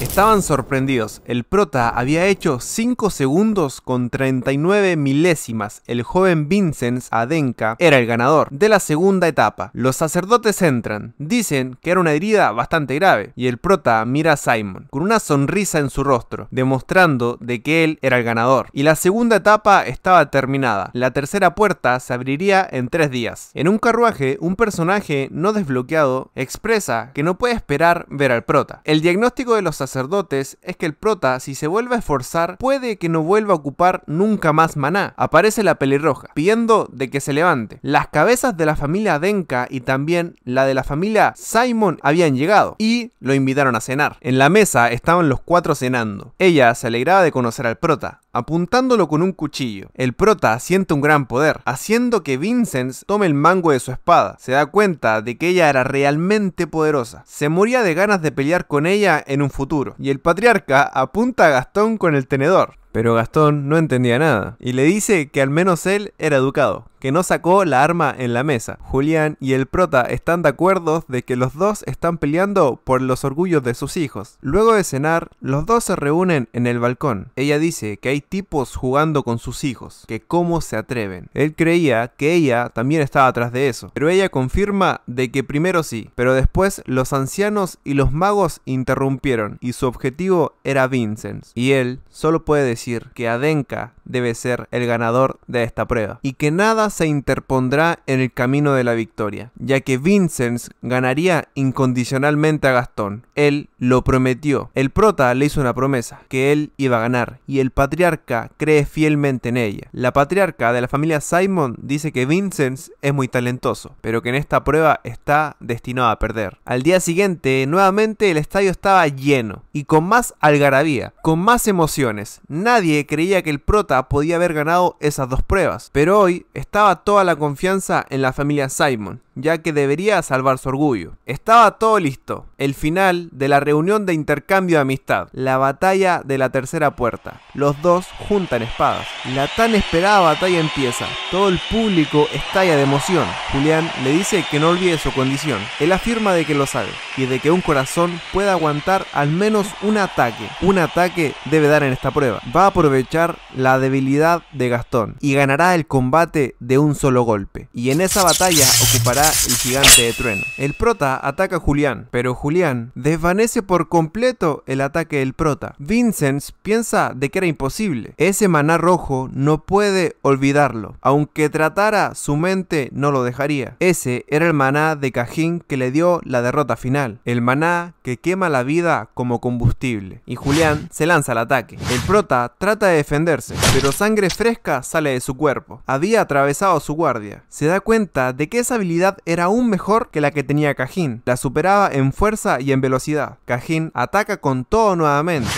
Estaban sorprendidos, el prota había hecho 5 segundos con 39 milésimas, el joven Vincent Adenka era el ganador de la segunda etapa. Los sacerdotes entran, dicen que era una herida bastante grave y el prota mira a Simon con una sonrisa en su rostro, demostrando de que él era el ganador. Y la segunda etapa estaba terminada, la tercera puerta se abriría en 3 días. En un carruaje, un personaje no desbloqueado expresa que no puede esperar ver al prota. El diagnóstico de los sacerdotes es que el prota, si se vuelve a esforzar, puede que no vuelva a ocupar nunca más maná. Aparece la pelirroja, pidiendo de que se levante. Las cabezas de la familia Denka y también la de la familia Simon habían llegado y lo invitaron a cenar. En la mesa estaban los cuatro cenando. Ella se alegraba de conocer al prota, apuntándolo con un cuchillo. El prota siente un gran poder, haciendo que Vincent tome el mango de su espada. Se da cuenta de que ella era realmente poderosa. Se moría de ganas de pelear con ella en un futuro. Y el patriarca apunta a Gastón con el tenedor. Pero Gastón no entendía nada y le dice que al menos él era educado, que no sacó la arma en la mesa. Julián y el prota están de acuerdo de que los dos están peleando por los orgullos de sus hijos. Luego de cenar, los dos se reúnen en el balcón. Ella dice que hay tipos jugando con sus hijos, que cómo se atreven. Él creía que ella también estaba atrás de eso, pero ella confirma de que primero sí, pero después los ancianos y los magos interrumpieron y su objetivo era Vincent. Y él solo puede decir que Adenka debe ser el ganador de esta prueba y que nada se interpondrá en el camino de la victoria, ya que Vincent ganaría incondicionalmente a Gastón. Él lo prometió. El prota le hizo una promesa, que él iba a ganar, y el patriarca cree fielmente en ella. La patriarca de la familia Simon dice que Vincent es muy talentoso, pero que en esta prueba está destinado a perder. Al día siguiente, nuevamente el estadio estaba lleno y con más algarabía, con más emociones. Nadie creía que el prota podía haber ganado esas dos pruebas, pero hoy estaba toda la confianza en la familia Simon ya que debería salvar su orgullo. Estaba todo listo, el final de la reunión de intercambio de amistad, la batalla de la tercera puerta. Los dos juntan espadas. La tan esperada batalla empieza, todo el público estalla de emoción. Julián le dice que no olvide su condición. Él afirma de que lo sabe y de que un corazón puede aguantar al menos un ataque. Un ataque debe dar en esta prueba. Va a aprovechar la debilidad de Gastón y ganará el combate de un solo golpe. Y en esa batalla ocupará el gigante de trueno. El prota ataca a Julián, pero Julián desvanece por completo el ataque del prota. Vincent piensa de que era imposible. Ese maná rojo no puede olvidarlo. Aunque tratara, su mente no lo dejaría. Ese era el maná de Cajín que le dio la derrota final. El maná que quema la vida como combustible. Y Julián se lanza al ataque. El prota trata de defenderse, pero sangre fresca sale de su cuerpo. Había atravesado su guardia. Se da cuenta de que esa habilidad era aún mejor que la que tenía Cajín. La superaba en fuerza y en velocidad. Cajín ataca con todo nuevamente.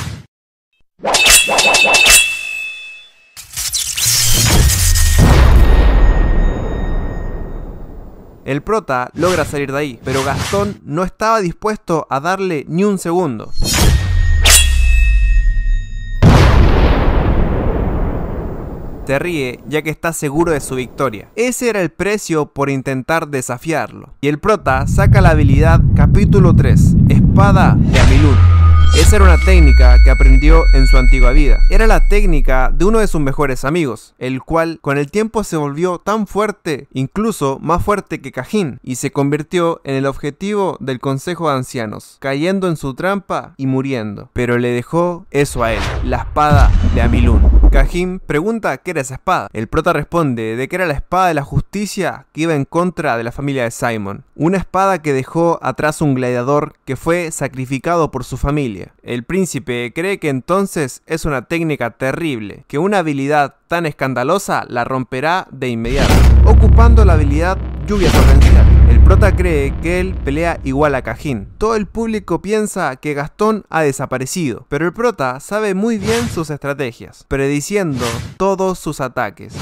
El prota logra salir de ahí, pero Gastón no estaba dispuesto a darle ni un segundo. te ríe ya que está seguro de su victoria. Ese era el precio por intentar desafiarlo. Y el prota saca la habilidad capítulo 3, espada de Amilun. Esa era una técnica que aprendió en su antigua vida. Era la técnica de uno de sus mejores amigos, el cual con el tiempo se volvió tan fuerte, incluso más fuerte que Cajín, y se convirtió en el objetivo del Consejo de Ancianos, cayendo en su trampa y muriendo. Pero le dejó eso a él, la espada de Amilun. Kajim pregunta qué era esa espada. El prota responde de que era la espada de la justicia que iba en contra de la familia de Simon. Una espada que dejó atrás un gladiador que fue sacrificado por su familia. El príncipe cree que entonces es una técnica terrible, que una habilidad tan escandalosa la romperá de inmediato, ocupando la habilidad lluvia torrencial. El prota cree que él pelea igual a Cajín. Todo el público piensa que Gastón ha desaparecido, pero el prota sabe muy bien sus estrategias, prediciendo todos sus ataques.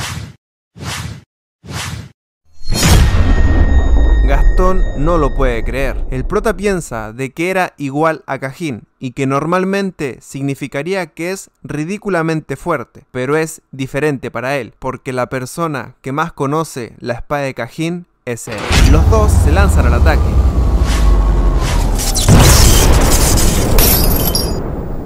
Gastón no lo puede creer. El prota piensa de que era igual a Cajín y que normalmente significaría que es ridículamente fuerte, pero es diferente para él, porque la persona que más conoce la espada de Cajín es él. Los dos se lanzan al ataque.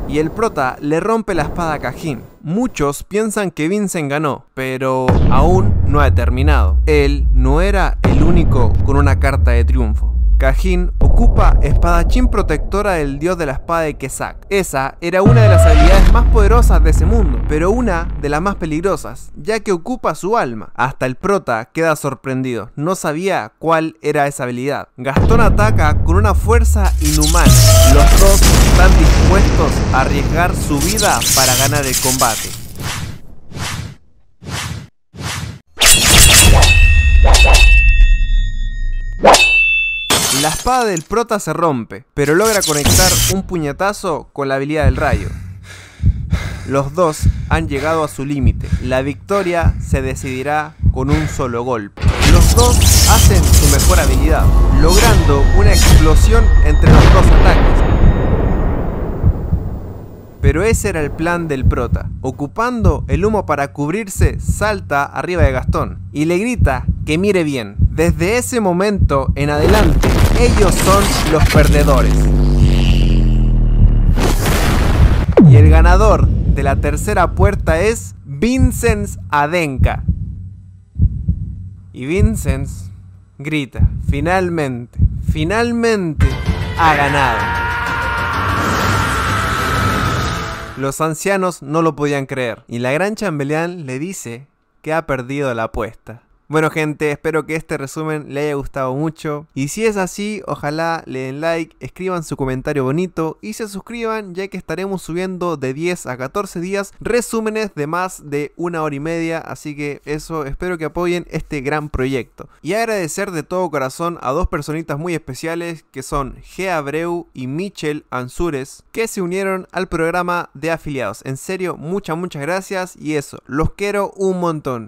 Y el prota le rompe la espada a Kajin. Muchos piensan que Vincent ganó, pero aún no ha terminado. Él no era el único con una carta de triunfo. Cajin Ocupa espadachín protectora del dios de la espada de Kesak. Esa era una de las habilidades más poderosas de ese mundo, pero una de las más peligrosas, ya que ocupa su alma. Hasta el prota queda sorprendido, no sabía cuál era esa habilidad. Gastón ataca con una fuerza inhumana. Los dos están dispuestos a arriesgar su vida para ganar el combate. La espada del prota se rompe, pero logra conectar un puñetazo con la habilidad del rayo. Los dos han llegado a su límite. La victoria se decidirá con un solo golpe. Los dos hacen su mejor habilidad, logrando una explosión entre los dos ataques. Pero ese era el plan del prota. Ocupando el humo para cubrirse, salta arriba de Gastón y le grita que mire bien. Desde ese momento en adelante, ellos son los perdedores. Y el ganador de la tercera puerta es Vincenz Adenka. Y Vincenz grita, finalmente, finalmente ha ganado. Los ancianos no lo podían creer y la gran chambelán le dice que ha perdido la apuesta. Bueno gente, espero que este resumen le haya gustado mucho. Y si es así, ojalá le den like, escriban su comentario bonito y se suscriban ya que estaremos subiendo de 10 a 14 días resúmenes de más de una hora y media. Así que eso, espero que apoyen este gran proyecto. Y agradecer de todo corazón a dos personitas muy especiales que son G. Abreu y Michel Ansures que se unieron al programa de afiliados. En serio, muchas, muchas gracias y eso, los quiero un montón.